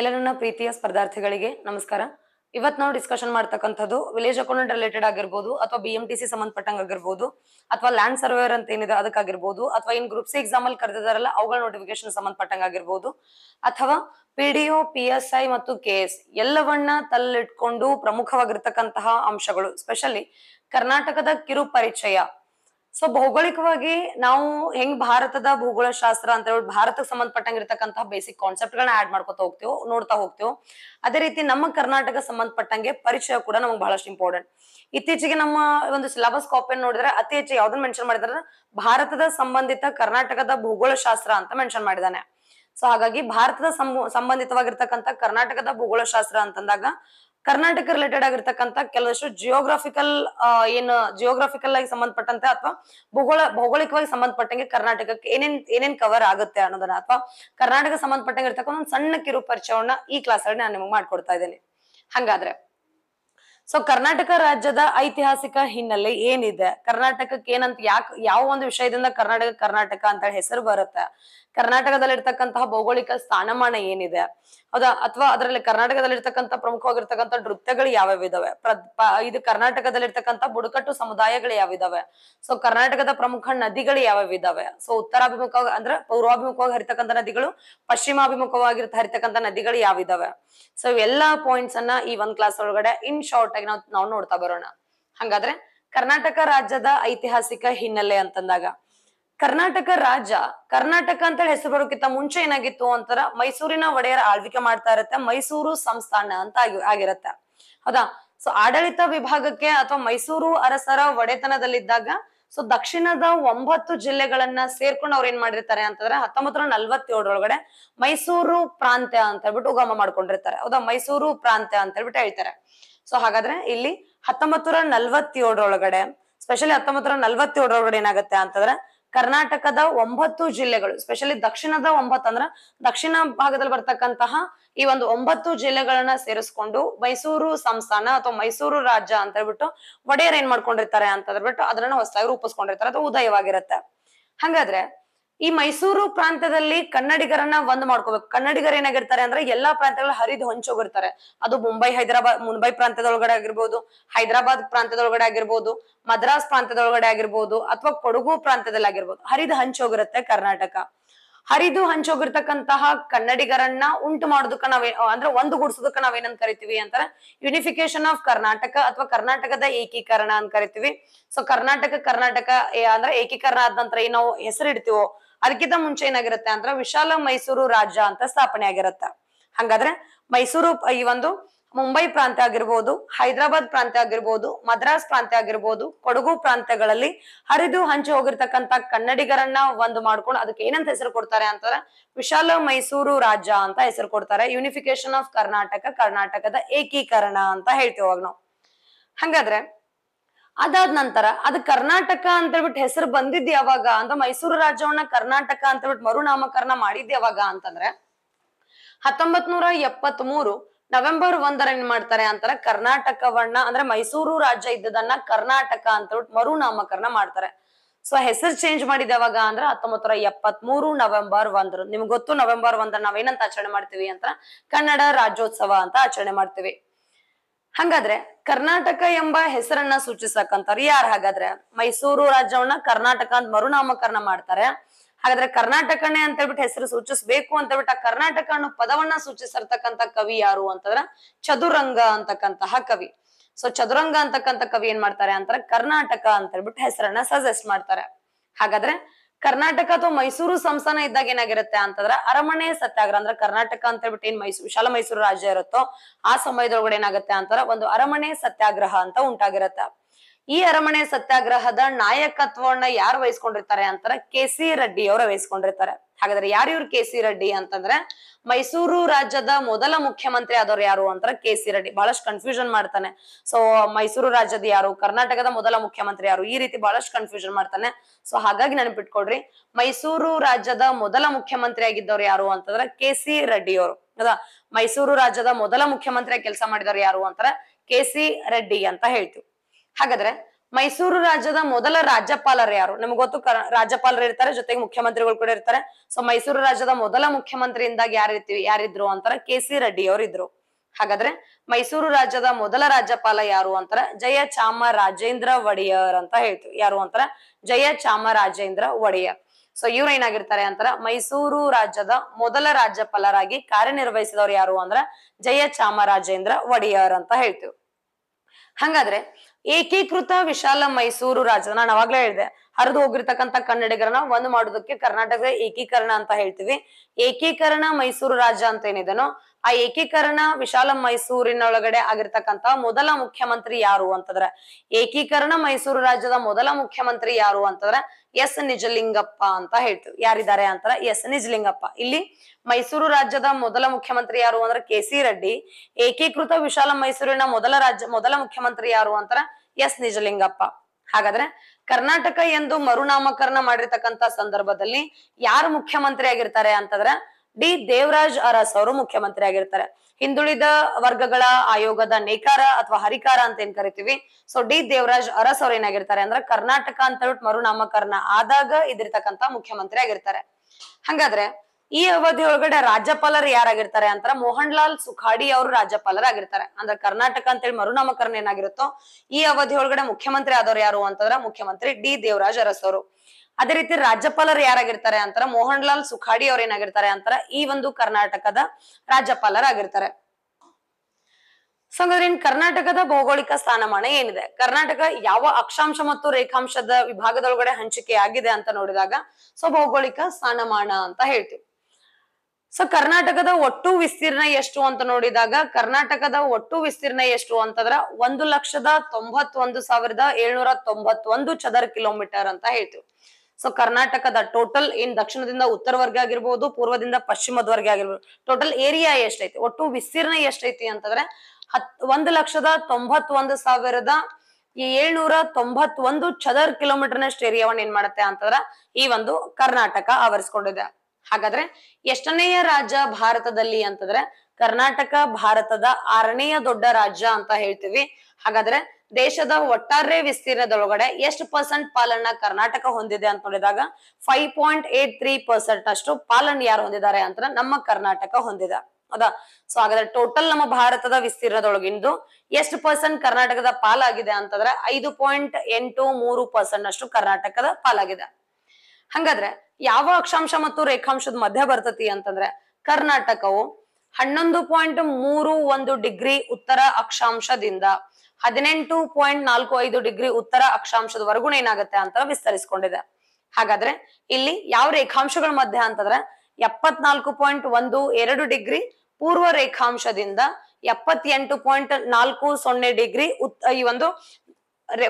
ಎಲ್ಲರನ್ನ ಪ್ರೀತಿಯ ಸ್ಪರ್ಧಾರ್ಥಿಗಳಿಗೆ ನಮಸ್ಕಾರ ಇವತ್ ನಾವು ಡಿಸ್ಕಷನ್ ಮಾಡ್ತಕ್ಕಂಥದ್ದು ವಿಲೇಜ್ ಅಕೌಂಟೆಂಟ್ ರಿಲೇಟೆಡ್ ಆಗಿರ್ಬೋದು ಅಥವಾ ಬಿ ಎಂ ಟಿ ಸಿ ಸಂಬಂಧಪಟ್ಟಂಗೆ ಆಗಿರ್ಬೋದು ಅಥವಾ ಲ್ಯಾಂಡ್ ಸರ್ವೇರ್ ಅಂತ ಏನಿದೆ ಅದಕ್ಕಾಗಿರ್ಬೋದು ಅಥವಾ ಏನ್ ಗ್ರೂಪ್ ಸಿ ಎಕ್ಸಾಮ್ ಅಲ್ಲಿ ಕರೆದಿದಾರಲ್ಲ ಅವುಗಳ ನೋಟಿಫಿಕೇಶನ್ ಸಂಬಂಧಪಟ್ಟಂಗೆ ಆಗಿರ್ಬೋದು ಅಥವಾ P D O P S I ಮತ್ತು ಕೆ ಎಸ್ ಎಲ್ಲವನ್ನ ತಲ್ಲಿಟ್ಕೊಂಡು ಪ್ರಮುಖವಾಗಿರ್ತಕ್ಕಂತಹ ಅಂಶಗಳು ಸ್ಪೆಷಲಿ ಕರ್ನಾಟಕದ ಕಿರು ಪರಿಚಯ ಸೊ ಭೌಗೋಳಿಕವಾಗಿ ನಾವು ಹೆಂಗ್ ಭಾರತದ ಭೂಗೋಳ ಶಾಸ್ತ್ರ ಅಂತ ಹೇಳಿ ಭಾರತಕ್ಕೆ ಸಂಬಂಧಪಟ್ಟಂಗೆ ಇರತಕ್ಕಂತ ಬೇಸಿಕ್ ಕಾನ್ಸೆಪ್ಟ್ ಗಳನ್ನ ಆಡ್ ಮಾಡ್ಕೋತ ಹೋಗ್ತೇವೆ ನೋಡ್ತಾ ಹೋಗ್ತೇವೆ ಅದೇ ರೀತಿ ನಮ್ಮ ಕರ್ನಾಟಕ ಸಂಬಂಧಪಟ್ಟಂಗೆ ಪರಿಚಯ ಕೂಡ ನಮ್ಗೆ ಬಹಳಷ್ಟು ಇಂಪಾರ್ಟೆಂಟ್ ಇತ್ತೀಚೆಗೆ ನಮ್ಮ ಒಂದು ಸಿಲೆಬಸ್ ಕಾಪಿ ನೋಡಿದ್ರೆ ಅತಿ ಹೆಚ್ಚು ಯಾವ್ದನ್ನ ಮೆನ್ಷನ್ ಮಾಡಿದ್ರೆ ಭಾರತದ ಸಂಬಂಧಿತ ಕರ್ನಾಟಕದ ಭೂಗೋಳ ಶಾಸ್ತ್ರ ಅಂತ ಮೆನ್ಷನ್ ಮಾಡಿದಾನೆ ಸೊ ಹಾಗಾಗಿ ಭಾರತದ ಸಂಬಂಧಿತವಾಗಿರ್ತಕ್ಕಂಥ ಕರ್ನಾಟಕದ ಭೂಗೋಳ ಶಾಸ್ತ್ರ ಅಂತಂದಾಗ ಕರ್ನಾಟಕ ರಿಲೇಟೆಡ್ ಆಗಿರ್ತಕ್ಕಂತ ಕೆಲವಷ್ಟು ಜಿಯೋಗ್ರಾಫಿಕಲ್ ಏನು ಜಿಯೋಗ್ರಾಫಿಕಲ್ ಆಗಿ ಸಂಬಂಧಪಟ್ಟಂತೆ ಅಥವಾ ಭೂಗೋಳ ಭೌಗೋಳಿಕವಾಗಿ ಸಂಬಂಧಪಟ್ಟಂಗೆ ಕರ್ನಾಟಕಕ್ಕೆ ಏನೇನ್ ಏನೇನ್ ಕವರ್ ಆಗುತ್ತೆ ಅನ್ನೋದನ್ನ ಅಥವಾ ಕರ್ನಾಟಕ ಸಂಬಂಧಪಟ್ಟಂಗೆ ಇರ್ತಕ್ಕಂಥ ಒಂದು ಸಣ್ಣ ಕಿರು ಪರಿಚಯವನ್ನ ಈ ಕ್ಲಾಸ್ ಅಲ್ಲಿ ನಾನು ನಿಮಗೆ ಮಾಡ್ಕೊಡ್ತಾ ಇದ್ದೇನೆ ಹಂಗಾದ್ರೆ ಸೊ ಕರ್ನಾಟಕ ರಾಜ್ಯದ ಐತಿಹಾಸಿಕ ಹಿನ್ನೆಲೆ ಏನಿದೆ ಕರ್ನಾಟಕಕ್ಕೆ ಏನಂತ ಯಾಕೆ ಯಾವ ಒಂದು ವಿಷಯದಿಂದ ಕರ್ನಾಟಕ ಕರ್ನಾಟಕ ಅಂತ ಹೆಸರು ಬರುತ್ತೆ ಕರ್ನಾಟಕದಲ್ಲಿ ಭೌಗೋಳಿಕ ಸ್ಥಾನಮಾನ ಏನಿದೆ ಹೌದಾ ಅಥವಾ ಅದರಲ್ಲಿ ಕರ್ನಾಟಕದಲ್ಲಿರ್ತಕ್ಕಂಥ ಪ್ರಮುಖವಾಗಿರ್ತಕ್ಕಂಥ ನೃತ್ಯಗಳು ಯಾವ್ಯಾವಿದಾವೆ ಇದು ಕರ್ನಾಟಕದಲ್ಲಿರ್ತಕ್ಕಂಥ ಬುಡಕಟ್ಟು ಸಮುದಾಯಗಳು ಯಾವಿದಾವೆ ಸೊ ಕರ್ನಾಟಕದ ಪ್ರಮುಖ ನದಿಗಳು ಯಾವ್ಯಾವಿದಾವೆ ಸೊ ಉತ್ತರಾಭಿಮುಖವಾಗಿ ಅಂದ್ರೆ ಪೂರ್ವಾಭಿಮುಖವಾಗಿ ಹರಿತಕ್ಕಂಥ ನದಿಗಳು ಪಶ್ಚಿಮಾಭಿಮುಖವಾಗಿ ಹರಿತಕ್ಕಂಥ ನದಿಗಳು ಯಾವಿದಾವೆ ಸೊ ಇವೆಲ್ಲ ಪಾಯಿಂಟ್ಸ್ ಅನ್ನ ಈ ಒಂದ್ ಕ್ಲಾಸ್ ಒಳಗಡೆ ಇನ್ ಶಾರ್ಟ್ ಆಗಿ ನಾವು ನಾವು ನೋಡ್ತಾ ಬರೋಣ ಹಂಗಾದ್ರೆ ಕರ್ನಾಟಕ ರಾಜ್ಯದ ಐತಿಹಾಸಿಕ ಹಿನ್ನೆಲೆ ಅಂತಂದಾಗ ಕರ್ನಾಟಕ ರಾಜ್ಯ ಕರ್ನಾಟಕ ಅಂತ ಹೆಸರು ಬರೋಕ್ಕಿಂತ ಮುಂಚೆ ಏನಾಗಿತ್ತು ಅಂತಾರ ಮೈಸೂರಿನ ಒಡೆಯರ ಆಳ್ವಿಕೆ ಮಾಡ್ತಾ ಇರತ್ತೆ ಮೈಸೂರು ಸಂಸ್ಥಾನ ಅಂತ ಆಗಿ ಆಗಿರತ್ತೆ ಹೌದಾ ಸೊ ಆಡಳಿತ ವಿಭಾಗಕ್ಕೆ ಅಥವಾ ಮೈಸೂರು ಅರಸರ ಒಡೆತನದಲ್ಲಿದ್ದಾಗ ಸೊ ದಕ್ಷಿಣದ ಒಂಬತ್ತು ಜಿಲ್ಲೆಗಳನ್ನ ಸೇರ್ಕೊಂಡು ಅವ್ರು ಏನ್ ಮಾಡಿರ್ತಾರೆ ಅಂತಂದ್ರೆ ಹತ್ತೊಂಬತ್ತು ನೂರ ನಲ್ವತ್ತೇಳರೊಳಗಡೆ ಮೈಸೂರು ಪ್ರಾಂತ್ಯ ಅಂತ ಹೇಳ್ಬಿಟ್ಟು ಉಗಮ ಮಾಡ್ಕೊಂಡಿರ್ತಾರೆ ಹೌದಾ ಮೈಸೂರು ಪ್ರಾಂತ್ಯ ಅಂತ ಹೇಳ್ಬಿಟ್ಟು ಹೇಳ್ತಾರೆ ಸೊ ಹಾಗಾದ್ರೆ ಇಲ್ಲಿ ಹತ್ತೊಂಬತ್ತು ನೂರ ನಲ್ವತ್ತೇಳರೊಳಗಡೆ ಸ್ಪೆಷಲಿ ಹತ್ತೊಂಬತ್ತು ನಲ್ವತ್ತೇಳರೊಳಗಡೆ ಏನಾಗುತ್ತೆ ಅಂತಂದ್ರೆ ಕರ್ನಾಟಕದ ಒಂಬತ್ತು ಜಿಲ್ಲೆಗಳು ಸ್ಪೆಷಲಿ ದಕ್ಷಿಣದ ಒಂಬತ್ತು ಅಂದ್ರ ದಕ್ಷಿಣ ಭಾಗದಲ್ಲಿ ಬರ್ತಕ್ಕಂತಹ ಈ ಒಂದು ಒಂಬತ್ತು ಜಿಲ್ಲೆಗಳನ್ನ ಸೇರಿಸ್ಕೊಂಡು ಮೈಸೂರು ಸಂಸ್ಥಾನ ಅಥವಾ ಮೈಸೂರು ರಾಜ್ಯ ಅಂತ ಹೇಳ್ಬಿಟ್ಟು ಒಡೆಯರ್ ಏನ್ ಮಾಡ್ಕೊಂಡಿರ್ತಾರೆ ಅಂತ ಹೇಳ್ಬಿಟ್ಟು ಅದನ್ನ ಹೊಸದಾಗಿ ರೂಪಿಸ್ಕೊಂಡಿರ್ತಾರೆ ಅದು ಉದಯವಾಗಿರುತ್ತೆ ಹಂಗಾದ್ರೆ ಈ ಮೈಸೂರು ಪ್ರಾಂತದಲ್ಲಿ ಕನ್ನಡಿಗರನ್ನ ಒಂದ್ ಮಾಡ್ಕೋಬೇಕು ಕನ್ನಡಿಗರ ಏನಾಗಿರ್ತಾರೆ ಅಂದ್ರೆ ಎಲ್ಲಾ ಪ್ರಾಂತಗಳ ಹರಿದು ಹೊಂಚೋಗಿರ್ತಾರೆ ಅದು ಮುಂಬೈ ಹೈದರಾಬಾದ್ ಮುಂಬೈ ಪ್ರಾಂತದೊಳಗಡೆ ಆಗಿರ್ಬೋದು ಹೈದರಾಬಾದ್ ಪ್ರಾಂತದೊಳಗಡೆ ಆಗಿರ್ಬೋದು ಮದ್ರಾಸ್ ಪ್ರಾಂತದೊಳಗಡೆ ಆಗಿರ್ಬೋದು ಅಥವಾ ಕೊಡಗು ಪ್ರಾಂತದಲ್ಲಿ ಆಗಿರ್ಬೋದು ಹರಿದು ಹಂಚೋಗಿರುತ್ತೆ ಕರ್ನಾಟಕ ಹರಿದು ಹಂಚೋಗಿರ್ತಕ್ಕಂತಹ ಕನ್ನಡಿಗರನ್ನ ಉಂಟು ಮಾಡೋದಕ್ಕ ನಾವೇ ಅಂದ್ರೆ ಒಂದು ಗುಡ್ಸೋದಕ್ಕ ನಾವೇನಂತ ಕರಿತೀವಿ ಅಂತಾರೆ ಯುನಿಫಿಕೇಶನ್ ಆಫ್ ಕರ್ನಾಟಕ ಅಥವಾ ಕರ್ನಾಟಕದ ಏಕೀಕರಣ ಅಂತ ಕರಿತೀವಿ ಸೊ ಕರ್ನಾಟಕ ಕರ್ನಾಟಕ ಅಂದ್ರೆ ಏಕೀಕರಣ ಆದ ನಂತರ ಏನ್ ನಾವು ಹೆಸರು ಅದಕ್ಕಿಂತ ಮುಂಚೆ ಏನಾಗಿರುತ್ತೆ ಅಂದ್ರೆ ವಿಶಾಲ ಮೈಸೂರು ರಾಜ್ಯ ಅಂತ ಸ್ಥಾಪನೆ ಆಗಿರುತ್ತೆ ಹಂಗಾದ್ರೆ ಮೈಸೂರು ಈ ಒಂದು ಮುಂಬೈ ಪ್ರಾಂತ್ಯ ಆಗಿರ್ಬೋದು ಹೈದರಾಬಾದ್ ಪ್ರಾಂತ್ಯ ಆಗಿರ್ಬೋದು ಮದ್ರಾಸ್ ಪ್ರಾಂತ್ಯ ಆಗಿರ್ಬೋದು ಕೊಡಗು ಪ್ರಾಂತ್ಯಗಳಲ್ಲಿ ಹರಿದು ಹಂಚಿ ಹೋಗಿರ್ತಕ್ಕಂಥ ಕನ್ನಡಿಗರನ್ನ ಒಂದು ಮಾಡ್ಕೊಂಡು ಅದಕ್ಕೆ ಏನಂತ ಹೆಸರು ಕೊಡ್ತಾರೆ ಅಂತಾರೆ ವಿಶಾಲ ಮೈಸೂರು ರಾಜ್ಯ ಅಂತ ಹೆಸರು ಕೊಡ್ತಾರೆ ಯೂನಿಫಿಕೇಶನ್ ಆಫ್ ಕರ್ನಾಟಕ ಕರ್ನಾಟಕದ ಏಕೀಕರಣ ಅಂತ ಹೇಳ್ತೀವಾಗ ನಾವು ಹಂಗಾದ್ರೆ ಅದಾದ ನಂತರ ಅದು ಕರ್ನಾಟಕ ಅಂತ ಹೇಳ್ಬಿಟ್ಟು ಹೆಸರು ಬಂದಿದ್ ಯಾವಾಗ ಅಂತ ಮೈಸೂರು ರಾಜ್ಯವನ್ನ ಕರ್ನಾಟಕ ಅಂತ ಮರುನಾಮಕರಣ ಮಾಡಿದ್ ಯಾವಾಗ ಅಂತಂದ್ರೆ ಹತ್ತೊಂಬತ್ ನೂರ ಮೂರು ನವೆಂಬರ್ ಒಂದರ ಏನ್ ಮಾಡ್ತಾರೆ ಅಂತಾರೆ ಕರ್ನಾಟಕವನ್ನ ಅಂದ್ರೆ ಮೈಸೂರು ರಾಜ್ಯ ಇದ್ದದನ್ನ ಕರ್ನಾಟಕ ಅಂತ ಮರು ನಾಮಕರಣ ಮಾಡ್ತಾರೆ ಸೊ ಹೆಸರು ಚೇಂಜ್ ಮಾಡಿದ ಯಾವಾಗ ಅಂದ್ರೆ ಹತ್ತೊಂಬತ್ ಎಪ್ಪತ್ ಮೂರು ನವೆಂಬರ್ ಒಂದರು ನಿಮ್ಗೆ ಗೊತ್ತು ನವೆಂಬರ್ ಒಂದರ ನಾವೇನಂತ ಆಚರಣೆ ಮಾಡ್ತೀವಿ ಅಂತ ಕನ್ನಡ ರಾಜ್ಯೋತ್ಸವ ಅಂತ ಆಚರಣೆ ಮಾಡ್ತೀವಿ ಹಂಗಾದ್ರೆ ಕರ್ನಾಟಕ ಎಂಬ ಹೆಸರನ್ನ ಸೂಚಿಸಕಂತಾರ ಯಾರು ಹಾಗಾದ್ರೆ ಮೈಸೂರು ರಾಜ್ಯವನ್ನ ಕರ್ನಾಟಕ ಅಂತ ಮರುನಾಮಕರಣ ಮಾಡ್ತಾರೆ ಹಾಗಾದ್ರೆ ಕರ್ನಾಟಕನೇ ಅಂತ ಹೇಳ್ಬಿಟ್ಟು ಹೆಸರು ಸೂಚಿಸಬೇಕು ಅಂತ ಹೇಳ್ಬಿಟ್ಟು ಕರ್ನಾಟಕ ಅನ್ನೋ ಪದವನ್ನ ಸೂಚಿಸಿರ್ತಕ್ಕಂತ ಕವಿ ಯಾರು ಅಂತಂದ್ರ ಚದುರಂಗ ಅಂತಕ್ಕಂತಹ ಕವಿ ಸೊ ಚದುರಂಗ ಅಂತಕ್ಕಂಥ ಕವಿ ಏನ್ ಮಾಡ್ತಾರೆ ಅಂತಾರೆ ಕರ್ನಾಟಕ ಅಂತ ಹೇಳ್ಬಿಟ್ಟು ಹೆಸರನ್ನ ಸಜೆಸ್ಟ್ ಮಾಡ್ತಾರೆ ಹಾಗಾದ್ರೆ ಕರ್ನಾಟಕ ಅಥವಾ ಮೈಸೂರು ಸಂಸ್ಥಾನ ಇದ್ದಾಗ ಏನಾಗಿರುತ್ತೆ ಅಂತಂದ್ರ ಅರಮನೆ ಸತ್ಯಾಗ್ರಹ ಅಂದ್ರೆ ಕರ್ನಾಟಕ ಅಂತ ಹೇಳ್ಬಿಟ್ಟು ಏನ್ ಮೈಸೂರು ವಿಶಾಲ ಮೈಸೂರು ರಾಜ್ಯ ಇರುತ್ತೋ ಆ ಸಮಯದೊಳಗಡೆ ಏನಾಗುತ್ತೆ ಅಂತಾರ ಒಂದು ಅರಮನೆ ಸತ್ಯಾಗ್ರಹ ಅಂತ ಉಂಟಾಗಿರತ್ತೆ ಈ ಅರಮನೆ ಸತ್ಯಾಗ್ರಹದ ನಾಯಕತ್ವವನ್ನ ಯಾರು ವಹಿಸ್ಕೊಂಡಿರ್ತಾರೆ ಅಂತಾರೆ ಕೆ ಸಿ ರೆಡ್ಡಿ ಅವರು ವಹಿಸ್ಕೊಂಡಿರ್ತಾರೆ ಹಾಗಾದ್ರೆ ಯಾರು ಕೆ ಸಿ ರೆಡ್ಡಿ ಅಂತಂದ್ರೆ ಮೈಸೂರು ರಾಜ್ಯದ ಮೊದಲ ಮುಖ್ಯಮಂತ್ರಿ ಆದವ್ರು ಯಾರು ಅಂತಾರೆ ಕೆ ಸಿ ರೆಡ್ಡಿ ಬಹಳಷ್ಟು ಕನ್ಫ್ಯೂಷನ್ ಮಾಡ್ತಾನೆ ಸೊ ಮೈಸೂರು ರಾಜ್ಯದ ಯಾರು ಕರ್ನಾಟಕದ ಮೊದಲ ಮುಖ್ಯಮಂತ್ರಿ ಯಾರು ಈ ರೀತಿ ಬಹಳಷ್ಟು ಕನ್ಫ್ಯೂಷನ್ ಮಾಡ್ತಾನೆ ಸೊ ಹಾಗಾಗಿ ನೆನಪಿಟ್ಕೊಡ್ರಿ ಮೈಸೂರು ರಾಜ್ಯದ ಮೊದಲ ಮುಖ್ಯಮಂತ್ರಿ ಆಗಿದ್ದವ್ರು ಯಾರು ಅಂತಂದ್ರೆ ಕೆ ಸಿ ರೆಡ್ಡಿ ಅವರು ಅದ ಮೈಸೂರು ರಾಜ್ಯದ ಮೊದಲ ಮುಖ್ಯಮಂತ್ರಿಯಾಗಿ ಕೆಲಸ ಮಾಡಿದವ್ರು ಯಾರು ಅಂತಾರೆ ಕೆ ಸಿ ರೆಡ್ಡಿ ಅಂತ ಹೇಳ್ತೀವಿ ಹಾಗಾದ್ರೆ ಮೈಸೂರು ರಾಜ್ಯದ ಮೊದಲ ರಾಜ್ಯಪಾಲರು ಯಾರು ನಮ್ಗೆ ಗೊತ್ತು ರಾಜ್ಯಪಾಲರು ಇರ್ತಾರೆ ಜೊತೆಗೆ ಮುಖ್ಯಮಂತ್ರಿಗಳು ಕೂಡ ಇರ್ತಾರೆ ಸೊ ಮೈಸೂರು ರಾಜ್ಯದ ಮೊದಲ ಮುಖ್ಯಮಂತ್ರಿಯಿಂದಾಗಿ ಯಾರಿರ್ತೀವಿ ಯಾರಿದ್ರು ಅಂತಾರ ಕೆ ಸಿ ರೆಡ್ಡಿ ಅವರಿದ್ರು ಹಾಗಾದ್ರೆ ಮೈಸೂರು ರಾಜ್ಯದ ಮೊದಲ ರಾಜ್ಯಪಾಲ ಯಾರು ಅಂತಾರ ಜಯ ಚಾಮರಾಜೇಂದ್ರ ಒಡೆಯರ್ ಅಂತ ಹೇಳ್ತೀವಿ ಯಾರು ಅಂತಾರ ಜಯ ಚಾಮರಾಜೇಂದ್ರ ಒಡೆಯರ್ ಸೊ ಇವ್ರು ಏನಾಗಿರ್ತಾರೆ ಅಂತಾರ ಮೈಸೂರು ರಾಜ್ಯದ ಮೊದಲ ರಾಜ್ಯಪಾಲರಾಗಿ ಕಾರ್ಯನಿರ್ವಹಿಸಿದವರು ಯಾರು ಅಂದ್ರ ಜಯ ಚಾಮರಾಜೇಂದ್ರ ಒಡೆಯರ್ ಅಂತ ಹೇಳ್ತೀವಿ ಹಾಗಾದ್ರೆ ಏಕೀಕೃತ ವಿಶಾಲ ಮೈಸೂರು ರಾಜ್ಯ ನಾನು ಅವಾಗ್ಲೇ ಹೇಳಿದೆ ಹರಿದು ಹೋಗಿರ್ತಕ್ಕಂಥ ಕನ್ನಡಿಗರನ್ನ ಒಂದ್ ಮಾಡೋದಕ್ಕೆ ಕರ್ನಾಟಕದ ಏಕೀಕರಣ ಅಂತ ಹೇಳ್ತೀವಿ ಏಕೀಕರಣ ಮೈಸೂರು ರಾಜ್ಯ ಅಂತ ಏನಿದನೋ ಆ ಏಕೀಕರಣ ವಿಶಾಲ ಮೈಸೂರಿನೊಳಗಡೆ ಆಗಿರ್ತಕ್ಕಂತ ಮೊದಲ ಮುಖ್ಯಮಂತ್ರಿ ಯಾರು ಅಂತಂದ್ರೆ ಏಕೀಕರಣ ಮೈಸೂರು ರಾಜ್ಯದ ಮೊದಲ ಮುಖ್ಯಮಂತ್ರಿ ಯಾರು ಅಂತಂದ್ರೆ ಎಸ್ ನಿಜಲಿಂಗಪ್ಪ ಅಂತ ಹೇಳ್ತೀವಿ ಯಾರಿದ್ದಾರೆ ಅಂತಾರ ಎಸ್ ನಿಜಲಿಂಗಪ್ಪ ಇಲ್ಲಿ ಮೈಸೂರು ರಾಜ್ಯದ ಮೊದಲ ಮುಖ್ಯಮಂತ್ರಿ ಯಾರು ಅಂದ್ರೆ ಕೆ ಸಿ ರೆಡ್ಡಿ ಏಕೀಕೃತ ವಿಶಾಲ ಮೈಸೂರಿನ ಮೊದಲ ರಾಜ್ಯ ಮೊದಲ ಮುಖ್ಯಮಂತ್ರಿ ಯಾರು ಅಂತಾರ ಎಸ್ ನಿಜಲಿಂಗಪ್ಪ ಹಾಗಾದ್ರೆ ಕರ್ನಾಟಕ ಎಂದು ಮರುನಾಮಕರಣ ಮಾಡಿರ್ತಕ್ಕಂತ ಸಂದರ್ಭದಲ್ಲಿ ಯಾರು ಮುಖ್ಯಮಂತ್ರಿ ಆಗಿರ್ತಾರೆ ಅಂತಂದ್ರ ಡಿ ದೇವರಾಜ್ ಅರಸ್ ಅವರು ಮುಖ್ಯಮಂತ್ರಿ ಆಗಿರ್ತಾರೆ ಹಿಂದುಳಿದ ವರ್ಗಗಳ ಆಯೋಗದ ನೇಕಾರ ಅಥವಾ ಹರಿಕಾರ ಅಂತ ಏನ್ ಕರಿತೀವಿ ಸೊ ಡಿ ದೇವರಾಜ್ ಅರಸ್ ಅವ್ರು ಏನಾಗಿರ್ತಾರೆ ಅಂದ್ರೆ ಕರ್ನಾಟಕ ಅಂತ ಹೇಳ್ಬಿಟ್ಟು ಮರುನಾಮಕರಣ ಆದಾಗ ಇದಿರ್ತಕ್ಕಂತ ಮುಖ್ಯಮಂತ್ರಿ ಆಗಿರ್ತಾರೆ ಹಂಗಾದ್ರೆ ಈ ಅವಧಿ ಒಳಗಡೆ ರಾಜ್ಯಪಾಲರು ಯಾರಾಗಿರ್ತಾರೆ ಅಂತ ಮೋಹನ್ ಲಾಲ್ ಸುಖಾಡಿ ಅವರು ರಾಜ್ಯಪಾಲರಾಗಿರ್ತಾರೆ ಅಂದ್ರೆ ಕರ್ನಾಟಕ ಅಂತೇಳಿ ಮರುನಾಮಕರಣ ಏನಾಗಿರುತ್ತೋ ಈ ಅವಧಿ ಒಳಗಡೆ ಮುಖ್ಯಮಂತ್ರಿ ಆದವ್ರು ಯಾರು ಅಂತಂದ್ರೆ ಮುಖ್ಯಮಂತ್ರಿ ಡಿ ದೇವರಾಜ್ ಅರಸ್ ಅವರು ಅದೇ ರೀತಿ ರಾಜ್ಯಪಾಲರು ಯಾರಾಗಿರ್ತಾರೆ ಅಂತಾರ ಮೋಹನ್ ಲಾಲ್ ಸುಖಾಡಿ ಅವ್ರ ಏನಾಗಿರ್ತಾರೆ ಅಂತಾರ ಈ ಒಂದು ಕರ್ನಾಟಕದ ರಾಜ್ಯಪಾಲರಾಗಿರ್ತಾರೆ ಸೊ ಕರ್ನಾಟಕದ ಭೌಗೋಳಿಕ ಸ್ಥಾನಮಾನ ಏನಿದೆ ಕರ್ನಾಟಕ ಯಾವ ಅಕ್ಷಾಂಶ ಮತ್ತು ರೇಖಾಂಶದ ವಿಭಾಗದೊಳಗಡೆ ಹಂಚಿಕೆ ಆಗಿದೆ ಅಂತ ನೋಡಿದಾಗ ಸೊ ಭೌಗೋಳಿಕ ಸ್ಥಾನಮಾನ ಅಂತ ಹೇಳ್ತೀವಿ ಸೊ ಕರ್ನಾಟಕದ ಒಟ್ಟು ವಿಸ್ತೀರ್ಣ ಎಷ್ಟು ಅಂತ ನೋಡಿದಾಗ ಕರ್ನಾಟಕದ ಒಟ್ಟು ವಿಸ್ತೀರ್ಣ ಎಷ್ಟು ಅಂತಂದ್ರ ಒಂದು ಲಕ್ಷದ ತೊಂಬತ್ತೊಂದು ಸಾವಿರದ ಏಳ್ನೂರ ತೊಂಬತ್ತೊಂದು ಚದರ ಕಿಲೋಮೀಟರ್ ಅಂತ ಹೇಳ್ತೀವಿ ಸೊ ಕರ್ನಾಟಕದ ಟೋಟಲ್ ಏನ್ ದಕ್ಷಿಣದಿಂದ ಉತ್ತರವರೆಗೆ ಆಗಿರ್ಬೋದು ಪೂರ್ವದಿಂದ ಪಶ್ಚಿಮದವರೆಗೆ ಆಗಿರ್ಬೋದು ಟೋಟಲ್ ಏರಿಯಾ ಎಷ್ಟೈತಿ ಒಟ್ಟು ವಿಸ್ತೀರ್ಣ ಎಷ್ಟೈತಿ ಅಂತಂದ್ರೆ ಹತ್ ಒಂದ್ ಲಕ್ಷದ ತೊಂಬತ್ತೊಂದು ಸಾವಿರದ ಏಳ್ನೂರ ತೊಂಬತ್ತೊಂದು ಚದರ್ ಕಿಲೋಮೀಟರ್ನಷ್ಟು ಏರಿಯಾವನ್ನ ಏನ್ ಮಾಡುತ್ತೆ ಅಂತಂದ್ರ ಈ ಒಂದು ಕರ್ನಾಟಕ ಆವರಿಸ್ಕೊಂಡಿದೆ ಹಾಗಾದ್ರೆ ಎಷ್ಟನೆಯ ರಾಜ್ಯ ಭಾರತದಲ್ಲಿ ಅಂತಂದ್ರೆ ಕರ್ನಾಟಕ ಭಾರತದ ಆರನೆಯ ದೊಡ್ಡ ರಾಜ್ಯ ಅಂತ ಹೇಳ್ತೀವಿ ಹಾಗಾದ್ರೆ ದೇಶದ ಒಟ್ಟಾರೆ ವಿಸ್ತೀರ್ಣದೊಳಗಡೆ ಎಷ್ಟು ಪರ್ಸೆಂಟ್ ಪಾಲನ್ನ ಕರ್ನಾಟಕ ಹೊಂದಿದೆ ಅಂತ ನೋಡಿದಾಗ five point eight three percent ಅಷ್ಟು ಪಾಲನ್ ಯಾರು ಹೊಂದಿದ್ದಾರೆ ಅಂತ ನಮ್ಮ ಕರ್ನಾಟಕ ಹೊಂದಿದೆ ಹೌದಾ ಸೊ ಹಾಗಾದ್ರೆ ಟೋಟಲ್ ನಮ್ಮ ಭಾರತದ ವಿಸ್ತೀರ್ಣದೊಳಗಿಂದು ಎಷ್ಟು ಪರ್ಸೆಂಟ್ ಕರ್ನಾಟಕದ ಪಾಲಾಗಿದೆ ಅಂತಂದ್ರೆ ಐದು ಪಾಯಿಂಟ್ ಎಂಟು ಮೂರು ಪರ್ಸೆಂಟ್ ಅಷ್ಟು ಕರ್ನಾಟಕದ ಪಾಲಾಗಿದೆ ಹಂಗಾದ್ರೆ ಯಾವ ಅಕ್ಷಾಂಶ ಮತ್ತು ರೇಖಾಂಶದ ಮಧ್ಯ ಬರ್ತತಿ ಅಂತಂದ್ರೆ ಕರ್ನಾಟಕವು ಹನ್ನೊಂದು ಪಾಯಿಂಟ್ ಮೂರು ಒಂದು ಡಿಗ್ರಿ ಉತ್ತರ ಅಕ್ಷಾಂಶದಿಂದ ಹದಿನೆಂಟು ಪಾಯಿಂಟ್ ನಾಲ್ಕು ಐದು ಡಿಗ್ರಿ ಉತ್ತರ ಅಕ್ಷಾಂಶದ ಅಕ್ಷಾಂಶದವರೆಗೂ ಏನಾಗುತ್ತೆ ಅಂತ ವಿಸ್ತರಿಸಿಕೊಂಡಿದೆ ಹಾಗಾದ್ರೆ ಇಲ್ಲಿ ಯಾವ ರೇಖಾಂಶಗಳ ಮಧ್ಯೆ ಅಂತಂದ್ರೆ ಎಪ್ಪತ್ನಾಲ್ಕು ಪಾಯಿಂಟ್ ಒಂದು ಎರಡು ಡಿಗ್ರಿ ಪೂರ್ವ ರೇಖಾಂಶದಿಂದ ಎಪ್ಪತ್ತೆಂಟು ಪಾಯಿಂಟ್ ನಾಲ್ಕು ಸೊನ್ನೆ ಡಿಗ್ರಿ ಉತ್ ಈ ಒಂದು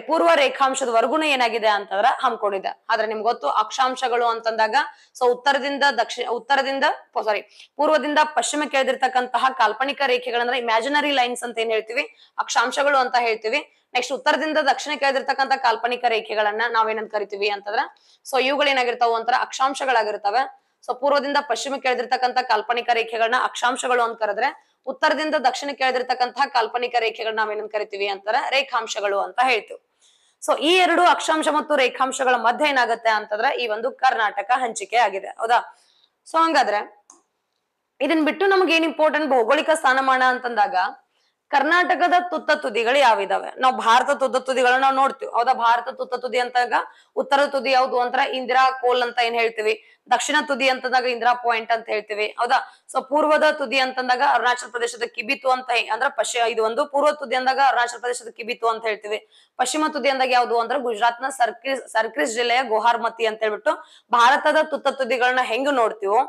ಪೂರ್ವ ರೇಖಾಂಶದ ವರ್ಗುಣ ಏನಾಗಿದೆ ಅಂತಂದ್ರ ಹಮ್ಮಿಕೊಂಡಿದೆ ಆದ್ರೆ ನಿಮ್ಗೆ ಗೊತ್ತು ಅಕ್ಷಾಂಶಗಳು ಅಂತಂದಾಗ ಸೊ ಉತ್ತರದಿಂದ ದಕ್ಷಿಣ ಉತ್ತರದಿಂದ ಸಾರಿ ಪೂರ್ವದಿಂದ ಪಶ್ಚಿಮ ಎಳೆದಿರ್ತಕ್ಕಂತಹ ಕಾಲ್ಪನಿಕ ರೇಖೆಗಳಂದ್ರೆ ಇಮ್ಯಾಜಿನರಿ ಲೈನ್ಸ್ ಅಂತ ಏನ್ ಹೇಳ್ತೀವಿ ಅಕ್ಷಾಂಶಗಳು ಅಂತ ಹೇಳ್ತೀವಿ ನೆಕ್ಸ್ಟ್ ಉತ್ತರದಿಂದ ದಕ್ಷಿಣ ಎಳೆದಿರ್ತಕ್ಕಂಥ ಕಾಲ್ಪನಿಕ ರೇಖೆಗಳನ್ನ ನಾವೇನಂತ ಕರಿತೀವಿ ಅಂತಂದ್ರ ಸೊ ಏನಾಗಿರ್ತಾವ ಅಂತರ ಅಕ್ಷಾಂಶಗಳಾಗಿರ್ತವೆ ಸೊ ಪೂರ್ವದಿಂದ ಪಶ್ಚಿಮ ಎಳೆದಿರ್ತಕ್ಕಂಥ ಕಾಲ್ಪನಿಕ ರೇಖೆಗಳನ್ನ ಅಕ್ಷಾಂಶಗಳು ಅಂತ ಕರೆದ್ರೆ ಉತ್ತರದಿಂದ ದಕ್ಷಿಣಕ್ಕೆ ಎಳೆದಿರ್ತಕ್ಕಂತಹ ಕಾಲ್ಪನಿಕ ರೇಖೆಗಳನ್ನ ನಾವೇನಂತ ಕರಿತೀವಿ ಅಂತಾರ ರೇಖಾಂಶಗಳು ಅಂತ ಹೇಳ್ತೀವಿ ಸೊ ಈ ಎರಡು ಅಕ್ಷಾಂಶ ಮತ್ತು ರೇಖಾಂಶಗಳ ಮಧ್ಯೆ ಏನಾಗುತ್ತೆ ಅಂತಂದ್ರೆ ಈ ಒಂದು ಕರ್ನಾಟಕ ಹಂಚಿಕೆ ಆಗಿದೆ ಹೌದಾ ಸೊ ಹಂಗಾದ್ರೆ ಇದನ್ ಬಿಟ್ಟು ನಮ್ಗೆ ಏನ್ ಇಂಪಾರ್ಟೆಂಟ್ ಭೌಗೋಳಿಕ ಸ್ಥಾನಮಾನ ಅಂತಂದಾಗ ಕರ್ನಾಟಕದ ತುತ್ತ ತುದಿಗಳು ಯಾವಿದಾವೆ ನಾವು ಭಾರತ ತುತ್ತ ತುದಿಗಳನ್ನ ನಾವು ನೋಡ್ತೀವಿ ಹೌದಾ ಭಾರತ ತುತ್ತ ತುದಿ ಅಂತಾಗ ಉತ್ತರ ತುದಿ ಯಾವುದು ಅಂತ ಇಂದಿರಾ ಕೋಲ್ ಅಂತ ಏನ್ ಹೇಳ್ತೀವಿ ದಕ್ಷಿಣ ತುದಿ ಅಂತಂದಾಗ ಇಂದಿರಾ ಪಾಯಿಂಟ್ ಅಂತ ಹೇಳ್ತೀವಿ ಹೌದಾ ಸೊ ಪೂರ್ವದ ತುದಿ ಅಂತಂದಾಗ ಅರುಣಾಚಲ ಪ್ರದೇಶದ ಕಿಬಿತು ಅಂತ ಅಂದ್ರೆ ಪಶ್ಚಿಮ ಇದು ಒಂದು ಪೂರ್ವ ತುದಿ ಅಂದಾಗ ಅರುಣಾಚಲ ಪ್ರದೇಶದ ಕಿಬಿತು ಅಂತ ಹೇಳ್ತೀವಿ ಪಶ್ಚಿಮ ತುದಿ ಅಂದಾಗ ಯಾವುದು ಅಂದ್ರೆ ಗುಜರಾತ್ ನ ಸರ್ಕ್ರಿಸ್ ಸರ್ಕ್ರಿಸ್ ಜಿಲ್ಲೆಯ ಗೋಹಾರ್ಮತಿ ಅಂತ ಹೇಳ್ಬಿಟ್ಟು ಭಾರತದ ತುತ್ತ ತುದಿಗಳನ್ನ ಹೆಂಗ್ ನೋಡ್ತೀವೋ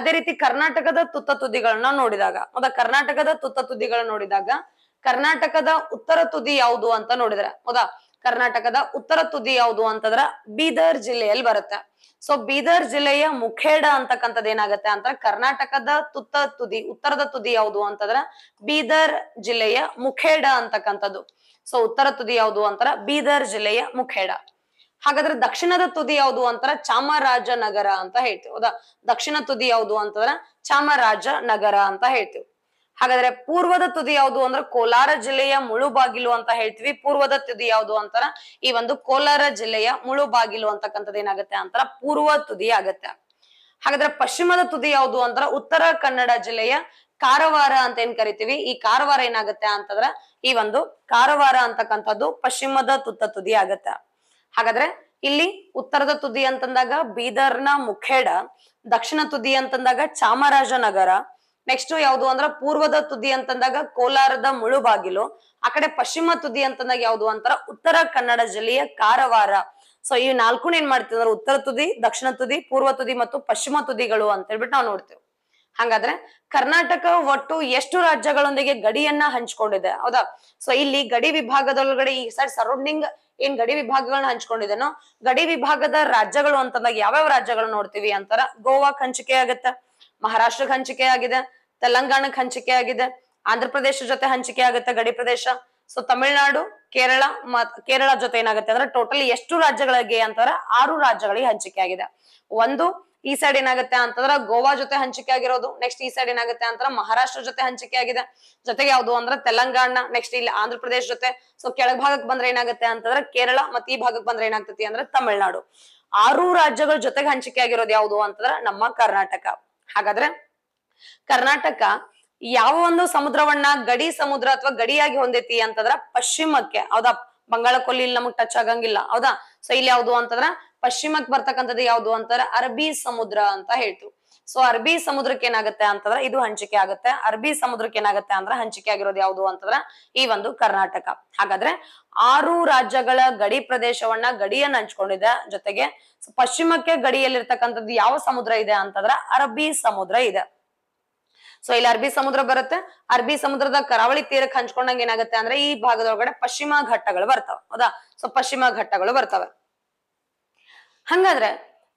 ಅದೇ ರೀತಿ ಕರ್ನಾಟಕದ ತುತ್ತ ತುದಿಗಳನ್ನ ನೋಡಿದಾಗ ಹೌದಾ ಕರ್ನಾಟಕದ ತುತ್ತ ತುದಿಗಳನ್ನ ನೋಡಿದಾಗ ಕರ್ನಾಟಕದ ಉತ್ತರ ತುದಿ ಯಾವುದು ಅಂತ ನೋಡಿದ್ರೆ ಹೌದಾ ಕರ್ನಾಟಕದ ಉತ್ತರ ತುದಿ ಯಾವುದು ಅಂತಂದ್ರ ಬೀದರ್ ಜಿಲ್ಲೆಯಲ್ಲಿ ಬರುತ್ತೆ ಸೊ ಬೀದರ್ ಜಿಲ್ಲೆಯ ಮುಖೇಡ ಅಂತಕ್ಕಂಥದ್ದು ಏನಾಗತ್ತೆ ಅಂತ ಕರ್ನಾಟಕದ ತುತ್ತ ತುದಿ ಉತ್ತರದ ತುದಿ ಯಾವುದು ಅಂತಂದ್ರ ಬೀದರ್ ಜಿಲ್ಲೆಯ ಮುಖೇಡ ಅಂತಕ್ಕಂಥದ್ದು ಸೊ ಉತ್ತರ ತುದಿ ಯಾವುದು ಅಂತಾರ ಬೀದರ್ ಜಿಲ್ಲೆಯ ಮುಖೇಡ ಹಾಗಾದ್ರೆ ದಕ್ಷಿಣದ ತುದಿ ಯಾವುದು ಅಂತಾರ ಚಾಮರಾಜನಗರ ಅಂತ ಹೇಳ್ತೀವಿ ಹೌದಾ ದಕ್ಷಿಣ ತುದಿ ಯಾವುದು ಅಂತಂದ್ರ ಚಾಮರಾಜನಗರ ಅಂತ ಹೇಳ್ತೀವಿ ಹಾಗಾದ್ರೆ ಪೂರ್ವದ ತುದಿ ಯಾವುದು ಅಂದ್ರೆ ಕೋಲಾರ ಜಿಲ್ಲೆಯ ಮುಳುಬಾಗಿಲು ಅಂತ ಹೇಳ್ತೀವಿ ಪೂರ್ವದ ತುದಿ ಯಾವುದು ಅಂತಾರ ಈ ಒಂದು ಕೋಲಾರ ಜಿಲ್ಲೆಯ ಮುಳುಬಾಗಿಲು ಅಂತಕ್ಕಂಥದ್ದು ಏನಾಗುತ್ತೆ ಅಂತಾರ ಪೂರ್ವ ತುದಿ ಆಗತ್ತೆ ಹಾಗಾದ್ರೆ ಪಶ್ಚಿಮದ ತುದಿ ಯಾವುದು ಅಂದ್ರ ಉತ್ತರ ಕನ್ನಡ ಜಿಲ್ಲೆಯ ಕಾರವಾರ ಅಂತ ಏನ್ ಕರಿತೀವಿ ಈ ಕಾರವಾರ ಏನಾಗತ್ತೆ ಅಂತಂದ್ರ ಈ ಒಂದು ಕಾರವಾರ ಅಂತಕ್ಕಂಥದ್ದು ಪಶ್ಚಿಮದ ತುತ್ತ ತುದಿ ಆಗತ್ತೆ ಹಾಗಾದ್ರೆ ಇಲ್ಲಿ ಉತ್ತರದ ತುದಿ ಅಂತಂದಾಗ ಬೀದರ್ನ ಮುಖೇಡ ದಕ್ಷಿಣ ತುದಿ ಅಂತಂದಾಗ ಚಾಮರಾಜನಗರ ನೆಕ್ಸ್ಟ್ ಯಾವುದು ಅಂದ್ರ ಪೂರ್ವದ ತುದಿ ಅಂತಂದಾಗ ಕೋಲಾರದ ಮುಳುಬಾಗಿಲು ಆ ಕಡೆ ಪಶ್ಚಿಮ ತುದಿ ಅಂತಂದಾಗ ಯಾವುದು ಅಂತಾರ ಉತ್ತರ ಕನ್ನಡ ಜಿಲ್ಲೆಯ ಕಾರವಾರ ಸೊ ಈ ನಾಲ್ಕು ಏನ್ ಮಾಡ್ತೀವಿ ಅಂದ್ರೆ ಉತ್ತರ ತುದಿ ದಕ್ಷಿಣ ತುದಿ ಪೂರ್ವ ತುದಿ ಮತ್ತು ಪಶ್ಚಿಮ ತುದಿಗಳು ಅಂತ ಹೇಳ್ಬಿಟ್ಟು ನಾವು ನೋಡ್ತೇವೆ ಹಾಗಾದ್ರೆ ಕರ್ನಾಟಕ ಒಟ್ಟು ಎಷ್ಟು ರಾಜ್ಯಗಳೊಂದಿಗೆ ಗಡಿಯನ್ನ ಹಂಚ್ಕೊಂಡಿದೆ ಹೌದಾ ಸೊ ಇಲ್ಲಿ ಗಡಿ ವಿಭಾಗದೊಳಗಡೆ ಈ ಸರ್ ಸರೌಂಡಿಂಗ್ ಏನ್ ಗಡಿ ವಿಭಾಗಗಳನ್ನ ಹಂಚ್ಕೊಂಡಿದೆನೋ ಗಡಿ ವಿಭಾಗದ ರಾಜ್ಯಗಳು ಅಂತಂದಾಗ ಯಾವ್ಯಾವ ರಾಜ್ಯಗಳು ನೋಡ್ತೀವಿ ಅಂತಾರ ಗೋವಾ ಹಂಚಿಕೆ ಆಗತ್ತ ಮಹಾರಾಷ್ಟ್ರಗ್ ಹಂಚಿಕೆ ಆಗಿದೆ ತೆಲಂಗಾಣಕ್ ಹಂಚಿಕೆ ಆಗಿದೆ ಆಂಧ್ರ ಪ್ರದೇಶ ಜೊತೆ ಹಂಚಿಕೆ ಆಗುತ್ತೆ ಗಡಿ ಪ್ರದೇಶ ಸೊ ತಮಿಳುನಾಡು ಕೇರಳ ಕೇರಳ ಜೊತೆ ಏನಾಗುತ್ತೆ ಅಂದ್ರೆ ಟೋಟಲಿ ಎಷ್ಟು ರಾಜ್ಯಗಳಿಗೆ ಅಂತಂದ್ರೆ ಆರು ರಾಜ್ಯಗಳಿಗೆ ಹಂಚಿಕೆ ಆಗಿದೆ ಒಂದು ಈ ಸೈಡ್ ಏನಾಗುತ್ತೆ ಅಂತಂದ್ರೆ ಗೋವಾ ಜೊತೆ ಹಂಚಿಕೆ ಆಗಿರೋದು ನೆಕ್ಸ್ಟ್ ಈ ಸೈಡ್ ಏನಾಗುತ್ತೆ ಅಂತಂದ್ರೆ ಮಹಾರಾಷ್ಟ್ರ ಜೊತೆ ಹಂಚಿಕೆ ಆಗಿದೆ ಜೊತೆಗೆ ಯಾವುದು ಅಂದ್ರೆ ತೆಲಂಗಾಣ ನೆಕ್ಸ್ಟ್ ಇಲ್ಲಿ ಆಂಧ್ರ ಪ್ರದೇಶ ಜೊತೆ ಸೊ ಕೆಳಗ್ ಭಾಗಕ್ಕೆ ಬಂದ್ರೆ ಏನಾಗುತ್ತೆ ಅಂತಂದ್ರೆ ಕೇರಳ ಮತ್ತೆ ಈ ಭಾಗಕ್ಕೆ ಬಂದ್ರೆ ಏನಾಗ್ತತಿ ಅಂದ್ರೆ ತಮಿಳ್ನಾಡು ಆರು ರಾಜ್ಯಗಳ ಜೊತೆಗೆ ಹಂಚಿಕೆ ಆಗಿರೋದು ಯಾವುದು ಅಂತಂದ್ರೆ ನಮ್ಮ ಕರ್ನಾಟಕ ಹಾಗಾದ್ರೆ ಕರ್ನಾಟಕ ಯಾವ ಒಂದು ಸಮುದ್ರವನ್ನ ಗಡಿ ಸಮುದ್ರ ಅಥವಾ ಗಡಿಯಾಗಿ ಹೊಂದೈತಿ ಅಂತಂದ್ರ ಪಶ್ಚಿಮಕ್ಕೆ ಹೌದಾ ಬಂಗಾಳಕೊಲ್ಲಿ ಇಲ್ಲಿ ನಮಗ್ ಟಚ್ ಆಗಂಗಿಲ್ಲ ಹೌದಾ ಸೊ ಇಲ್ಲಿ ಯಾವ್ದು ಅಂತಂದ್ರ ಪಶ್ಚಿಮಕ್ ಬರ್ತಕ್ಕಂಥದ್ದು ಯಾವ್ದು ಅಂತಾರ ಅರಬಿ ಸಮುದ್ರ ಅಂತ ಹೇಳ್ತು ಸೊ ಅರಬಿ ಸಮುದ್ರಕ್ಕೆ ಏನಾಗುತ್ತೆ ಅಂತಂದ್ರೆ ಇದು ಹಂಚಿಕೆ ಆಗುತ್ತೆ ಅರಬಿ ಸಮುದ್ರಕ್ಕೆ ಏನಾಗುತ್ತೆ ಅಂದ್ರೆ ಹಂಚಿಕೆ ಆಗಿರೋದು ಯಾವುದು ಅಂತಂದ್ರೆ ಈ ಒಂದು ಕರ್ನಾಟಕ ಹಾಗಾದ್ರೆ ಆರು ರಾಜ್ಯಗಳ ಗಡಿ ಪ್ರದೇಶವನ್ನ ಗಡಿಯನ್ನ ಹಂಚ್ಕೊಂಡಿದೆ ಜೊತೆಗೆ ಪಶ್ಚಿಮಕ್ಕೆ ಗಡಿಯಲ್ಲಿರ್ತಕ್ಕಂಥದ್ದು ಯಾವ ಸಮುದ್ರ ಇದೆ ಅಂತಂದ್ರೆ ಅರಬ್ಬಿ ಸಮುದ್ರ ಇದೆ ಸೊ ಇಲ್ಲಿ ಅರಬಿ ಸಮುದ್ರ ಬರುತ್ತೆ ಅರಬಿ ಸಮುದ್ರದ ಕರಾವಳಿ ತೀರಕ್ಕೆ ಹಂಚ್ಕೊಂಡಂಗ ಏನಾಗುತ್ತೆ ಅಂದ್ರೆ ಈ ಭಾಗದೊಳಗಡೆ ಪಶ್ಚಿಮ ಘಟ್ಟಗಳು ಬರ್ತವೆ ಹೌದಾ ಸೊ ಪಶ್ಚಿಮ ಘಟ್ಟಗಳು ಬರ್ತವೆ ಹಂಗಾದ್ರೆ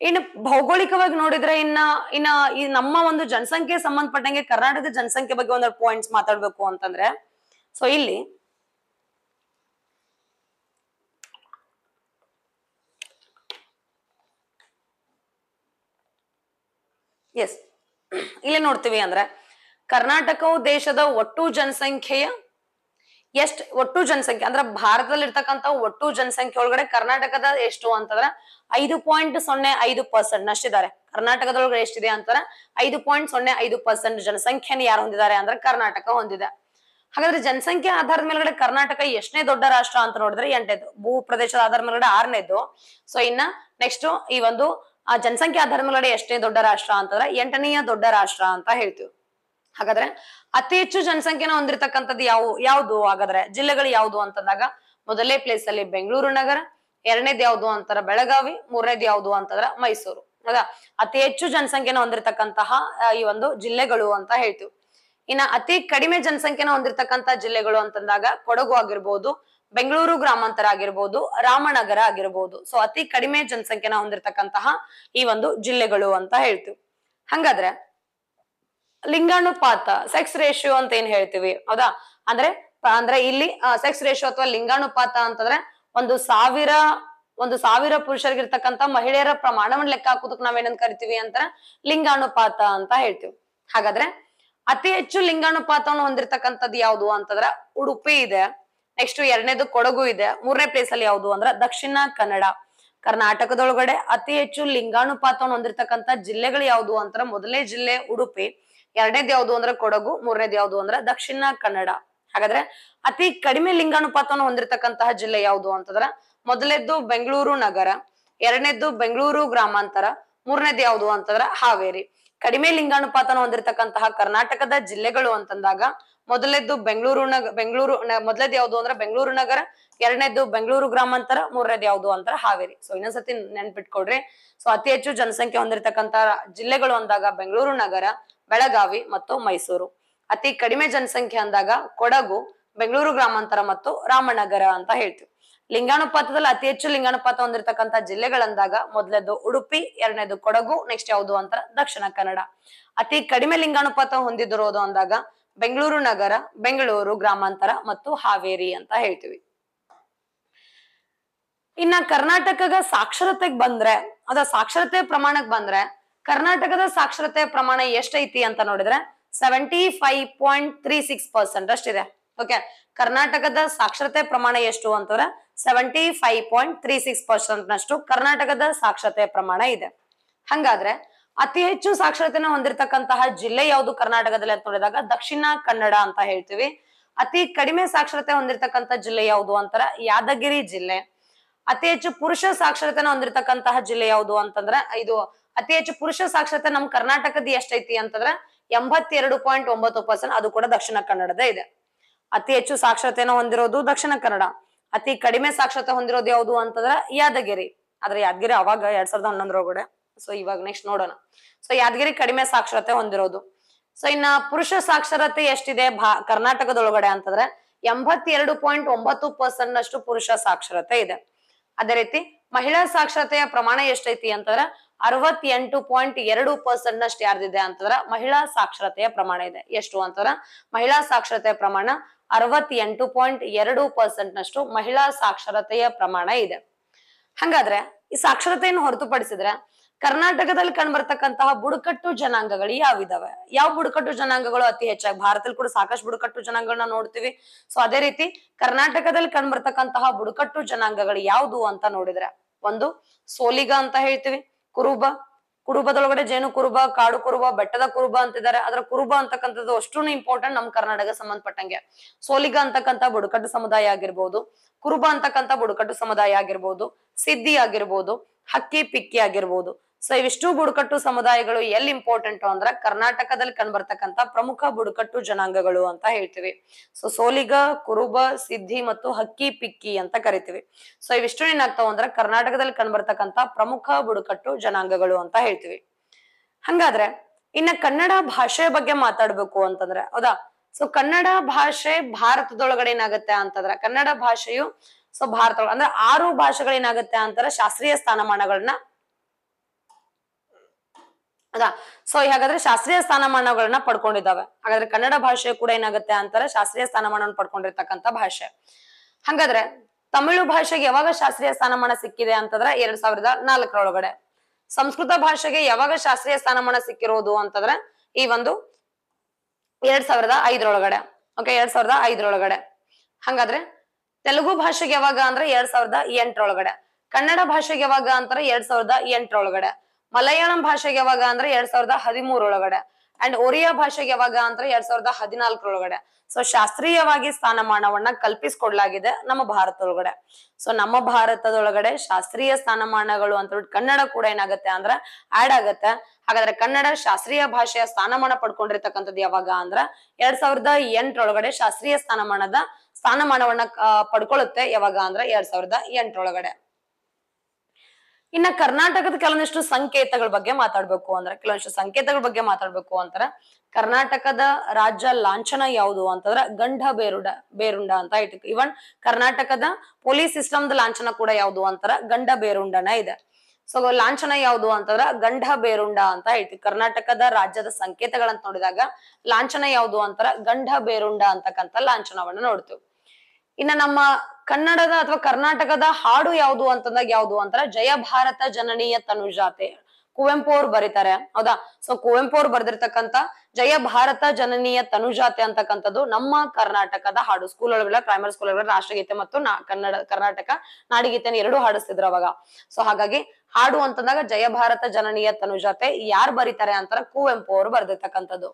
ಇನ್ನು ಭೌಗೋಳಿಕವಾಗಿ ನೋಡಿದ್ರೆ ಇನ್ನ ಇನ್ನ ಈ ನಮ್ಮ ಒಂದು ಜನಸಂಖ್ಯೆ ಸಂಬಂಧಪಟ್ಟಂಗೆ ಕರ್ನಾಟಕದ ಜನಸಂಖ್ಯೆ ಬಗ್ಗೆ ಒಂದೆರಡು ಪಾಯಿಂಟ್ಸ್ ಮಾತಾಡ್ಬೇಕು ಅಂತಂದ್ರೆ ಸೊ ಇಲ್ಲಿ ಎಸ್ ಇಲ್ಲಿ ನೋಡ್ತೀವಿ ಅಂದ್ರೆ ಕರ್ನಾಟಕವು ದೇಶದ ಒಟ್ಟು ಜನಸಂಖ್ಯೆಯ ಎಷ್ಟ್ ಒಟ್ಟು ಜನಸಂಖ್ಯೆ ಅಂದ್ರೆ ಭಾರತದಲ್ಲಿ ಇರ್ತಕ್ಕಂಥ ಒಟ್ಟು ಜನಸಂಖ್ಯೆ ಒಳಗಡೆ ಕರ್ನಾಟಕದ ಎಷ್ಟು ಅಂತಂದ್ರೆ ಐದು ಪಾಯಿಂಟ್ ಸೊನ್ನೆ ಐದು ಪರ್ಸೆಂಟ್ ನಷ್ಟಿದ್ದಾರೆ ಕರ್ನಾಟಕದೊಳಗಡೆ ಎಷ್ಟಿದೆ ಅಂತಂದ್ರೆ ಐದು ಪಾಯಿಂಟ್ ಸೊನ್ನೆ ಐದು ಪರ್ಸೆಂಟ್ ಜನಸಂಖ್ಯೆನ ಯಾರು ಹೊಂದಿದ್ದಾರೆ ಅಂದ್ರೆ ಕರ್ನಾಟಕ ಹೊಂದಿದೆ ಹಾಗಾದ್ರೆ ಜನಸಂಖ್ಯೆ ಆಧಾರದ ಮೇಲ್ಗಡೆ ಕರ್ನಾಟಕ ಎಷ್ಟನೇ ದೊಡ್ಡ ರಾಷ್ಟ್ರ ಅಂತ ನೋಡಿದ್ರೆ ಎಂಟನೇದು ಭೂ ಪ್ರದೇಶದ ಆಧಾರದ ಮೇಲೆ ಆರನೇದು ಸೊ ಇನ್ನ ನೆಕ್ಸ್ಟ್ ಈ ಒಂದು ಆ ಜನಸಂಖ್ಯೆ ಆಧಾರದ ಮೇಲ್ಗಡೆ ಎಷ್ಟನೇ ದೊಡ್ಡ ರಾಷ್ಟ್ರ ಅಂತಂದ್ರೆ ಎಂಟನೆಯ ದೊಡ್ಡ ರಾಷ್ಟ್ರ ಅಂತ ಹೇಳ್ತೀವಿ ಹಾಗಾದ್ರೆ ಅತಿ ಹೆಚ್ಚು ಜನಸಂಖ್ಯೆನ ಹೊಂದಿರತಕ್ಕಂಥದ್ದು ಯಾವ ಯಾವ್ದು ಹಾಗಾದ್ರೆ ಜಿಲ್ಲೆಗಳು ಯಾವ್ದು ಅಂತಂದಾಗ ಮೊದಲೇ ಪ್ಲೇಸ್ ಅಲ್ಲಿ ಬೆಂಗಳೂರು ನಗರ ಎರಡನೇದ್ ಯಾವ್ದು ಅಂತಾರ ಬೆಳಗಾವಿ ಮೂರನೇದ್ ಯಾವ್ದು ಅಂತಂದ್ರ ಮೈಸೂರು ಹೌದಾ ಅತಿ ಹೆಚ್ಚು ಜನಸಂಖ್ಯೆನ ಹೊಂದಿರತಕ್ಕಂತಹ ಈ ಒಂದು ಜಿಲ್ಲೆಗಳು ಅಂತ ಹೇಳ್ತೀವಿ ಇನ್ನ ಅತಿ ಕಡಿಮೆ ಜನಸಂಖ್ಯೆನ ಹೊಂದಿರತಕ್ಕಂತ ಜಿಲ್ಲೆಗಳು ಅಂತಂದಾಗ ಕೊಡಗು ಆಗಿರ್ಬೋದು ಬೆಂಗಳೂರು ಗ್ರಾಮಾಂತರ ಆಗಿರ್ಬೋದು ರಾಮನಗರ ಆಗಿರ್ಬೋದು ಸೊ ಅತಿ ಕಡಿಮೆ ಜನಸಂಖ್ಯೆನ ಹೊಂದಿರತಕ್ಕಂತಹ ಈ ಒಂದು ಜಿಲ್ಲೆಗಳು ಅಂತ ಹೇಳ್ತೀವಿ ಹಂಗಾದ್ರೆ ಲಿಂಗಾನುಪಾತ ಸೆಕ್ಸ್ ರೇಷಿಯೋ ಅಂತ ಏನ್ ಹೇಳ್ತೀವಿ ಹೌದಾ ಅಂದ್ರೆ ಅಂದ್ರೆ ಇಲ್ಲಿ ಸೆಕ್ಸ್ ರೇಷಿಯೋ ಅಥವಾ ಲಿಂಗಾನುಪಾತ ಅಂತಂದ್ರೆ ಒಂದು ಸಾವಿರ ಒಂದು ಸಾವಿರ ಪುರುಷರಿಗಿರ್ತಕ್ಕಂಥ ಮಹಿಳೆಯರ ಪ್ರಮಾಣವನ್ನು ಲೆಕ್ಕ ನಾವ್ ನಾವೇನಂತ ಕರಿತೀವಿ ಅಂತ ಲಿಂಗಾನುಪಾತ ಅಂತ ಹೇಳ್ತೀವಿ ಹಾಗಾದ್ರೆ ಅತಿ ಹೆಚ್ಚು ಲಿಂಗಾನುಪಾತವನ್ನು ಹೊಂದಿರತಕ್ಕಂಥದ್ದು ಯಾವುದು ಅಂತಂದ್ರ ಉಡುಪಿ ಇದೆ ನೆಕ್ಸ್ಟ್ ಎರಡನೇದು ಕೊಡಗು ಇದೆ ಮೂರನೇ ಪ್ಲೇಸ್ ಅಲ್ಲಿ ಯಾವುದು ಅಂದ್ರೆ ದಕ್ಷಿಣ ಕನ್ನಡ ಕರ್ನಾಟಕದೊಳಗಡೆ ಅತಿ ಹೆಚ್ಚು ಲಿಂಗಾನುಪಾತವನ್ನು ಹೊಂದಿರತಕ್ಕಂತ ಜಿಲ್ಲೆಗಳು ಯಾವುದು ಅಂತರ ಮೊದಲನೇ ಜಿಲ್ಲೆ ಉಡುಪಿ ಎರಡನೇದ್ ಯಾವುದು ಅಂದ್ರೆ ಕೊಡಗು ಮೂರನೇದ್ ಯಾವುದು ಅಂದ್ರೆ ದಕ್ಷಿಣ ಕನ್ನಡ ಹಾಗಾದ್ರೆ ಅತಿ ಕಡಿಮೆ ಲಿಂಗಾನುಪಾತವನ್ನು ಹೊಂದಿರತಕ್ಕಂತಹ ಜಿಲ್ಲೆ ಯಾವುದು ಅಂತಂದ್ರ ಮೊದಲೇದ್ದು ಬೆಂಗಳೂರು ನಗರ ಎರಡನೇದ್ದು ಬೆಂಗಳೂರು ಗ್ರಾಮಾಂತರ ಮೂರನೇದು ಯಾವುದು ಅಂತಂದ್ರ ಹಾವೇರಿ ಕಡಿಮೆ ಲಿಂಗಾನುಪಾತನ ಹೊಂದಿರತಕ್ಕಂತಹ ಕರ್ನಾಟಕದ ಜಿಲ್ಲೆಗಳು ಅಂತಂದಾಗ ಮೊದಲೆದ್ದು ಬೆಂಗಳೂರು ನಗ ಬೆಂಗಳೂರು ಮೊದಲೇದ್ ಯಾವುದು ಅಂದ್ರೆ ಬೆಂಗಳೂರು ನಗರ ಎರಡನೇದು ಬೆಂಗಳೂರು ಗ್ರಾಮಾಂತರ ಮೂರನೇದು ಯಾವುದು ಅಂತರ ಹಾವೇರಿ ಸೊ ಇನ್ನೊಂದ್ಸತಿ ನೆನ್ಪಿಟ್ಕೊಡ್ರಿ ಸೊ ಅತಿ ಹೆಚ್ಚು ಜನಸಂಖ್ಯೆ ಹೊಂದಿರತಕ್ಕಂತ ಜಿಲ್ಲೆಗಳು ಅಂದಾಗ ಬೆಂಗಳೂರು ನಗರ ಬೆಳಗಾವಿ ಮತ್ತು ಮೈಸೂರು ಅತಿ ಕಡಿಮೆ ಜನಸಂಖ್ಯೆ ಅಂದಾಗ ಕೊಡಗು ಬೆಂಗಳೂರು ಗ್ರಾಮಾಂತರ ಮತ್ತು ರಾಮನಗರ ಅಂತ ಹೇಳ್ತೀವಿ ಲಿಂಗಾನುಪಾತದಲ್ಲಿ ಅತಿ ಹೆಚ್ಚು ಲಿಂಗಾನುಪಾತ ಹೊಂದಿರತಕ್ಕಂತ ಜಿಲ್ಲೆಗಳಂದಾಗ ಮೊದಲನೇದು ಉಡುಪಿ ಎರಡನೇದು ಕೊಡಗು ನೆಕ್ಸ್ಟ್ ಯಾವುದು ಅಂತ ದಕ್ಷಿಣ ಕನ್ನಡ ಅತಿ ಕಡಿಮೆ ಲಿಂಗಾನುಪಾತ ಹೊಂದಿದಿರೋದು ಅಂದಾಗ ಬೆಂಗಳೂರು ನಗರ ಬೆಂಗಳೂರು ಗ್ರಾಮಾಂತರ ಮತ್ತು ಹಾವೇರಿ ಅಂತ ಹೇಳ್ತೀವಿ ಇನ್ನ ಕರ್ನಾಟಕದ ಸಾಕ್ಷರತೆಗ್ ಬಂದ್ರೆ ಅದ ಸಾಕ್ಷರತೆ ಪ್ರಮಾಣಕ್ ಬಂದ್ರೆ ಕರ್ನಾಟಕದ ಸಾಕ್ಷರತೆ ಪ್ರಮಾಣ ಎಷ್ಟೈತಿ ಅಂತ ನೋಡಿದ್ರೆ seventy five point three six percent ಅಷ್ಟಿದೆ ಓಕೆ ಕರ್ನಾಟಕದ ಸಾಕ್ಷರತೆ ಪ್ರಮಾಣ ಎಷ್ಟು ಅಂತಂದ್ರೆ seventy five point three six percent ನಷ್ಟು ಕರ್ನಾಟಕದ ಸಾಕ್ಷರತೆ ಪ್ರಮಾಣ ಇದೆ ಹಂಗಾದ್ರೆ ಅತಿ ಹೆಚ್ಚು ಸಾಕ್ಷರತೆನ ಹೊಂದಿರತಕ್ಕಂತಹ ಜಿಲ್ಲೆ ಯಾವುದು ಕರ್ನಾಟಕದಲ್ಲಿ ಅಂತ ನೋಡಿದಾಗ ದಕ್ಷಿಣ ಕನ್ನಡ ಅಂತ ಹೇಳ್ತೀವಿ ಅತಿ ಕಡಿಮೆ ಸಾಕ್ಷರತೆ ಹೊಂದಿರತಕ್ಕಂಥ ಜಿಲ್ಲೆ ಯಾವುದು ಅಂತಾರ ಯಾದಗಿರಿ ಜಿಲ್ಲೆ ಅತಿ ಹೆಚ್ಚು ಪುರುಷ ಸಾಕ್ಷರತೆನ ಹೊಂದಿರತಕ್ಕಂತಹ ಜಿಲ್ಲೆ ಯಾವುದು ಅಂತಂದ್ರೆ ಇದು ಅತಿ ಹೆಚ್ಚು ಪುರುಷ ಸಾಕ್ಷರತೆ ನಮ್ ಕರ್ನಾಟಕದ ಎಷ್ಟೈತಿ ಅಂತಂದ್ರೆ ಎಂಬತ್ತೆರಡು ಪಾಯಿಂಟ್ ಒಂಬತ್ತು ಪರ್ಸೆಂಟ್ ಅದು ಕೂಡ ದಕ್ಷಿಣ ಕನ್ನಡದ ಇದೆ ಅತಿ ಹೆಚ್ಚು ಸಾಕ್ಷರತೆನ ಹೊಂದಿರೋದು ದಕ್ಷಿಣ ಕನ್ನಡ ಅತಿ ಕಡಿಮೆ ಸಾಕ್ಷರತೆ ಹೊಂದಿರೋದು ಯಾವುದು ಅಂತಂದ್ರೆ ಯಾದಗಿರಿ ಆದ್ರೆ ಯಾದಗಿರಿ ಅವಾಗ ಎರಡ್ ಸಾವಿರದ ಹನ್ನೊಂದರೊಳಗಡೆ ಸೊ ಇವಾಗ ನೆಕ್ಸ್ಟ್ ನೋಡೋಣ ಸೊ ಯಾದಗಿರಿ ಕಡಿಮೆ ಸಾಕ್ಷರತೆ ಹೊಂದಿರೋದು ಸೊ ಇನ್ನ ಪುರುಷ ಸಾಕ್ಷರತೆ ಎಷ್ಟಿದೆ ಭಾ ಕರ್ನಾಟಕದೊಳಗಡೆ ಅಂತಂದ್ರೆ ಎಂಬತ್ತೆರಡು ಪಾಯಿಂಟ್ ಒಂಬತ್ತು ಪರ್ಸೆಂಟ್ ಅಷ್ಟು ಪುರುಷ ಸಾಕ್ಷರತೆ ಇದೆ ಅದೇ ರೀತಿ ಮಹಿಳಾ ಸಾಕ್ಷರತೆಯ ಪ್ರಮಾಣ ಎಷ್ಟೈತಿ ಅಂತಂದ್ರ ಅರವತ್ತೆಂಟು ಪಾಯಿಂಟ್ ಎರಡು ಪರ್ಸೆಂಟ್ ನಷ್ಟು ಯಾರ್ದಿದೆ ಅಂತಂದ್ರ ಮಹಿಳಾ ಸಾಕ್ಷರತೆಯ ಪ್ರಮಾಣ ಇದೆ ಎಷ್ಟು ಅಂತಂದ್ರ ಮಹಿಳಾ ಸಾಕ್ಷರತೆಯ ಪ್ರಮಾಣ ಅರವತ್ತೆಂಟು ಪಾಯಿಂಟ್ ಎರಡು ಪರ್ಸೆಂಟ್ ನಷ್ಟು ಮಹಿಳಾ ಸಾಕ್ಷರತೆಯ ಪ್ರಮಾಣ ಇದೆ ಹಂಗಾದ್ರೆ ಈ ಸಾಕ್ಷರತೆಯನ್ನು ಹೊರತುಪಡಿಸಿದ್ರೆ ಕರ್ನಾಟಕದಲ್ಲಿ ಕಂಡುಬರ್ತಕ್ಕಂತಹ ಬುಡಕಟ್ಟು ಜನಾಂಗಗಳು ಯಾವಿದಾವೆ ಯಾವ ಬುಡಕಟ್ಟು ಜನಾಂಗಗಳು ಅತಿ ಹೆಚ್ಚಾಗಿ ಭಾರತದಲ್ಲಿ ಕೂಡ ಸಾಕಷ್ಟು ಬುಡಕಟ್ಟು ಜನಾಂಗಗಳನ್ನ ನೋಡ್ತೀವಿ ಸೊ ಅದೇ ರೀತಿ ಕರ್ನಾಟಕದಲ್ಲಿ ಕಂಡುಬರ್ತಕ್ಕಂತಹ ಬುಡಕಟ್ಟು ಜನಾಂಗಗಳು ಯಾವ್ದು ಅಂತ ನೋಡಿದ್ರೆ ಒಂದು ಸೋಲಿಗ ಅಂತ ಹೇಳ್ತೀವಿ ಕುರುಬ ಕುರುಬದೊಳಗಡೆ ಜೇನು ಕುರುಬ ಕಾಡು ಕುರುಬ ಬೆಟ್ಟದ ಕುರುಬ ಅಂತಿದ್ದಾರೆ ಅದರ ಕುರುಬ ಅಂತಕ್ಕಂಥದ್ದು ಅಷ್ಟು ಇಂಪಾರ್ಟೆಂಟ್ ನಮ್ಮ ಕರ್ನಾಟಕ ಸಂಬಂಧಪಟ್ಟಂಗೆ ಸೋಲಿಗ ಅಂತಕ್ಕಂಥ ಬುಡಕಟ್ಟು ಸಮುದಾಯ ಆಗಿರ್ಬೋದು ಕುರುಬ ಅಂತಕ್ಕಂಥ ಬುಡಕಟ್ಟು ಸಮುದಾಯ ಆಗಿರ್ಬೋದು ಸಿದ್ಧಿ ಆಗಿರ್ಬೋದು ಹಕ್ಕಿ ಪಿಕ್ಕಿ ಆಗಿರ್ಬೋದು ಸೊ ಇವಿಷ್ಟು ಬುಡಕಟ್ಟು ಸಮುದಾಯಗಳು ಎಲ್ಲಿ ಇಂಪಾರ್ಟೆಂಟ್ ಅಂದ್ರೆ ಕರ್ನಾಟಕದಲ್ಲಿ ಕಂಡುಬರ್ತಕ್ಕಂತ ಪ್ರಮುಖ ಬುಡಕಟ್ಟು ಜನಾಂಗಗಳು ಅಂತ ಹೇಳ್ತೀವಿ ಸೊ ಸೋಲಿಗ ಕುರುಬ ಸಿದ್ಧಿ ಮತ್ತು ಹಕ್ಕಿ ಪಿಕ್ಕಿ ಅಂತ ಕರಿತೀವಿ ಸೊ ಇವಿಷ್ಟು ಏನಾಗ್ತಾವ ಅಂದ್ರೆ ಕರ್ನಾಟಕದಲ್ಲಿ ಕಂಡುಬರ್ತಕ್ಕಂಥ ಪ್ರಮುಖ ಬುಡಕಟ್ಟು ಜನಾಂಗಗಳು ಅಂತ ಹೇಳ್ತೀವಿ ಹಂಗಾದ್ರೆ ಇನ್ನ ಕನ್ನಡ ಭಾಷೆ ಬಗ್ಗೆ ಮಾತಾಡ್ಬೇಕು ಅಂತಂದ್ರೆ ಹೌದಾ ಸೊ ಕನ್ನಡ ಭಾಷೆ ಭಾರತದೊಳಗಡೆ ಏನಾಗುತ್ತೆ ಅಂತಂದ್ರೆ ಕನ್ನಡ ಭಾಷೆಯು ಸೊ ಭಾರತ ಅಂದ್ರೆ ಆರು ಭಾಷೆಗಳೇನಾಗುತ್ತೆ ಅಂತಾರೆ ಶಾಸ್ತ್ರೀಯ ಸ್ಥಾನಮಾನಗಳನ್ನ ಅದ ಸೊ ಹಾಗಾದ್ರೆ ಶಾಸ್ತ್ರೀಯ ಸ್ಥಾನಮಾನಗಳನ್ನ ಪಡ್ಕೊಂಡಿದ್ದಾವೆ ಹಾಗಾದ್ರೆ ಕನ್ನಡ ಭಾಷೆ ಕೂಡ ಏನಾಗುತ್ತೆ ಅಂತಾರೆ ಶಾಸ್ತ್ರೀಯ ಸ್ಥಾನಮಾನವನ್ನು ಪಡ್ಕೊಂಡಿರ್ತಕ್ಕಂಥ ಭಾಷೆ ಹಾಗಾದ್ರೆ ತಮಿಳು ಭಾಷೆಗೆ ಯಾವಾಗ ಶಾಸ್ತ್ರೀಯ ಸ್ಥಾನಮಾನ ಸಿಕ್ಕಿದೆ ಅಂತಂದ್ರೆ ಎರಡ್ ಸಾವಿರದ ನಾಲ್ಕರೊಳಗಡೆ ಸಂಸ್ಕೃತ ಭಾಷೆಗೆ ಯಾವಾಗ ಶಾಸ್ತ್ರೀಯ ಸ್ಥಾನಮಾನ ಸಿಕ್ಕಿರೋದು ಅಂತಂದ್ರೆ ಈ ಒಂದು ಎರಡ್ ಸಾವಿರದ ಐದರೊಳಗಡೆ ಓಕೆ ಎರಡ್ ಸಾವಿರದ ಐದರೊಳಗಡೆ ಹಂಗಾದ್ರೆ ತೆಲುಗು ಭಾಷೆಗೆ ಯಾವಾಗ ಅಂದ್ರೆ ಎರಡ್ ಸಾವಿರದ ಎಂಟರೊಳಗಡೆ ಕನ್ನಡ ಭಾಷೆಗೆ ಯಾವಾಗ ಅಂತಾರೆ ಎರಡ್ ಸಾವಿರದ ಎಂಟರೊಳಗಡೆ ಮಲಯಾಳಂ ಭಾಷೆಗೆ ಯಾವಾಗ ಅಂದ್ರೆ ಎರಡ್ ಸಾವಿರದ ಹದಿಮೂರೊಳಗಡೆ ಅಂಡ್ ಒರಿಯಾ ಭಾಷೆಗೆ ಯಾವಾಗ ಅಂದ್ರೆ ಎರಡ್ ಸಾವಿರದ ಹದಿನಾಲ್ಕರೊಳಗಡೆ ಸೊ ಶಾಸ್ತ್ರೀಯವಾಗಿ ಸ್ಥಾನಮಾನವನ್ನ ಕಲ್ಪಿಸ್ಕೊಡ್ಲಾಗಿದೆ ನಮ್ಮ ಭಾರತದೊಳಗಡೆ ಸೊ ನಮ್ಮ ಭಾರತದೊಳಗಡೆ ಶಾಸ್ತ್ರೀಯ ಸ್ಥಾನಮಾನಗಳು ಅಂತ ಕನ್ನಡ ಕೂಡ ಏನಾಗತ್ತೆ ಅಂದ್ರೆ ಆಡ್ ಆಗತ್ತೆ ಹಾಗಾದ್ರೆ ಕನ್ನಡ ಶಾಸ್ತ್ರೀಯ ಭಾಷೆಯ ಸ್ಥಾನಮಾನ ಪಡ್ಕೊಂಡಿರ್ತಕ್ಕಂಥದ್ದು ಯಾವಾಗ ಅಂದ್ರ ಎರಡ್ ಸಾವಿರದ ಎಂಟರೊಳಗಡೆ ಶಾಸ್ತ್ರೀಯ ಸ್ಥಾನಮಾನದ ಸ್ಥಾನಮಾನವನ್ನ ಪಡ್ಕೊಳ್ಳುತ್ತೆ ಯಾವಾಗ ಅಂದ್ರ ಎರಡ್ ಸಾವಿರದ ಎಂಟರೊಳಗಡೆ ಇನ್ನ ಕರ್ನಾಟಕದ ಕೆಲವೊಂದಿಷ್ಟು ಸಂಕೇತಗಳ ಬಗ್ಗೆ ಮಾತಾಡ್ಬೇಕು ಅಂದ್ರೆ ಕೆಲವೊಂದಿಷ್ಟು ಸಂಕೇತಗಳ ಬಗ್ಗೆ ಮಾತಾಡ್ಬೇಕು ಅಂತಾರ ಕರ್ನಾಟಕದ ರಾಜ್ಯ ಲಾಂಛನ ಯಾವುದು ಅಂತಂದ್ರ ಗಂಡ ಬೇರುಡ ಬೇರುಂಡ ಅಂತ ಇಟ್ ಇವನ್ ಕರ್ನಾಟಕದ ಪೊಲೀಸ್ ಸಿಸ್ಟಮ್ ಲಾಂಛನ ಕೂಡ ಯಾವುದು ಅಂತಾರ ಗಂಡ ಬೇರುಂಡನ ಇದೆ ಸೊ ಲಾಂಛನ ಯಾವುದು ಅಂತಂದ್ರ ಗಂಡ ಬೇರುಂಡ ಅಂತ ಹೇಳ್ತೀವಿ ಕರ್ನಾಟಕದ ರಾಜ್ಯದ ಸಂಕೇತಗಳಂತ ನೋಡಿದಾಗ ಲಾಂಛನ ಯಾವುದು ಅಂತಾರ ಗಂಡ ಬೇರುಂಡ ಅಂತಕ್ಕಂಥ ಲಾಂಛನವನ್ನ ನೋಡ್ತೀವಿ ಇನ್ನ ನಮ್ಮ ಕನ್ನಡದ ಅಥವಾ ಕರ್ನಾಟಕದ ಹಾಡು ಯಾವುದು ಅಂತಂದಾಗ ಯಾವುದು ಅಂತಾರೆ ಜಯ ಭಾರತ ಜನನೀಯ ತನುಜಾತೆ ಕುವೆಂಪು ಅವ್ರು ಬರೀತಾರೆ ಹೌದಾ ಸೊ ಕುವೆಂಪು ಅವ್ರು ಬರೆದಿರ್ತಕ್ಕಂತ ಜಯ ಭಾರತ ಜನನೀಯ ತನುಜಾತೆ ಅಂತಕ್ಕಂಥದ್ದು ನಮ್ಮ ಕರ್ನಾಟಕದ ಹಾಡು ಸ್ಕೂಲ್ ಒಳಗೆಲ್ಲ ಪ್ರೈಮರಿ ಸ್ಕೂಲ್ ಒಳಗಡೆ ರಾಷ್ಟ್ರಗೀತೆ ಮತ್ತು ಕನ್ನಡ ಕರ್ನಾಟಕ ನಾಡಿಗೀತೆನ ಎರಡು ಹಾಡಿಸ್ತಿದ್ರು ಅವಾಗ ಸೊ ಹಾಗಾಗಿ ಹಾಡು ಅಂತಂದಾಗ ಜಯ ಭಾರತ ಜನನೀಯ ತನುಜಾತೆ ಯಾರು ಬರೀತಾರೆ ಅಂತಾರ ಕುವೆಂಪು ಅವರು ಬರೆದಿರ್ತಕ್ಕಂಥದ್ದು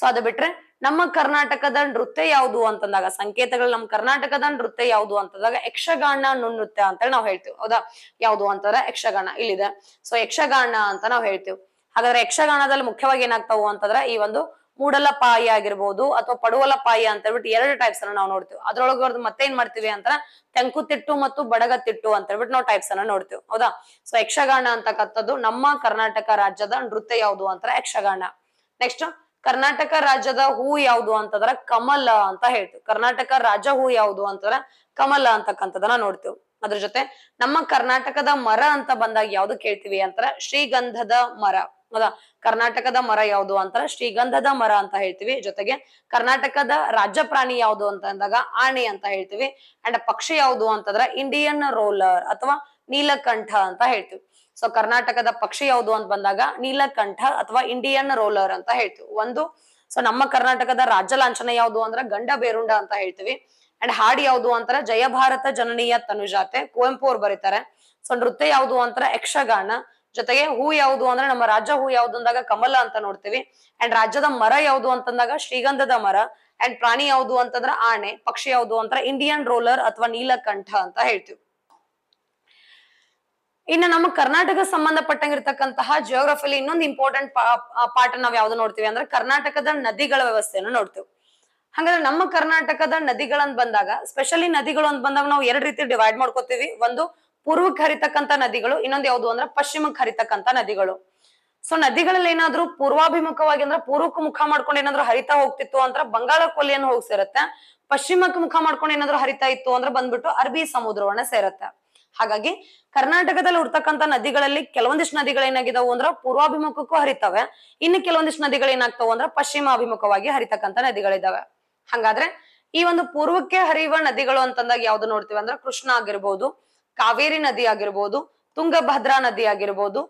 ಸೊ ಅದು ಬಿಟ್ರೆ ನಮ್ಮ ಕರ್ನಾಟಕದ ನೃತ್ಯ ಯಾವುದು ಅಂತಂದಾಗ ಸಂಕೇತಗಳು ನಮ್ಮ ಕರ್ನಾಟಕದ ನೃತ್ಯ ಯಾವುದು ಅಂತಂದಾಗ ಯಕ್ಷಗಾನ ನೃತ್ಯ ಅಂತ ನಾವು ಹೇಳ್ತೀವಿ ಹೌದಾ ಯಾವುದು ಅಂತಂದ್ರೆ ಯಕ್ಷಗಾನ ಇಲ್ಲಿದೆ ಸೊ ಯಕ್ಷಗಾನ ಅಂತ ನಾವು ಹೇಳ್ತೀವಿ ಹಾಗಾದ್ರೆ ಯಕ್ಷಗಾನದಲ್ಲಿ ಮುಖ್ಯವಾಗಿ ಏನಾಗ್ತಾವು ಅಂತಂದ್ರ ಈ ಒಂದು ಮೂಡಲಪಾಯಿ ಆಗಿರ್ಬೋದು ಅಥವಾ ಪಡುವಲಪಾಯಿ ಅಂತ ಹೇಳ್ಬಿಟ್ಟು ಎರಡು ಟೈಪ್ಸ್ ಅನ್ನ ನಾವು ನೋಡ್ತೀವಿ ಅದ್ರೊಳಗೆ ಮತ್ತೆ ಏನ್ ಮಾಡ್ತೀವಿ ಅಂತ ತೆಂಕುತಿಟ್ಟು ಮತ್ತು ಬಡಗತಿಟ್ಟು ಅಂತ ಹೇಳ್ಬಿಟ್ಟು ನಾವು ಟೈಪ್ಸ್ ಅನ್ನ ನೋಡ್ತೀವಿ ಹೌದಾ ಸೊ ಯಕ್ಷಗಾನ ಅಂತಕ್ಕಂಥದ್ದು ನಮ್ಮ ಕರ್ನಾಟಕ ರಾಜ್ಯದ ನೃತ್ಯ ಯಾವುದು ಅಂತ ಯಕ್ಷಗಾನ ನೆಕ್ಸ್ಟ್ ಕರ್ನಾಟಕ ರಾಜ್ಯದ ಹೂ ಯಾವುದು ಅಂತಂದ್ರ ಕಮಲ ಅಂತ ಹೇಳ್ತೀವಿ ಕರ್ನಾಟಕ ರಾಜ ಹೂ ಯಾವುದು ಅಂತಂದ್ರ ಕಮಲ ಅಂತಕ್ಕಂಥದನ್ನ ನೋಡ್ತೇವೆ ಅದ್ರ ಜೊತೆ ನಮ್ಮ ಕರ್ನಾಟಕದ ಮರ ಅಂತ ಬಂದಾಗ ಯಾವ್ದು ಕೇಳ್ತೀವಿ ಅಂತರ ಶ್ರೀಗಂಧದ ಮರ ಅದ ಕರ್ನಾಟಕದ ಮರ ಯಾವುದು ಅಂತಾರ ಶ್ರೀಗಂಧದ ಮರ ಅಂತ ಹೇಳ್ತೀವಿ ಜೊತೆಗೆ ಕರ್ನಾಟಕದ ರಾಜ್ಯ ಪ್ರಾಣಿ ಯಾವುದು ಅಂತ ಅಂದಾಗ ಆನೆ ಅಂತ ಹೇಳ್ತೀವಿ ಅಂಡ್ ಪಕ್ಷಿ ಯಾವುದು ಅಂತಂದ್ರ ಇಂಡಿಯನ್ ರೋಲರ್ ಅಥವಾ ನೀಲಕಂಠ ಅಂತ ಹೇಳ್ತೀವಿ ಸೊ ಕರ್ನಾಟಕದ ಪಕ್ಷಿ ಯಾವುದು ಅಂತ ಬಂದಾಗ ನೀಲಕಂಠ ಅಥವಾ ಇಂಡಿಯನ್ ರೋಲರ್ ಅಂತ ಹೇಳ್ತೀವಿ ಒಂದು ಸೊ ನಮ್ಮ ಕರ್ನಾಟಕದ ರಾಜ್ಯ ಲಾಂಛನ ಯಾವುದು ಅಂದ್ರೆ ಗಂಡ ಬೇರುಂಡ ಅಂತ ಹೇಳ್ತೀವಿ ಅಂಡ್ ಹಾಡ್ ಯಾವುದು ಅಂತಾರೆ ಜಯ ಭಾರತ ಜನನೀಯ ತನುಜಾತೆ ಕುವೆಂಪು ಅವ್ರು ಬರೀತಾರೆ ಸೊ ನೃತ್ಯ ಯಾವುದು ಅಂತಾರೆ ಯಕ್ಷಗಾನ ಜೊತೆಗೆ ಹೂ ಯಾವುದು ಅಂದ್ರೆ ನಮ್ಮ ರಾಜ್ಯ ಹೂ ಯಾವುದು ಅಂದಾಗ ಕಮಲ ಅಂತ ನೋಡ್ತೀವಿ ಅಂಡ್ ರಾಜ್ಯದ ಮರ ಯಾವುದು ಅಂತಂದಾಗ ಶ್ರೀಗಂಧದ ಮರ ಅಂಡ್ ಪ್ರಾಣಿ ಯಾವುದು ಅಂತಂದ್ರೆ ಆನೆ ಪಕ್ಷಿ ಯಾವುದು ಅಂತ ಇಂಡಿಯನ್ ರೋಲರ್ ಅಥವಾ ನೀಲಕಂಠ ಅಂತ ಹೇಳ್ತೀವಿ ಇನ್ನು ನಮ್ಮ ಕರ್ನಾಟಕ ಸಂಬಂಧಪಟ್ಟಂಗಿರ್ತಕ್ಕಂತಹ ಜಿಯೋಗ್ರಫಿಲಿ ಇನ್ನೊಂದು ಇಂಪಾರ್ಟೆಂಟ್ ಪಾರ್ಟ್ ನಾವು ಯಾವ್ದು ನೋಡ್ತೀವಿ ಅಂದ್ರೆ ಕರ್ನಾಟಕದ ನದಿಗಳ ವ್ಯವಸ್ಥೆಯನ್ನು ನೋಡ್ತೇವೆ ಹಂಗಂದ್ರೆ ನಮ್ಮ ಕರ್ನಾಟಕದ ನದಿಗಳಂತ ಬಂದಾಗ ಸ್ಪೆಷಲಿ ನದಿಗಳು ಅಂತ ಬಂದಾಗ ನಾವು ಎರಡು ರೀತಿ ಡಿವೈಡ್ ಮಾಡ್ಕೋತೀವಿ ಒಂದು ಪೂರ್ವಕ್ಕೆ ಹರಿತಕ್ಕಂತ ನದಿಗಳು ಇನ್ನೊಂದು ಯಾವುದು ಅಂದ್ರೆ ಪಶ್ಚಿಮಕ್ಕೆ ಹರಿತಕ್ಕಂಥ ನದಿಗಳು ಸೊ ನದಿಗಳಲ್ಲಿ ಏನಾದ್ರು ಪೂರ್ವಾಭಿಮುಖವಾಗಿ ಅಂದ್ರೆ ಪೂರ್ವಕ್ಕೆ ಮುಖ ಮಾಡ್ಕೊಂಡು ಏನಾದ್ರು ಹರಿತಾ ಹೋಗ್ತಿತ್ತು ಅಂದ್ರೆ ಬಂಗಾಳ ಕೊಲ್ಲಿಯನ್ನು ಹೋಗಿ ಸೇರುತ್ತೆ ಪಶ್ಚಿಮಕ್ಕೆ ಮುಖ ಮಾಡ್ಕೊಂಡು ಏನಾದ್ರು ಹರಿತಾ ಇತ್ತು ಅಂದ್ರೆ ಬಂದ್ಬಿಟ್ಟು ಅರಬಿ ಸಮುದ್ರವನ್ನ ಸೇರುತ್ತೆ ಹಾಗಾಗಿ ಕರ್ನಾಟಕದಲ್ಲಿ ಹುಡ್ತಕ್ಕಂತ ನದಿಗಳಲ್ಲಿ ಕೆಲವೊಂದಿಷ್ಟು ಏನಾಗಿದಾವು ಅಂದ್ರ ಪೂರ್ವಾಭಿಮುಖಕ್ಕೂ ಹರಿತವೆ ಇನ್ನು ಕೆಲವೊಂದಿಷ್ಟು ನದಿಗಳು ನದಿಗಳೇನಾಗ್ತಾವ ಅಂದ್ರ ಪಶ್ಚಿಮಾಭಿಮುಖವಾಗಿ ಹರಿತಕ್ಕಂತ ನದಿಗಳಿದಾವೆ ಹಂಗಾದ್ರೆ ಈ ಒಂದು ಪೂರ್ವಕ್ಕೆ ಹರಿಯುವ ನದಿಗಳು ಅಂತಂದಾಗ ಯಾವ್ದು ನೋಡ್ತೀವಿ ಅಂದ್ರೆ ಕೃಷ್ಣ ಆಗಿರ್ಬೋದು ಕಾವೇರಿ ನದಿ ಆಗಿರ್ಬೋದು ತುಂಗಭದ್ರಾ ನದಿ ಆಗಿರ್ಬೋದು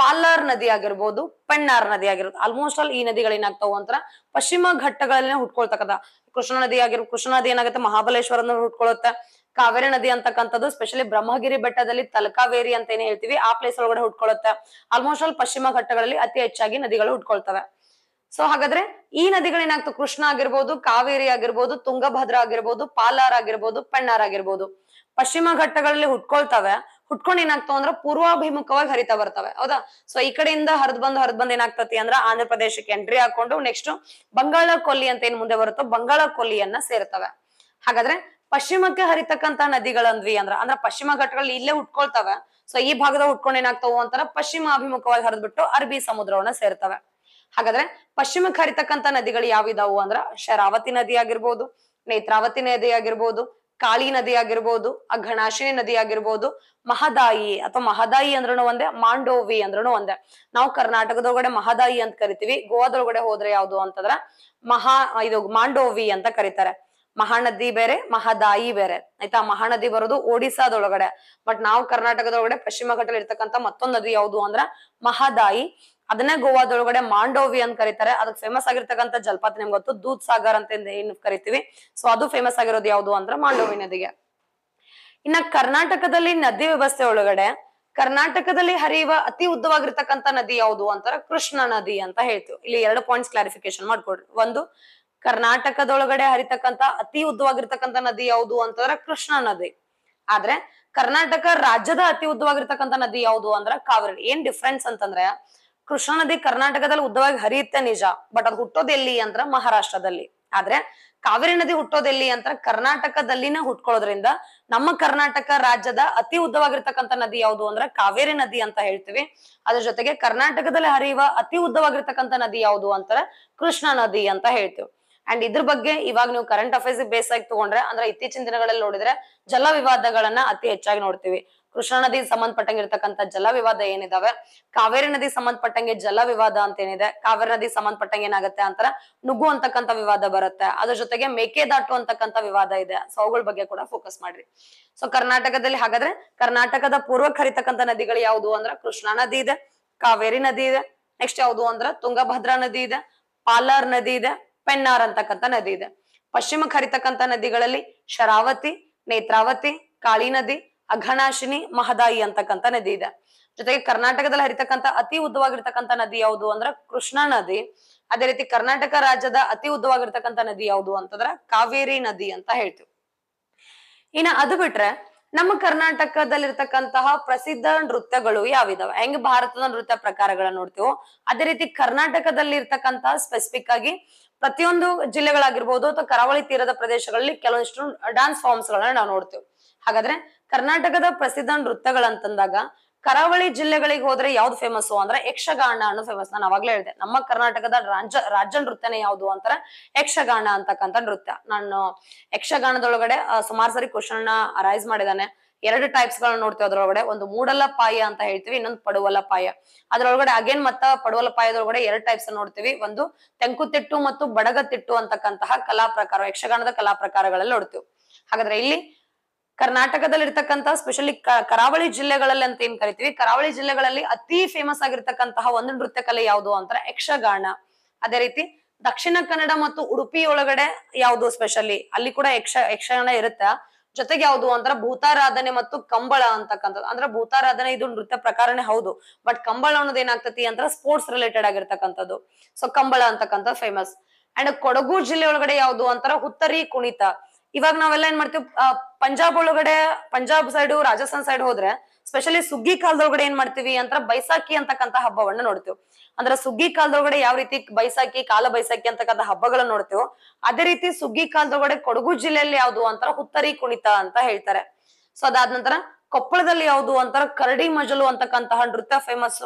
ಪಾಲಾರ್ ನದಿ ಆಗಿರ್ಬೋದು ಪೆಣ್ಣಾರ್ ನದಿ ಆಗಿರ್ಬೋದು ಆಲ್ಮೋಸ್ಟ್ ಆಲ್ ಈ ನದಿಗಳು ಏನಾಗ್ತಾವು ಅಂತ ಪಶ್ಚಿಮ ಘಟ್ಟಗಳಲ್ಲಿ ಹುಟ್ಕೊಳ್ತಕ್ಕಂಥ ಕೃಷ್ಣ ನದಿ ಆಗಿರ್ ಕೃಷ್ಣ ನದಿ ಏನಾಗುತ್ತೆ ಮಹಾಬಲೇಶ್ವರ ಹುಟ್ಕೊಳುತ್ತೆ ಕಾವೇರಿ ನದಿ ಅಂತಕ್ಕಂಥದ್ದು ಸ್ಪೆಷಲಿ ಬ್ರಹ್ಮಗಿರಿ ಬೆಟ್ಟದಲ್ಲಿ ತಲಕಾವೇರಿ ಅಂತ ಏನ್ ಹೇಳ್ತೀವಿ ಆ ಪ್ಲೇಸ್ ಒಳಗಡೆ ಹುಟ್ಕೊಳ್ಳುತ್ತೆ ಆಲ್ಮೋಸ್ಟ್ ಆಲ್ ಪಶ್ಚಿಮ ಘಟ್ಟಗಳಲ್ಲಿ ಅತಿ ಹೆಚ್ಚಾಗಿ ನದಿಗಳು ಹುಟ್ಕೊಳ್ತವೆ ಸೊ ಹಾಗಾದ್ರೆ ಈ ನದಿಗಳೇನಾಗ್ತವೆ ಕೃಷ್ಣ ಆಗಿರ್ಬೋದು ಕಾವೇರಿ ಆಗಿರ್ಬೋದು ತುಂಗಭದ್ರ ಆಗಿರ್ಬೋದು ಪಾಲಾರ್ ಆಗಿರ್ಬೋದು ಪೆಣ್ಣಾರ್ ಆಗಿರ್ಬೋದು ಪಶ್ಚಿಮ ಘಟ್ಟಗಳಲ್ಲಿ ಹುಟ್ಕೊಳ್ತವೆ ಹುಟ್ಕೊಂಡು ಏನಾಗ್ತಾವ ಅಂದ್ರೆ ಪೂರ್ವಾಭಿಮುಖವಾಗಿ ಹರಿತಾ ಬರ್ತವೆ ಹೌದಾ ಸೊ ಈ ಕಡೆಯಿಂದ ಹರಿದ್ ಬಂದು ಹರಿದ್ ಬಂದ್ ಏನಾಗ್ತತಿ ಅಂದ್ರ ಆಂಧ್ರ ಪ್ರದೇಶಕ್ಕೆ ಎಂಟ್ರಿ ಹಾಕೊಂಡು ನೆಕ್ಸ್ಟ್ ಬಂಗಾಳ ಕೊಲ್ಲಿ ಅಂತ ಏನ್ ಮುಂದೆ ಬರುತ್ತೋ ಬಂಗಾಳ ಕೊಲ್ಲಿಯನ್ನ ಸೇರ್ತವೆ ಹಾಗಾದ್ರೆ ಪಶ್ಚಿಮಕ್ಕೆ ಹರಿತಕ್ಕಂತ ನದಿಗಳಂದ್ವಿ ಅಂದ್ರ ಅಂದ್ರ ಪಶ್ಚಿಮ ಘಟ್ಟಗಳಲ್ಲಿ ಇಲ್ಲೇ ಉಟ್ಕೊಳ್ತವೆ ಸೊ ಈ ಭಾಗದ ಉಟ್ಕೊಂಡ್ ಏನಾಗ್ತಾವ ಅಂತಾರ ಪಶ್ಚಿಮ ಅಭಿಮುಖವಾಗಿ ಹರಿದ್ಬಿಟ್ಟು ಅರಬಿ ಸಮುದ್ರವನ್ನ ಸೇರ್ತವೆ ಹಾಗಾದ್ರೆ ಪಶ್ಚಿಮಕ್ಕೆ ಹರಿತಕ್ಕಂತ ನದಿಗಳು ಯಾವಿದಾವು ಅಂದ್ರ ಶರಾವತಿ ನದಿ ಆಗಿರ್ಬೋದು ನೇತ್ರಾವತಿ ನದಿ ಆಗಿರ್ಬೋದು ಕಾಳಿ ನದಿ ಆಗಿರ್ಬೋದು ಅಘನಾಶಿನಿ ನದಿ ಆಗಿರ್ಬೋದು ಮಹದಾಯಿ ಅಥವಾ ಮಹದಾಯಿ ಅಂದ್ರೂ ಒಂದೇ ಮಾಂಡೋವಿ ಅಂದ್ರೂ ಒಂದೇ ನಾವು ಕರ್ನಾಟಕದೊಳಗಡೆ ಮಹದಾಯಿ ಅಂತ ಕರಿತೀವಿ ಗೋವಾದೊಳಗಡೆ ಹೋದ್ರೆ ಯಾವ್ದು ಅಂತಂದ್ರ ಮಹಾ ಇದು ಮಾಂಡೋವಿ ಅಂತ ಕರೀತಾರೆ ಮಹಾನದಿ ಬೇರೆ ಮಹದಾಯಿ ಬೇರೆ ಆಯ್ತಾ ಮಹಾನದಿ ಬರೋದು ಒಡಿಸಾದೊಳಗಡೆ ಬಟ್ ನಾವು ಕರ್ನಾಟಕದೊಳಗಡೆ ಪಶ್ಚಿಮ ಘಟ್ಟದಲ್ಲಿ ಇರ್ತಕ್ಕಂತ ಮತ್ತೊಂದು ನದಿ ಯಾವುದು ಅಂದ್ರ ಮಹಾದಾಯಿ ಅದನ್ನೇ ಗೋವಾದೊಳಗಡೆ ಮಾಂಡೋವಿ ಅಂತ ಕರೀತಾರೆ ಅದಕ್ಕೆ ಫೇಮಸ್ ಆಗಿರ್ತಕ್ಕಂತ ಜಲಪಾತ ನಿಮ್ಗೆ ಗೊತ್ತು ದೂದ್ ಸಾಗರ್ ಅಂತ ಏನು ಕರಿತೀವಿ ಸೊ ಅದು ಫೇಮಸ್ ಆಗಿರೋದು ಯಾವುದು ಅಂದ್ರೆ ಮಾಂಡೋವಿ ನದಿಗೆ ಇನ್ನ ಕರ್ನಾಟಕದಲ್ಲಿ ನದಿ ವ್ಯವಸ್ಥೆ ಒಳಗಡೆ ಕರ್ನಾಟಕದಲ್ಲಿ ಹರಿಯುವ ಅತಿ ಉದ್ದವಾಗಿರ್ತಕ್ಕಂಥ ನದಿ ಯಾವುದು ಅಂತಾರೆ ಕೃಷ್ಣ ನದಿ ಅಂತ ಹೇಳ್ತೀವಿ ಇಲ್ಲಿ ಎರಡು ಪಾಯಿಂಟ್ಸ್ ಕ್ಲಾರಿಫಿಕೇಶನ್ ಮಾಡ್ಕೊಡ್ರಿ ಒಂದು ಕರ್ನಾಟಕದೊಳಗಡೆ ಹರಿತಕ್ಕಂತ ಅತಿ ಉದ್ದವಾಗಿರ್ತಕ್ಕಂಥ ನದಿ ಯಾವುದು ಅಂತಂದ್ರೆ ಕೃಷ್ಣಾ ನದಿ ಆದ್ರೆ ಕರ್ನಾಟಕ ರಾಜ್ಯದ ಅತಿ ಉದ್ದವಾಗಿರ್ತಕ್ಕಂಥ ನದಿ ಯಾವುದು ಅಂದ್ರ ಕಾವೇರಿ ಏನ್ ಡಿಫ್ರೆನ್ಸ್ ಅಂತಂದ್ರೆ ಕೃಷ್ಣಾ ನದಿ ಕರ್ನಾಟಕದಲ್ಲಿ ಉದ್ದವಾಗಿ ಹರಿಯುತ್ತೆ ನಿಜ ಬಟ್ ಅದು ಹುಟ್ಟೋದೆಲ್ಲಿ ಎಲ್ಲಿ ಅಂದ್ರ ಮಹಾರಾಷ್ಟ್ರದಲ್ಲಿ ಆದ್ರೆ ಕಾವೇರಿ ನದಿ ಹುಟ್ಟೋದೆಲ್ಲಿ ಅಂತ ಕರ್ನಾಟಕದಲ್ಲಿನ ಹುಟ್ಕೊಳ್ಳೋದ್ರಿಂದ ನಮ್ಮ ಕರ್ನಾಟಕ ರಾಜ್ಯದ ಅತಿ ಉದ್ದವಾಗಿರ್ತಕ್ಕಂಥ ನದಿ ಯಾವುದು ಅಂದ್ರೆ ಕಾವೇರಿ ನದಿ ಅಂತ ಹೇಳ್ತೀವಿ ಅದ್ರ ಜೊತೆಗೆ ಕರ್ನಾಟಕದಲ್ಲಿ ಹರಿಯುವ ಅತಿ ಉದ್ದವಾಗಿರ್ತಕ್ಕಂಥ ನದಿ ಯಾವುದು ಅಂತಾರೆ ಕೃಷ್ಣಾ ನದಿ ಅಂತ ಹೇಳ್ತೀವಿ ಅಂಡ್ ಇದ್ರ ಬಗ್ಗೆ ಇವಾಗ ನೀವು ಕರೆಂಟ್ ಅಫೇರ್ಸ್ ಬೇಸ್ ಆಗಿ ತಗೊಂಡ್ರೆ ಅಂದ್ರೆ ಇತ್ತೀಚಿನ ದಿನಗಳಲ್ಲಿ ನೋಡಿದ್ರೆ ಜಲ ವಿವಾದಗಳನ್ನ ಅತಿ ಹೆಚ್ಚಾಗಿ ನೋಡ್ತೀವಿ ಕೃಷ್ಣಾ ನದಿ ಸಂಬಂಧಪಟ್ಟಂಗೆ ಇರ್ತಕ್ಕಂಥ ಜಲ ವಿವಾದ ಏನಿದಾವೆ ಕಾವೇರಿ ನದಿ ಸಂಬಂಧಪಟ್ಟಂಗೆ ಜಲ ವಿವಾದ ಅಂತ ಏನಿದೆ ಕಾವೇರಿ ನದಿ ಸಂಬಂಧಪಟ್ಟಂಗೆ ಏನಾಗುತ್ತೆ ಅಂತರ ನುಗ್ಗು ಅಂತಕ್ಕಂಥ ವಿವಾದ ಬರುತ್ತೆ ಅದ್ರ ಜೊತೆಗೆ ಮೇಕೆದಾಟು ಅಂತಕ್ಕಂಥ ವಿವಾದ ಇದೆ ಸೊ ಅವುಗಳ ಬಗ್ಗೆ ಕೂಡ ಫೋಕಸ್ ಮಾಡ್ರಿ ಸೊ ಕರ್ನಾಟಕದಲ್ಲಿ ಹಾಗಾದ್ರೆ ಕರ್ನಾಟಕದ ಪೂರ್ವ ಕರಿತಕ್ಕಂಥ ನದಿಗಳು ಯಾವುದು ಅಂದ್ರ ಕೃಷ್ಣಾ ನದಿ ಇದೆ ಕಾವೇರಿ ನದಿ ಇದೆ ನೆಕ್ಸ್ಟ್ ಯಾವುದು ಅಂದ್ರ ತುಂಗಭದ್ರಾ ನದಿ ಇದೆ ಪಾಲಾರ್ ನದಿ ಇದೆ ಪೆನ್ನಾರ್ ಅಂತಕ್ಕಂಥ ನದಿ ಇದೆ ಪಶ್ಚಿಮಕ್ಕೆ ಹರಿತಕ್ಕಂತ ನದಿಗಳಲ್ಲಿ ಶರಾವತಿ ನೇತ್ರಾವತಿ ಕಾಳಿ ನದಿ ಅಘನಾಶಿನಿ ಮಹದಾಯಿ ಅಂತಕ್ಕಂಥ ನದಿ ಇದೆ ಜೊತೆಗೆ ಕರ್ನಾಟಕದಲ್ಲಿ ಹರಿತಕ್ಕಂತ ಅತಿ ಉದ್ದವಾಗಿರ್ತಕ್ಕಂಥ ನದಿ ಯಾವುದು ಅಂದ್ರೆ ಕೃಷ್ಣಾ ನದಿ ಅದೇ ರೀತಿ ಕರ್ನಾಟಕ ರಾಜ್ಯದ ಅತಿ ಉದ್ದವಾಗಿರ್ತಕ್ಕಂಥ ನದಿ ಯಾವುದು ಅಂತಂದ್ರೆ ಕಾವೇರಿ ನದಿ ಅಂತ ಹೇಳ್ತೀವಿ ಇನ್ನ ಅದು ಬಿಟ್ರೆ ನಮ್ಮ ಕರ್ನಾಟಕದಲ್ಲಿರ್ತಕ್ಕಂತಹ ಪ್ರಸಿದ್ಧ ನೃತ್ಯಗಳು ಯಾವಿದಾವೆ ಹೆಂಗ್ ಭಾರತದ ನೃತ್ಯ ಪ್ರಕಾರಗಳನ್ನ ನೋಡ್ತೀವೋ ಅದೇ ರೀತಿ ಕರ್ನಾಟಕದಲ್ಲಿ ಇರ್ತಕ್ಕಂತಹ ಸ್ಪೆಸಿಫಿಕ್ ಆಗಿ ಪ್ರತಿಯೊಂದು ಜಿಲ್ಲೆಗಳಾಗಿರ್ಬೋದು ಅಥವಾ ಕರಾವಳಿ ತೀರದ ಪ್ರದೇಶಗಳಲ್ಲಿ ಕೆಲವೊಂದಿಷ್ಟು ಡಾನ್ಸ್ ಫಾರ್ಮ್ಸ್ ಗಳನ್ನ ನಾವು ನೋಡ್ತೇವೆ ಹಾಗಾದ್ರೆ ಕರ್ನಾಟಕದ ಪ್ರಸಿದ್ಧ ನೃತ್ಯಗಳಂತಂದಾಗ ಕರಾವಳಿ ಜಿಲ್ಲೆಗಳಿಗೆ ಹೋದ್ರೆ ಯಾವ್ದು ಫೇಮಸ್ ಅಂದ್ರೆ ಯಕ್ಷಗಾನ ಅನ್ನೋ ಫೇಮಸ್ ನಾನು ಅವಾಗ್ಲೇ ಹೇಳಿದೆ ನಮ್ಮ ಕರ್ನಾಟಕದ ರಾಜ್ಯ ರಾಜ್ಯ ನೃತ್ಯನೇ ಯಾವ್ದು ಅಂತಾರೆ ಯಕ್ಷಗಾನ ಅಂತಕ್ಕಂಥ ನೃತ್ಯ ನಾನು ಯಕ್ಷಗಾನದೊಳಗಡೆ ಸುಮಾರು ಸರಿ ಕ್ವಶನ್ ಅರೈಸ್ ಮಾಡಿದಾನೆ ಎರಡು ಟೈಪ್ಸ್ ಗಳನ್ನ ನೋಡ್ತೇವೆ ಅದ್ರೊಳಗಡೆ ಒಂದು ಮೂಡಲಪಾಯ ಪಾಯ ಅಂತ ಹೇಳ್ತೀವಿ ಇನ್ನೊಂದು ಪಡುವಲಪಾಯ ಪಾಯ ಅದ್ರೊಳಗಡೆ ಅಗೇನ್ ಮತ್ತ ಪಡುವಲ ಪಾಯದೊಳಗಡೆ ಎರಡು ಟೈಪ್ಸ್ ನೋಡ್ತೀವಿ ಒಂದು ತೆಂಕುತಿಟ್ಟು ಮತ್ತು ಬಡಗತಿಟ್ಟು ಅಂತಕ್ಕಂತಹ ಕಲಾ ಪ್ರಕಾರ ಯಕ್ಷಗಾನದ ಕಲಾ ಪ್ರಕಾರಗಳಲ್ಲಿ ನೋಡ್ತೀವಿ ಹಾಗಾದ್ರೆ ಇಲ್ಲಿ ಕರ್ನಾಟಕದಲ್ಲಿ ಇರ್ತಕ್ಕಂತಹ ಸ್ಪೆಷಲಿ ಕರಾವಳಿ ಜಿಲ್ಲೆಗಳಲ್ಲಿ ಅಂತ ಏನ್ ಕರಿತೀವಿ ಕರಾವಳಿ ಜಿಲ್ಲೆಗಳಲ್ಲಿ ಅತಿ ಫೇಮಸ್ ಆಗಿರ್ತಕ್ಕಂತಹ ಒಂದು ನೃತ್ಯ ಕಲೆ ಯಾವುದು ಅಂತಾರೆ ಯಕ್ಷಗಾನ ಅದೇ ರೀತಿ ದಕ್ಷಿಣ ಕನ್ನಡ ಮತ್ತು ಉಡುಪಿ ಒಳಗಡೆ ಯಾವುದು ಸ್ಪೆಷಲಿ ಅಲ್ಲಿ ಕೂಡ ಯಕ್ಷ ಯಕ್ಷಗಾನ ಇರುತ್ತ ಜೊತೆಗೆ ಯಾವುದು ಅಂದ್ರ ಭೂತಾರಾಧನೆ ಮತ್ತು ಕಂಬಳ ಅಂತಕ್ಕಂಥದ್ದು ಅಂದ್ರೆ ಭೂತಾರಾಧನೆ ಇದು ನೃತ್ಯ ಪ್ರಕಾರನೇ ಹೌದು ಬಟ್ ಕಂಬಳ ಅನ್ನೋದು ಏನಾಗ್ತತಿ ಅಂತ ಸ್ಪೋರ್ಟ್ಸ್ ರಿಲೇಟೆಡ್ ಆಗಿರ್ತಕ್ಕಂಥದ್ದು ಸೊ ಕಂಬಳ ಅಂತಕ್ಕಂಥದ್ದು ಫೇಮಸ್ ಅಂಡ್ ಕೊಡಗು ಜಿಲ್ಲೆ ಒಳಗಡೆ ಯಾವುದು ಅಂತಾರ ಹುತ್ತರಿ ಕುಣಿತ ಇವಾಗ ನಾವೆಲ್ಲ ಏನ್ ಮಾಡ್ತೀವಿ ಪಂಜಾಬ್ ಒಳಗಡೆ ಪಂಜಾಬ್ ಸೈಡ್ ರಾಜಸ್ಥಾನ್ ಸೈಡ್ ಹೋದ್ರೆ ಸ್ಪೆಷಲಿ ಸುಗ್ಗಿ ಕಾಲದೊಳಗಡೆ ಏನ್ ಮಾಡ್ತೀವಿ ಅಂತ ಬೈಸಾಕಿ ಅಂತಕ್ಕಂಥ ಹಬ್ಬವನ್ನ ನೋಡ್ತೀವಿ ಅಂದ್ರ ಸುಗ್ಗಿ ಕಾಲದೊಳಗಡೆ ಯಾವ ರೀತಿ ಬೈಸಾಕಿ ಕಾಲ ಬೈಸಾಕಿ ಅಂತಕ್ಕಂಥ ಹಬ್ಬಗಳನ್ನ ನೋಡ್ತೇವೆ ಅದೇ ರೀತಿ ಸುಗ್ಗಿ ಕಾಲದೊಳಗಡೆ ಕೊಡಗು ಜಿಲ್ಲೆಯಲ್ಲಿ ಯಾವ್ದು ಅಂತಾರ ಹುತ್ತರಿ ಕುಣಿತ ಅಂತ ಹೇಳ್ತಾರೆ ಸೊ ಅದಾದ ನಂತರ ಕೊಪ್ಪಳದಲ್ಲಿ ಯಾವ್ದು ಅಂತಾರ ಕರಡಿ ಮಜಲು ಅಂತಕ್ಕಂತಹ ನೃತ್ಯ ಫೇಮಸ್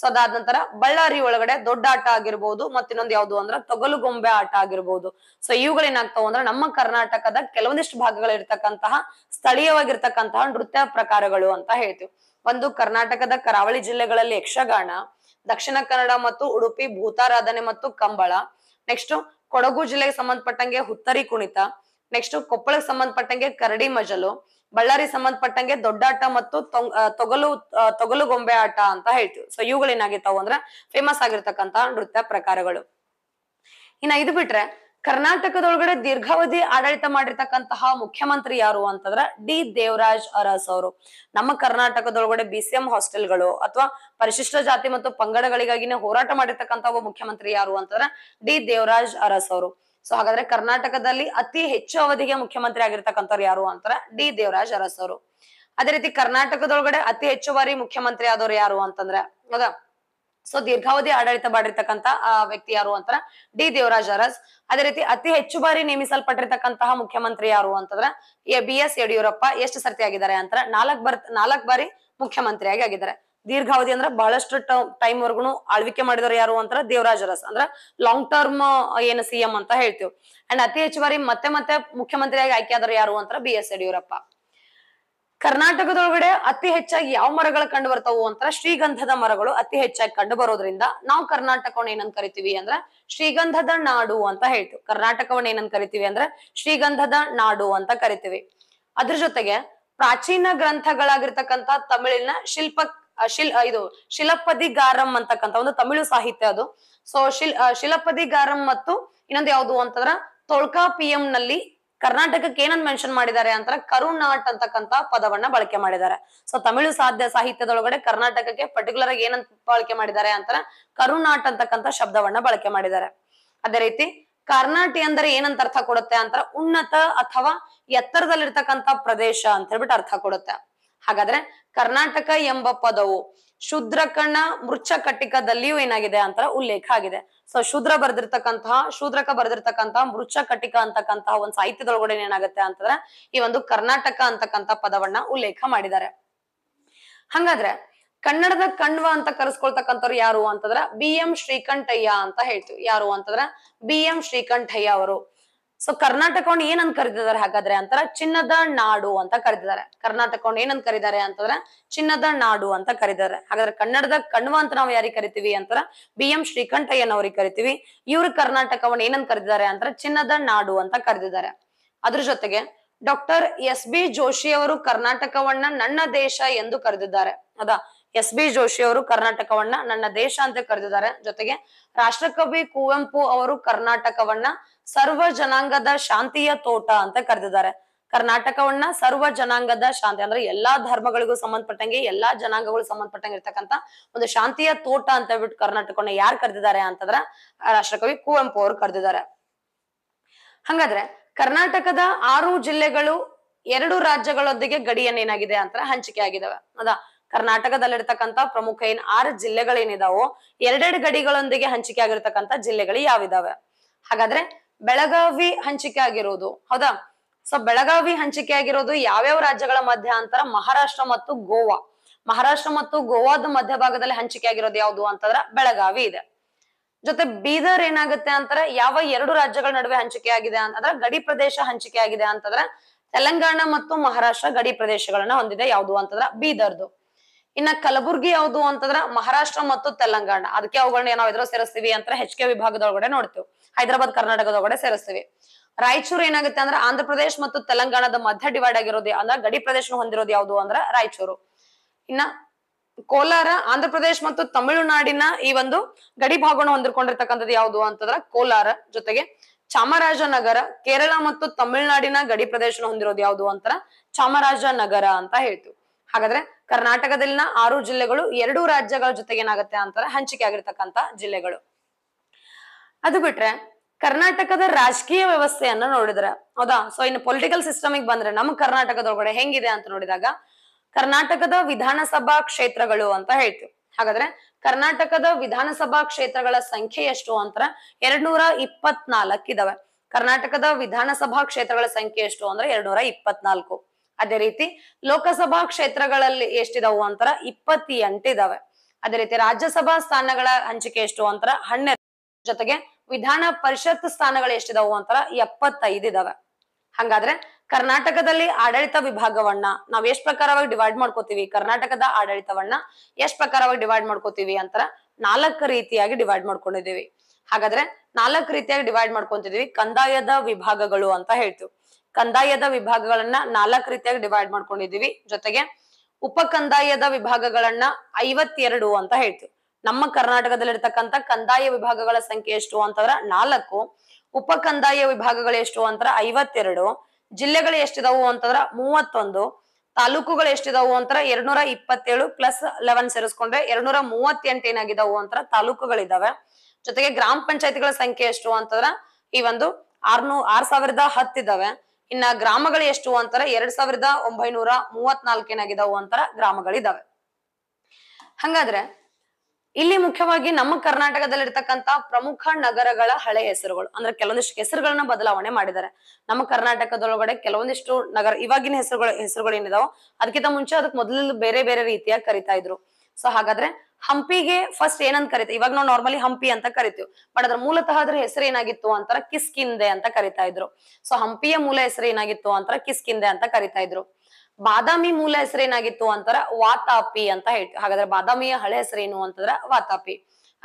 ಸೊ ಅದಾದ ನಂತರ ಬಳ್ಳಾರಿ ಒಳಗಡೆ ದೊಡ್ಡ ಆಟ ಆಗಿರ್ಬಹುದು ಮತ್ತಿನ್ನೊಂದು ಯಾವ್ದು ಅಂದ್ರೆ ತೊಗಲುಗೊಂಬೆ ಆಟ ಆಗಿರ್ಬಹುದು ಸೊ ಇವುಗಳೇನಾಗ್ತಾವ ಅಂದ್ರೆ ನಮ್ಮ ಕರ್ನಾಟಕದ ಕೆಲವೊಂದಿಷ್ಟು ಭಾಗಗಳಿರ್ತಕ್ಕಂತಹ ಸ್ಥಳೀಯವಾಗಿರ್ತಕ್ಕಂತಹ ನೃತ್ಯ ಪ್ರಕಾರಗಳು ಅಂತ ಹೇಳ್ತೀವಿ ಒಂದು ಕರ್ನಾಟಕದ ಕರಾವಳಿ ಜಿಲ್ಲೆಗಳಲ್ಲಿ ಯಕ್ಷಗಾನ ದಕ್ಷಿಣ ಕನ್ನಡ ಮತ್ತು ಉಡುಪಿ ಭೂತಾರಾಧನೆ ಮತ್ತು ಕಂಬಳ ನೆಕ್ಸ್ಟ್ ಕೊಡಗು ಜಿಲ್ಲೆಗೆ ಸಂಬಂಧಪಟ್ಟಂಗೆ ಹುತ್ತರಿ ಕುಣಿತ ನೆಕ್ಸ್ಟ್ ಕೊಪ್ಪಳಕ್ಕೆ ಸಂಬಂಧಪಟ್ಟಂಗೆ ಕರಡಿ ಮಜಲು ಬಳ್ಳಾರಿ ಸಂಬಂಧಪಟ್ಟಂಗೆ ದೊಡ್ಡಾಟ ಮತ್ತು ತೊಗಲು ತೊಗಲು ಗೊಂಬೆ ಆಟ ಅಂತ ಹೇಳ್ತೀವಿ ಸೊ ಇವುಗಳೇನಾಗಿರ್ತಾವು ಅಂದ್ರೆ ಫೇಮಸ್ ಆಗಿರ್ತಕ್ಕಂತಹ ನೃತ್ಯ ಪ್ರಕಾರಗಳು ಇನ್ನ ಇದು ಬಿಟ್ರೆ ಕರ್ನಾಟಕದೊಳಗಡೆ ದೀರ್ಘಾವಧಿ ಆಡಳಿತ ಮಾಡಿರ್ತಕ್ಕಂತಹ ಮುಖ್ಯಮಂತ್ರಿ ಯಾರು ಅಂತಂದ್ರ ಡಿ ದೇವರಾಜ್ ಅರಸ್ ಅವರು ನಮ್ಮ ಕರ್ನಾಟಕದೊಳಗಡೆ ಬಿ ಸಿ ಎಂ ಹಾಸ್ಟೆಲ್ಗಳು ಅಥವಾ ಪರಿಶಿಷ್ಟ ಜಾತಿ ಮತ್ತು ಪಂಗಡಗಳಿಗಾಗಿನೇ ಹೋರಾಟ ಮಾಡಿರ್ತಕ್ಕಂತಹ ಒಬ್ಬ ಮುಖ್ಯಮಂತ್ರಿ ಯಾರು ಅಂತಂದ್ರ ಡಿ ದೇವರಾಜ್ ಅರಸ್ ಅವರು ಸೊ ಹಾಗಾದ್ರೆ ಕರ್ನಾಟಕದಲ್ಲಿ ಅತಿ ಹೆಚ್ಚು ಅವಧಿಗೆ ಮುಖ್ಯಮಂತ್ರಿ ಆಗಿರ್ತಕ್ಕಂಥವ್ರು ಯಾರು ಅಂತಾರ ಡಿ ದೇವರಾಜ್ ಅರಸ್ ಅವರು ಅದೇ ರೀತಿ ಕರ್ನಾಟಕದೊಳಗಡೆ ಅತಿ ಹೆಚ್ಚು ಬಾರಿ ಮುಖ್ಯಮಂತ್ರಿ ಆದವ್ರು ಯಾರು ಅಂತಂದ್ರೆ ಹೌದಾ ಸೊ ದೀರ್ಘಾವಧಿ ಆಡಳಿತ ಮಾಡಿರ್ತಕ್ಕಂತ ವ್ಯಕ್ತಿ ಯಾರು ಅಂತಂದ್ರೆ ಡಿ ದೇವರಾಜ್ ಅರಸ್ ಅದೇ ರೀತಿ ಅತಿ ಹೆಚ್ಚು ಬಾರಿ ನೇಮಿಸಲ್ಪಟ್ಟಿರ್ತಕ್ಕಂತಹ ಮುಖ್ಯಮಂತ್ರಿ ಯಾರು ಅಂತಂದ್ರೆ ಬಿ ಎಸ್ ಯಡಿಯೂರಪ್ಪ ಎಷ್ಟು ಸರ್ತಿ ಆಗಿದ್ದಾರೆ ಅಂತಂದ್ರೆ ನಾಲ್ಕ್ ಬರ್ ನಾಲ್ಕ್ ಬಾರಿ ಮುಖ್ಯಮಂತ್ರಿಯಾಗಿ ಆಗಿದ್ದಾರೆ ದೀರ್ಘಾವಧಿ ಅಂದ್ರೆ ಬಹಳಷ್ಟು ಟೈಮ್ ವರ್ಗು ಆಳ್ವಿಕೆ ಮಾಡಿದವರು ಯಾರು ಅಂತಂದ್ರೆ ದೇವರಾಜ್ ಅರಸ್ ಅಂದ್ರ ಲಾಂಗ್ ಟರ್ಮ್ ಏನ್ ಸಿಎಂ ಅಂತ ಹೇಳ್ತೀವಿ ಅಂಡ್ ಅತಿ ಹೆಚ್ಚು ಬಾರಿ ಮತ್ತೆ ಮತ್ತೆ ಮುಖ್ಯಮಂತ್ರಿಯಾಗಿ ಆಯ್ಕೆ ಆದ್ರೆ ಯಾರು ಅಂತಂದ್ರೆ ಬಿ ಎಸ್ ಯಡಿಯೂರಪ್ಪ ಕರ್ನಾಟಕದೊಳಗಡೆ ಅತಿ ಹೆಚ್ಚಾಗಿ ಯಾವ ಮರಗಳು ಕಂಡು ಬರ್ತಾವು ಅಂತ ಶ್ರೀಗಂಧದ ಮರಗಳು ಅತಿ ಹೆಚ್ಚಾಗಿ ಕಂಡು ಬರೋದ್ರಿಂದ ನಾವು ಕರ್ನಾಟಕವನ್ನ ಏನಂತ ಕರಿತೀವಿ ಅಂದ್ರೆ ಶ್ರೀಗಂಧದ ನಾಡು ಅಂತ ಹೇಳ್ತೀವಿ ಕರ್ನಾಟಕವನ್ನ ಏನಂತ ಕರಿತೀವಿ ಅಂದ್ರೆ ಶ್ರೀಗಂಧದ ನಾಡು ಅಂತ ಕರಿತೀವಿ ಅದ್ರ ಜೊತೆಗೆ ಪ್ರಾಚೀನ ಗ್ರಂಥಗಳಾಗಿರ್ತಕ್ಕಂತ ತಮಿಳಿನ ಶಿಲ್ಪ ಶಿಲ್ ಇದು ಶಿಲಪದಿಗಾರಂ ಅಂತಕ್ಕಂಥ ಒಂದು ತಮಿಳು ಸಾಹಿತ್ಯ ಅದು ಸೊ ಶಿಲ್ ಶಿಲಪದಿಗಾರಂ ಮತ್ತು ಇನ್ನೊಂದು ಯಾವುದು ಅಂತಂದ್ರ ತೊಳ್ಕಾ ಪಿಎಂ ನಲ್ಲಿ ಕರ್ನಾಟಕಕ್ಕೆ ಏನನ್ ಮೆನ್ಷನ್ ಮಾಡಿದ್ದಾರೆ ಅಂತ ಕರುಣಾಟ್ ಅಂತಕ್ಕಂತ ಪದವನ್ನ ಬಳಕೆ ಮಾಡಿದ್ದಾರೆ ಸೊ ತಮಿಳು ಸಾಧ್ಯ ಸಾಹಿತ್ಯದೊಳಗಡೆ ಕರ್ನಾಟಕಕ್ಕೆ ಪರ್ಟಿಕ್ಯುಲರ್ ಆಗಿ ಏನಂತ ಬಳಕೆ ಮಾಡಿದ್ದಾರೆ ಅಂತಾರೆ ಕರುಣಾಟ್ ಅಂತಕ್ಕಂತ ಶಬ್ದವನ್ನ ಬಳಕೆ ಮಾಡಿದ್ದಾರೆ ಅದೇ ರೀತಿ ಕರ್ನಾಟಿ ಅಂದ್ರೆ ಏನಂತ ಅರ್ಥ ಕೊಡುತ್ತೆ ಅಂತ ಉನ್ನತ ಅಥವಾ ಎತ್ತರದಲ್ಲಿರ್ತಕ್ಕಂಥ ಪ್ರದೇಶ ಅಂತ ಹೇಳ್ಬಿಟ್ಟು ಅರ್ಥ ಕೊಡುತ್ತೆ ಹಾಗಾದ್ರೆ ಕರ್ನಾಟಕ ಎಂಬ ಪದವು ಶುದ್ರಕಣ ಮೃಚ್ಛ ಕಟಿಕದಲ್ಲಿಯೂ ಏನಾಗಿದೆ ಅಂತ ಉಲ್ಲೇಖ ಆಗಿದೆ ಸೊ ಶುದ್ರ ಬರೆದಿರ್ತಕ್ಕಂತಹ ಶೂದ್ರಕ ಬರೆದಿರ್ತಕ್ಕಂತಹ ಮೃಚ್ಛ ಕಟಿಕ ಅಂತಕ್ಕಂತಹ ಒಂದು ಸಾಹಿತ್ಯದೊಳಗಡೆ ಏನಾಗುತ್ತೆ ಅಂತಂದ್ರೆ ಈ ಒಂದು ಕರ್ನಾಟಕ ಅಂತಕ್ಕಂತ ಪದವನ್ನ ಉಲ್ಲೇಖ ಮಾಡಿದ್ದಾರೆ ಹಂಗಾದ್ರೆ ಕನ್ನಡದ ಕಣ್ವ ಅಂತ ಕರೆಸ್ಕೊಳ್ತಕ್ಕಂಥವ್ರು ಯಾರು ಅಂತಂದ್ರ ಬಿ ಎಂ ಶ್ರೀಕಂಠಯ್ಯ ಅಂತ ಹೇಳ್ತೀವಿ ಯಾರು ಅಂತಂದ್ರ ಬಿ ಎಂ ಶ್ರೀಕಂಠಯ್ಯ ಅವರು ಸೊ ಕರ್ನಾಟಕವನ್ನು ಏನಂತ ಕರಿತಿದ್ದಾರೆ ಹಾಗಾದ್ರೆ ಅಂತಾರ ಚಿನ್ನದ ನಾಡು ಅಂತ ಕರಿತಿದ್ದಾರೆ ಕರ್ನಾಟಕವನ್ನು ಏನಂತ ಕರಿದಾರೆ ಅಂತಂದ್ರೆ ಚಿನ್ನದ ನಾಡು ಅಂತ ಕರಿದಾರೆ ಹಾಗಾದ್ರೆ ಕನ್ನಡದ ಕಣ್ವ ಅಂತ ನಾವು ಯಾರಿಗೆ ಕರಿತೀವಿ ಅಂತಾರ ಬಿ ಎಂ ಶ್ರೀಕಂಠಯ್ಯನವ್ರಿಗೆ ಕರಿತೀವಿ ಇವ್ರು ಕರ್ನಾಟಕವನ್ನ ಏನಂತ ಕರಿದಿದ್ದಾರೆ ಅಂತಾರೆ ಚಿನ್ನದ ನಾಡು ಅಂತ ಕರೆದಿದ್ದಾರೆ ಅದ್ರ ಜೊತೆಗೆ ಡಾಕ್ಟರ್ ಎಸ್ ಬಿ ಜೋಶಿ ಅವರು ಕರ್ನಾಟಕವನ್ನ ನನ್ನ ದೇಶ ಎಂದು ಕರೆದಿದ್ದಾರೆ ಅದಾ ಎಸ್ ಬಿ ಜೋಶಿ ಅವರು ಕರ್ನಾಟಕವನ್ನ ನನ್ನ ದೇಶ ಅಂತ ಕರೆದಿದ್ದಾರೆ ಜೊತೆಗೆ ರಾಷ್ಟ್ರಕವಿ ಕುವೆಂಪು ಅವರು ಕರ್ನಾಟಕವನ್ನ ಸರ್ವ ಜನಾಂಗದ ಶಾಂತಿಯ ತೋಟ ಅಂತ ಕರೆದಿದ್ದಾರೆ ಕರ್ನಾಟಕವನ್ನ ಸರ್ವ ಜನಾಂಗದ ಶಾಂತಿ ಅಂದ್ರೆ ಎಲ್ಲಾ ಧರ್ಮಗಳಿಗೂ ಸಂಬಂಧಪಟ್ಟಂಗೆ ಎಲ್ಲಾ ಜನಾಂಗಗಳು ಸಂಬಂಧಪಟ್ಟಂಗೆ ಇರ್ತಕ್ಕಂತ ಒಂದು ಶಾಂತಿಯ ತೋಟ ಅಂತ ಬಿಟ್ಟು ಕರ್ನಾಟಕವನ್ನ ಯಾರು ಕರೆದಿದ್ದಾರೆ ಅಂತಂದ್ರ ರಾಷ್ಟ್ರಕವಿ ಕುವೆಂಪು ಅವರು ಕರೆದಿದ್ದಾರೆ ಹಂಗಾದ್ರೆ ಕರ್ನಾಟಕದ ಆರು ಜಿಲ್ಲೆಗಳು ಎರಡು ರಾಜ್ಯಗಳೊಂದಿಗೆ ಗಡಿಯನ್ ಏನಾಗಿದೆ ಅಂತ ಹಂಚಿಕೆ ಆಗಿದಾವೆ ಅದ ಕರ್ನಾಟಕದಲ್ಲಿರ್ತಕ್ಕಂಥ ಪ್ರಮುಖ ಏನ್ ಆರು ಜಿಲ್ಲೆಗಳೇನಿದಾವೋ ಎರಡೆರಡು ಗಡಿಗಳೊಂದಿಗೆ ಹಂಚಿಕೆ ಆಗಿರ್ತಕ್ಕಂಥ ಜಿಲ್ಲೆಗಳು ಯಾವಿದಾವೆ ಹಾಗಾದ್ರೆ ಬೆಳಗಾವಿ ಹಂಚಿಕೆ ಆಗಿರೋದು ಹೌದಾ ಸೊ ಬೆಳಗಾವಿ ಹಂಚಿಕೆ ಆಗಿರೋದು ಯಾವ್ಯಾವ ರಾಜ್ಯಗಳ ಮಧ್ಯ ಅಂತರ ಮಹಾರಾಷ್ಟ್ರ ಮತ್ತು ಗೋವಾ ಮಹಾರಾಷ್ಟ್ರ ಮತ್ತು ಗೋವಾದ ಮಧ್ಯಭಾಗದಲ್ಲಿ ಹಂಚಿಕೆ ಆಗಿರೋದು ಯಾವುದು ಅಂತಂದ್ರ ಬೆಳಗಾವಿ ಇದೆ ಜೊತೆ ಬೀದರ್ ಏನಾಗುತ್ತೆ ಅಂತಾರೆ ಯಾವ ಎರಡು ರಾಜ್ಯಗಳ ನಡುವೆ ಹಂಚಿಕೆ ಆಗಿದೆ ಅಂತಂದ್ರೆ ಗಡಿ ಪ್ರದೇಶ ಹಂಚಿಕೆ ಆಗಿದೆ ಅಂತಂದ್ರೆ ತೆಲಂಗಾಣ ಮತ್ತು ಮಹಾರಾಷ್ಟ್ರ ಗಡಿ ಪ್ರದೇಶಗಳನ್ನ ಹೊಂದಿದೆ ಯಾವುದು ಅಂತಂದ್ರ ಬೀದರ್ದು ಇನ್ನ ಕಲಬುರ್ಗಿ ಯಾವುದು ಅಂತಂದ್ರ ಮಹಾರಾಷ್ಟ್ರ ಮತ್ತು ತೆಲಂಗಾಣ ಅದಕ್ಕೆ ಅವುಗಳನ್ನ ಏನಾವಿದ್ರು ಸೇರಿಸ್ತೀವಿ ಅಂತ ವಿಭಾಗದ ವಿಭಾಗದೊಳಗಡೆ ನೋಡ್ತೇವೆ ಹೈದರಾಬಾದ್ ಕರ್ನಾಟಕದ ಒಳಗಡೆ ಸೇರಿಸ್ತೀವಿ ರಾಯಚೂರು ಏನಾಗುತ್ತೆ ಅಂದ್ರೆ ಆಂಧ್ರ ಪ್ರದೇಶ ಮತ್ತು ತೆಲಂಗಾಣದ ಮಧ್ಯ ಡಿವೈಡ್ ಆಗಿರೋದು ಅಂದ್ರೆ ಗಡಿ ಪ್ರದೇಶ ಹೊಂದಿರೋದು ಯಾವುದು ಅಂದ್ರೆ ರಾಯಚೂರು ಇನ್ನ ಕೋಲಾರ ಆಂಧ್ರ ಪ್ರದೇಶ ಮತ್ತು ತಮಿಳುನಾಡಿನ ಈ ಒಂದು ಗಡಿ ಭಾಗವನ್ನು ಹೊಂದಿಕೊಂಡಿರ್ತಕ್ಕಂಥದ್ದು ಯಾವುದು ಅಂತಂದ್ರ ಕೋಲಾರ ಜೊತೆಗೆ ಚಾಮರಾಜನಗರ ಕೇರಳ ಮತ್ತು ತಮಿಳುನಾಡಿನ ಗಡಿ ಪ್ರದೇಶ ಹೊಂದಿರೋದು ಯಾವುದು ಅಂತರ ಚಾಮರಾಜನಗರ ಅಂತ ಹೇಳ್ತೀವಿ ಹಾಗಾದ್ರೆ ಕರ್ನಾಟಕದಲ್ಲಿನ ಆರು ಜಿಲ್ಲೆಗಳು ಎರಡು ರಾಜ್ಯಗಳ ಜೊತೆಗೆ ಏನಾಗುತ್ತೆ ಅಂತಾರ ಹಂಚಿಕೆ ಆಗಿರ್ತಕ್ಕಂತ ಜಿಲ್ಲೆಗಳು ಅದು ಬಿಟ್ರೆ ಕರ್ನಾಟಕದ ರಾಜಕೀಯ ವ್ಯವಸ್ಥೆಯನ್ನ ನೋಡಿದ್ರೆ ಹೌದಾ ಸೊ ಇನ್ನು ಪೊಲಿಟಿಕಲ್ ಸಿಸ್ಟಮಿಗೆ ಬಂದ್ರೆ ನಮ್ಮ ಕರ್ನಾಟಕದೊಳಗಡೆ ಹೆಂಗಿದೆ ಅಂತ ನೋಡಿದಾಗ ಕರ್ನಾಟಕದ ವಿಧಾನಸಭಾ ಕ್ಷೇತ್ರಗಳು ಅಂತ ಹೇಳ್ತೀವಿ ಹಾಗಾದ್ರೆ ಕರ್ನಾಟಕದ ವಿಧಾನಸಭಾ ಕ್ಷೇತ್ರಗಳ ಸಂಖ್ಯೆ ಎಷ್ಟು ಅಂತ ಎರಡ್ ಇಪ್ಪತ್ನಾಲ್ಕ ಇದಾವೆ ಕರ್ನಾಟಕದ ವಿಧಾನಸಭಾ ಕ್ಷೇತ್ರಗಳ ಸಂಖ್ಯೆ ಎಷ್ಟು ಅಂದ್ರೆ ಎರಡ್ ಇಪ್ಪತ್ನಾಲ್ಕು ಅದೇ ರೀತಿ ಲೋಕಸಭಾ ಕ್ಷೇತ್ರಗಳಲ್ಲಿ ಎಷ್ಟಿದಾವು ಅಂತರ ಇಪ್ಪತ್ತೆಂಟಿದಾವೆ ಅದೇ ರೀತಿ ರಾಜ್ಯಸಭಾ ಸ್ಥಾನಗಳ ಹಂಚಿಕೆ ಎಷ್ಟು ಅಂತರ ಹನ್ನೆರಡು ಜೊತೆಗೆ ವಿಧಾನ ಪರಿಷತ್ ಸ್ಥಾನಗಳು ಎಷ್ಟಿದಾವು ಅಂತ ಎಪ್ಪತ್ತೈದು ಇದಾವೆ ಹಂಗಾದ್ರೆ ಕರ್ನಾಟಕದಲ್ಲಿ ಆಡಳಿತ ವಿಭಾಗವನ್ನ ನಾವ್ ಎಷ್ಟ್ ಪ್ರಕಾರವಾಗಿ ಡಿವೈಡ್ ಮಾಡ್ಕೋತೀವಿ ಕರ್ನಾಟಕದ ಆಡಳಿತವನ್ನ ಎಷ್ಟ್ ಪ್ರಕಾರವಾಗಿ ಡಿವೈಡ್ ಮಾಡ್ಕೋತೀವಿ ಅಂತರ ನಾಲ್ಕು ರೀತಿಯಾಗಿ ಡಿವೈಡ್ ಮಾಡ್ಕೊಂಡಿದೀವಿ ಹಾಗಾದ್ರೆ ನಾಲ್ಕು ರೀತಿಯಾಗಿ ಡಿವೈಡ್ ಮಾಡ್ಕೊಂತಿದೀವಿ ಕಂದಾಯದ ವಿಭಾಗಗಳು ಅಂತ ಹೇಳ್ತೀವಿ ಕಂದಾಯದ ವಿಭಾಗಗಳನ್ನ ನಾಲ್ಕು ರೀತಿಯಾಗಿ ಡಿವೈಡ್ ಮಾಡ್ಕೊಂಡಿದೀವಿ ಜೊತೆಗೆ ಉಪ ಕಂದಾಯದ ವಿಭಾಗಗಳನ್ನ ಐವತ್ತೆರಡು ಅಂತ ಹೇಳ್ತೀವಿ ನಮ್ಮ ಕರ್ನಾಟಕದಲ್ಲಿರ್ತಕ್ಕಂಥ ಕಂದಾಯ ವಿಭಾಗಗಳ ಸಂಖ್ಯೆ ಎಷ್ಟು ಅಂತಂದ್ರ ನಾಲ್ಕು ಉಪ ಕಂದಾಯ ವಿಭಾಗಗಳು ಎಷ್ಟು ಅಂತರ ಐವತ್ತೆರಡು ಜಿಲ್ಲೆಗಳು ಎಷ್ಟಿದಾವು ಅಂತಂದ್ರ ಮೂವತ್ತೊಂದು ತಾಲೂಕುಗಳು ಎಷ್ಟಿದಾವು ಅಂತರ ಎರಡ್ನೂರ ಇಪ್ಪತ್ತೇಳು ಪ್ಲಸ್ ಲೆವೆನ್ ಸೇರಿಸ್ಕೊಂಡ್ರೆ ಎರಡ್ನೂರ ಮೂವತ್ತೆಂಟು ಏನಾಗಿದಾವು ಅಂತರ ತಾಲೂಕುಗಳಿದಾವೆ ಜೊತೆಗೆ ಗ್ರಾಮ ಪಂಚಾಯತ್ಗಳ ಸಂಖ್ಯೆ ಎಷ್ಟು ಅಂತಂದ್ರ ಈ ಒಂದು ಆರ್ನೂ ಆರ್ ಸಾವಿರದ ಹತ್ತಿದಾವೆ ಇನ್ನ ಗ್ರಾಮಗಳು ಎಷ್ಟು ಅಂತರ ಎರಡ್ ಸಾವಿರದ ಒಂಬೈನೂರ ಮೂವತ್ನಾಲ್ಕು ಏನಾಗಿದಾವು ಅಂತರ ಗ್ರಾಮಗಳಿದಾವೆ ಹಂಗಾದ್ರೆ ಇಲ್ಲಿ ಮುಖ್ಯವಾಗಿ ನಮ್ಮ ಕರ್ನಾಟಕದಲ್ಲಿ ಇರ್ತಕ್ಕಂತ ಪ್ರಮುಖ ನಗರಗಳ ಹಳೆ ಹೆಸರುಗಳು ಅಂದ್ರೆ ಕೆಲವೊಂದಿಷ್ಟು ಹೆಸರುಗಳನ್ನ ಬದಲಾವಣೆ ಮಾಡಿದ್ದಾರೆ ನಮ್ಮ ಕರ್ನಾಟಕದೊಳಗಡೆ ಕೆಲವೊಂದಿಷ್ಟು ನಗರ ಇವಾಗಿನ ಹೆಸರುಗಳ ಹೆಸರುಗಳು ಏನಿದಾವೋ ಅದಕ್ಕಿಂತ ಮುಂಚೆ ಅದಕ್ಕೆ ಮೊದಲು ಬೇರೆ ಬೇರೆ ರೀತಿಯಾಗಿ ಕರಿತಾ ಇದ್ರು ಸೊ ಹಾಗಾದ್ರೆ ಹಂಪಿಗೆ ಫಸ್ಟ್ ಏನಂತ ಕರಿತೀವಿ ಇವಾಗ ನಾವು ನಾರ್ಮಲಿ ಹಂಪಿ ಅಂತ ಕರಿತೀವಿ ಬಟ್ ಅದ್ರ ಮೂಲತಃ ಅದ್ರ ಹೆಸರು ಏನಾಗಿತ್ತು ಅಂತಾರ ಕಿಸ್ಕಿಂದೆ ಅಂತ ಕರಿತಾ ಇದ್ರು ಸೊ ಹಂಪಿಯ ಮೂಲ ಹೆಸರು ಏನಾಗಿತ್ತು ಅಂತಾರ ಕಿಸ್ಕಿಂದೆ ಅಂತ ಕರಿತಾ ಇದ್ರು ಬಾದಾಮಿ ಮೂಲ ಏನಾಗಿತ್ತು ಅಂತಾರ ವಾತಾಪಿ ಅಂತ ಹೇಳ್ತೀವಿ ಹಾಗಾದ್ರೆ ಬಾದಾಮಿಯ ಹಳೆ ಹೆಸರೇನು ಅಂತಂದ್ರ ವಾತಾಪಿ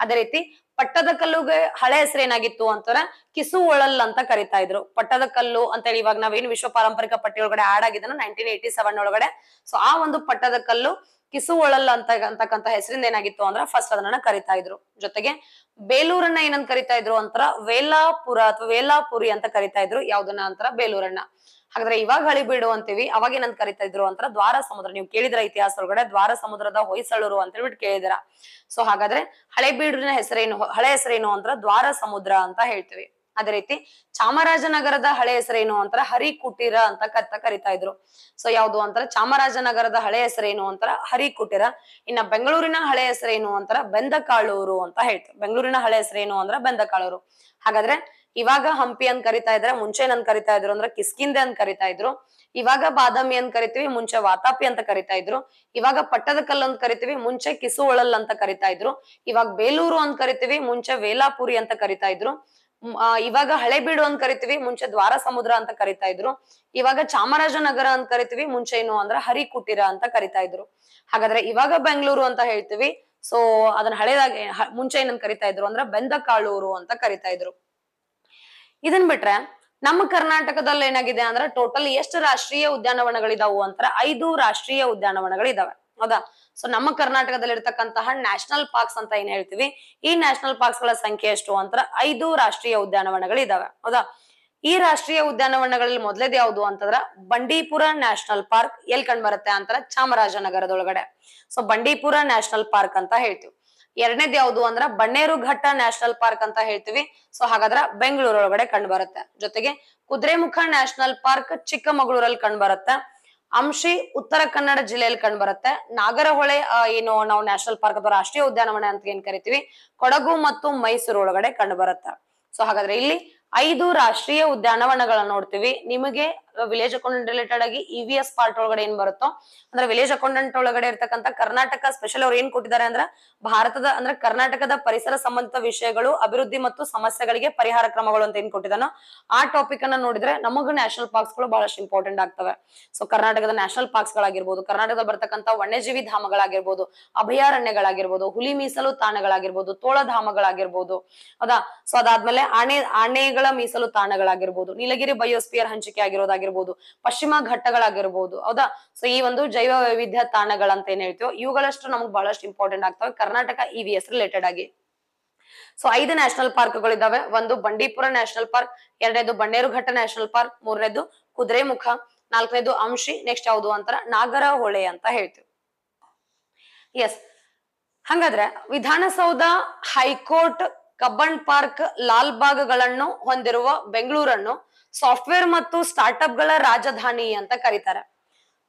ಅದೇ ರೀತಿ ಪಟ್ಟದ ಕಲ್ಲುಗೆ ಹಳೆ ಹೆಸರೇನಾಗಿತ್ತು ಅಂತಾರ ಕಿಸುವಳಲ್ ಅಂತ ಕರಿತಾ ಇದ್ರು ಪಟ್ಟದ ಕಲ್ಲು ಅಂತ ಹೇಳಿ ಇವಾಗ ನಾವೇನು ವಿಶ್ವ ಪಾರಂಪರಿಕ ಪಟ್ಟಿ ಒಳಗಡೆ ಆಡ್ ಆಗಿದ್ದನು ನೈನ್ಟೀನ್ ಏಯ್ಟಿ ಸೆವೆನ್ ಒಳಗಡೆ ಸೊ ಆ ಒಂದು ಪಟ್ಟದ ಕಲ್ಲು ಕಿಸುಒಳಲ್ ಅಂತ ಅಂತಕ್ಕಂತ ಹೆಸರಿಂದ ಏನಾಗಿತ್ತು ಅಂದ್ರ ಫಸ್ಟ್ ಅದನ್ನ ಕರಿತಾ ಇದ್ರು ಜೊತೆಗೆ ಬೇಲೂರನ್ನ ಏನಂತ ಕರಿತಾ ಇದ್ರು ಅಂತರ ವೇಲಾಪುರ ಅಥವಾ ವೇಲಾಪುರಿ ಅಂತ ಕರಿತಾ ಇದ್ರು ಯಾವ್ದನ್ನ ಅಂತರ ಬೇಲೂರನ್ನ ಹಾಗಾದ್ರೆ ಇವಾಗ ಬೀಡು ಅಂತೀವಿ ಏನಂತ ಕರಿತಾ ಇದ್ರು ಅಂತ ದ್ವಾರ ಸಮುದ್ರ ನೀವು ಕೇಳಿದ್ರ ಇತಿಹಾಸ ಒಳಗಡೆ ದ್ವಾರ ಸಮುದ್ರದ ಹೊಯ್ಸಳರು ಅಂತ ಹೇಳ್ಬಿಟ್ಟು ಕೇಳಿದಿರ ಸೊ ಹಾಗಾದ್ರೆ ಹಳೆಬೀಡಿನ ಹೆಸರೇನು ಹಳೆ ಹೆಸರೇನು ಅಂತ ದ್ವಾರ ಸಮುದ್ರ ಅಂತ ಹೇಳ್ತೀವಿ ಅದೇ ರೀತಿ ಚಾಮರಾಜನಗರದ ಹಳೆ ಹೆಸರೇನು ಅಂತ ಹರಿ ಕುಟೀರ ಅಂತ ಕತ್ತ ಕರಿತಾ ಇದ್ರು ಸೊ ಯಾವ್ದು ಅಂತಾರ ಚಾಮರಾಜನಗರದ ಹಳೆ ಹೆಸರೇನು ಅಂತ ಹರಿ ಕುಟೀರ ಇನ್ನ ಬೆಂಗಳೂರಿನ ಹಳೆ ಹೆಸರೇನು ಅಂತಾರ ಬೆಂದಕಾಳೂರು ಅಂತ ಹೇಳ್ತಾರೆ ಬೆಂಗಳೂರಿನ ಹಳೆ ಹೆಸರೇನು ಅಂದ್ರ ಬೆಂದಕಾಳೂರು ಹಾಗಾದ್ರೆ ಇವಾಗ ಹಂಪಿ ಅಂತ ಕರಿತಾ ಇದ್ರೆ ಮುಂಚೆ ನನ್ ಕರಿತಾ ಇದ್ರು ಅಂದ್ರೆ ಕಿಸ್ಕಿಂದೆ ಅಂತ ಕರಿತಾ ಇದ್ರು ಇವಾಗ ಬಾದಾಮಿ ಅಂತ ಕರಿತೀವಿ ಮುಂಚೆ ವಾತಾಪಿ ಅಂತ ಕರಿತಾ ಇದ್ರು ಇವಾಗ ಪಟ್ಟದಕಲ್ಲು ಅಂತ ಕರಿತೀವಿ ಮುಂಚೆ ಕಿಸುವಳಲ್ ಅಂತ ಕರಿತಾ ಇದ್ರು ಇವಾಗ ಬೇಲೂರು ಅಂತ ಕರಿತೀವಿ ಮುಂಚೆ ವೇಲಾಪುರಿ ಅಂತ ಕರಿತಾ ಇದ್ರು ಇವಾಗ ಹಳೆಬೀಡು ಅಂತ ಕರಿತೀವಿ ಮುಂಚೆ ದ್ವಾರ ಸಮುದ್ರ ಅಂತ ಕರಿತಾ ಇದ್ರು ಇವಾಗ ಚಾಮರಾಜನಗರ ಅಂತ ಕರಿತೀವಿ ಮುಂಚೆ ಏನು ಅಂದ್ರೆ ಹರಿ ಕುಟೀರ ಅಂತ ಕರಿತಾ ಇದ್ರು ಹಾಗಾದ್ರೆ ಇವಾಗ ಬೆಂಗಳೂರು ಅಂತ ಹೇಳ್ತೀವಿ ಸೊ ಅದನ್ನ ಹಳೆದಾಗ ಮುಂಚೆ ಏನಂತ ಕರಿತಾ ಇದ್ರು ಅಂದ್ರೆ ಬೆಂದಕಾಳೂರು ಅಂತ ಕರಿತಾ ಇದ್ರು ಇದನ್ ಬಿಟ್ರೆ ನಮ್ಮ ಕರ್ನಾಟಕದಲ್ಲಿ ಏನಾಗಿದೆ ಅಂದ್ರೆ ಟೋಟಲ್ ಎಷ್ಟು ರಾಷ್ಟ್ರೀಯ ಉದ್ಯಾನವನಗಳಿದಾವು ಅಂತ ಐದು ರಾಷ್ಟ್ರೀಯ ಉದ್ಯಾನವನಗಳಿದಾವೆ ಹೌದಾ ಸೊ ನಮ್ಮ ಕರ್ನಾಟಕದಲ್ಲಿ ಇರ್ತಕ್ಕಂತಹ ನ್ಯಾಷನಲ್ ಪಾರ್ಕ್ಸ್ ಅಂತ ಏನ್ ಹೇಳ್ತೀವಿ ಈ ನ್ಯಾಷನಲ್ ಪಾರ್ಕ್ಸ್ ಗಳ ಸಂಖ್ಯೆ ಎಷ್ಟು ಅಂತರ ಐದು ರಾಷ್ಟ್ರೀಯ ಉದ್ಯಾನವನಗಳಿದಾವೆ ಹೌದಾ ಈ ರಾಷ್ಟ್ರೀಯ ಉದ್ಯಾನವನಗಳಲ್ಲಿ ಮೊದಲೇದ್ ಯಾವುದು ಅಂತಂದ್ರ ಬಂಡೀಪುರ ನ್ಯಾಷನಲ್ ಪಾರ್ಕ್ ಎಲ್ಲಿ ಕಂಡು ಬರುತ್ತೆ ಅಂತಾರ ಚಾಮರಾಜನಗರದೊಳಗಡೆ ಸೊ ಬಂಡೀಪುರ ನ್ಯಾಷನಲ್ ಪಾರ್ಕ್ ಅಂತ ಹೇಳ್ತೀವಿ ಎರಡನೇದ್ ಯಾವ್ದು ಅಂದ್ರ ಬಣ್ಣೇರು ಘಟ್ಟ ನ್ಯಾಷನಲ್ ಪಾರ್ಕ್ ಅಂತ ಹೇಳ್ತೀವಿ ಸೊ ಹಾಗಾದ್ರ ಬೆಂಗಳೂರೊಳಗಡೆ ಕಂಡು ಬರುತ್ತೆ ಜೊತೆಗೆ ಕುದುರೆಮುಖ ನ್ಯಾಷನಲ್ ಪಾರ್ಕ್ ಚಿಕ್ಕಮಗಳೂರಲ್ಲಿ ಕಂಡು ಬರುತ್ತೆ ಅಂಶಿ ಉತ್ತರ ಕನ್ನಡ ಜಿಲ್ಲೆಯಲ್ಲಿ ಕಂಡು ಬರುತ್ತೆ ನಾಗರಹೊಳೆ ಏನು ನಾವು ನ್ಯಾಷನಲ್ ಪಾರ್ಕ್ ಅಥವಾ ರಾಷ್ಟ್ರೀಯ ಉದ್ಯಾನವನ ಅಂತ ಏನ್ ಕರಿತೀವಿ ಕೊಡಗು ಮತ್ತು ಮೈಸೂರು ಒಳಗಡೆ ಕಂಡು ಬರುತ್ತೆ ಸೊ ಹಾಗಾದ್ರೆ ಇಲ್ಲಿ ಐದು ರಾಷ್ಟ್ರೀಯ ಉದ್ಯಾನವನಗಳನ್ನ ನೋಡ್ತೀವಿ ನಿಮಗೆ ವಿಲೇಜ್ ಅಕೌಂಟೆಂಟ್ ರಿಲೇಟೆಡ್ ಆಗಿ ಇವಿಎಸ್ e ಪಾರ್ಟ್ ಒಳಗಡೆ ಏನ್ ಬರುತ್ತೋ ಅಂದ್ರೆ ವಿಲೇಜ್ ಅಕೌಂಟೆಂಟ್ ಒಳಗಡೆ ಇರ್ತಕ್ಕಂತ ಕರ್ನಾಟಕ ಸ್ಪೆಷಲ್ ಅವ್ರು ಏನ್ ಕೊಟ್ಟಿದ್ದಾರೆ ಅಂದ್ರೆ ಭಾರತದ ಅಂದ್ರೆ ಕರ್ನಾಟಕದ ಪರಿಸರ ಸಂಬಂಧಿತ ವಿಷಯಗಳು ಅಭಿವೃದ್ಧಿ ಮತ್ತು ಸಮಸ್ಯೆಗಳಿಗೆ ಪರಿಹಾರ ಕ್ರಮಗಳು ಅಂತ ಏನ್ ಕೊಟ್ಟಿದ್ದಾನೋ ಆ ಟಾಪಿಕ್ ಅನ್ನ ನೋಡಿದ್ರೆ ನಮಗೂ ನ್ಯಾಷನಲ್ ಪಾರ್ಕ್ಸ್ ಗಳು ಬಹಳಷ್ಟು ಇಂಪಾರ್ಟೆಂಟ್ ಆಗ್ತವೆ ಸೊ ಕರ್ನಾಟಕದ ನ್ಯಾಷನಲ್ ಪಾರ್ಕ್ಸ್ ಗಳಾಗಿರ್ಬೋದು ಕರ್ನಾಟಕದಲ್ಲಿ ಬರ್ತಕ್ಕಂಥ ವನ್ಯಜೀವಿ ಧಾಮಗಳಾಗಿರ್ಬೋದು ಅಭಯಾರಣ್ಯಗಳಾಗಿರ್ಬೋದು ಹುಲಿ ಮೀಸಲು ತಾಣಗಳಾಗಿರ್ಬೋದು ತೋಳಧಾಮಗಳಾಗಿರ್ಬೋದು ಹೌದಾ ಸೊ ಅದಾದ್ಮೇಲೆ ಆಣೆ ಆಣೆಗಳ ಮೀಸಲು ತಾಣಗಳಾಗಿರ್ಬೋದು ನೀಲಗಿರಿ ಬಯೋಸ್ಪಿಯರ್ ಹಂಚಿಕೆ ಆಗಿರೋದಾಗಿರ್ಬೋದು ಆಗಿರ್ಬೋದು ಪಶ್ಚಿಮ ಘಟ್ಟಗಳಾಗಿರ್ಬೋದು ಹೌದಾ ಸೊ ಈ ಒಂದು ಜೈವ ವೈವಿಧ್ಯ ತಾಣಗಳಂತ ಏನ್ ಹೇಳ್ತೀವೋ ಇವುಗಳಷ್ಟು ನಮ್ಗೆ ಬಹಳಷ್ಟು ಇಂಪಾರ್ಟೆಂಟ್ ಆಗ್ತವೆ ಕರ್ನಾಟಕ ಎಸ್ ರಿಲೇಟೆಡ್ ಆಗಿ ಸೊ ಐದು ನ್ಯಾಷನಲ್ ಪಾರ್ಕ್ ಗಳಿದಾವೆ ಒಂದು ಬಂಡೀಪುರ ನ್ಯಾಷನಲ್ ಪಾರ್ಕ್ ಎರಡನೇದು ಘಟ್ಟ ನ್ಯಾಷನಲ್ ಪಾರ್ಕ್ ಮೂರನೇದು ಕುದುರೆಮುಖ ನಾಲ್ಕನೇದು ಅಂಶಿ ನೆಕ್ಸ್ಟ್ ಯಾವುದು ಅಂತಾರ ನಾಗರ ಹೊಳೆ ಅಂತ ಹೇಳ್ತೀವಿ ಎಸ್ ಹಂಗಾದ್ರೆ ವಿಧಾನಸೌಧ ಹೈಕೋರ್ಟ್ ಕಬ್ಬನ್ ಪಾರ್ಕ್ ಲಾಲ್ಬಾಗ್ಗಳನ್ನು ಹೊಂದಿರುವ ಬೆಂಗಳೂರನ್ನು ಸಾಫ್ಟ್ವೇರ್ ಮತ್ತು ಸ್ಟಾರ್ಟ್ಅಪ್ ಗಳ ರಾಜಧಾನಿ ಅಂತ ಕರೀತಾರೆ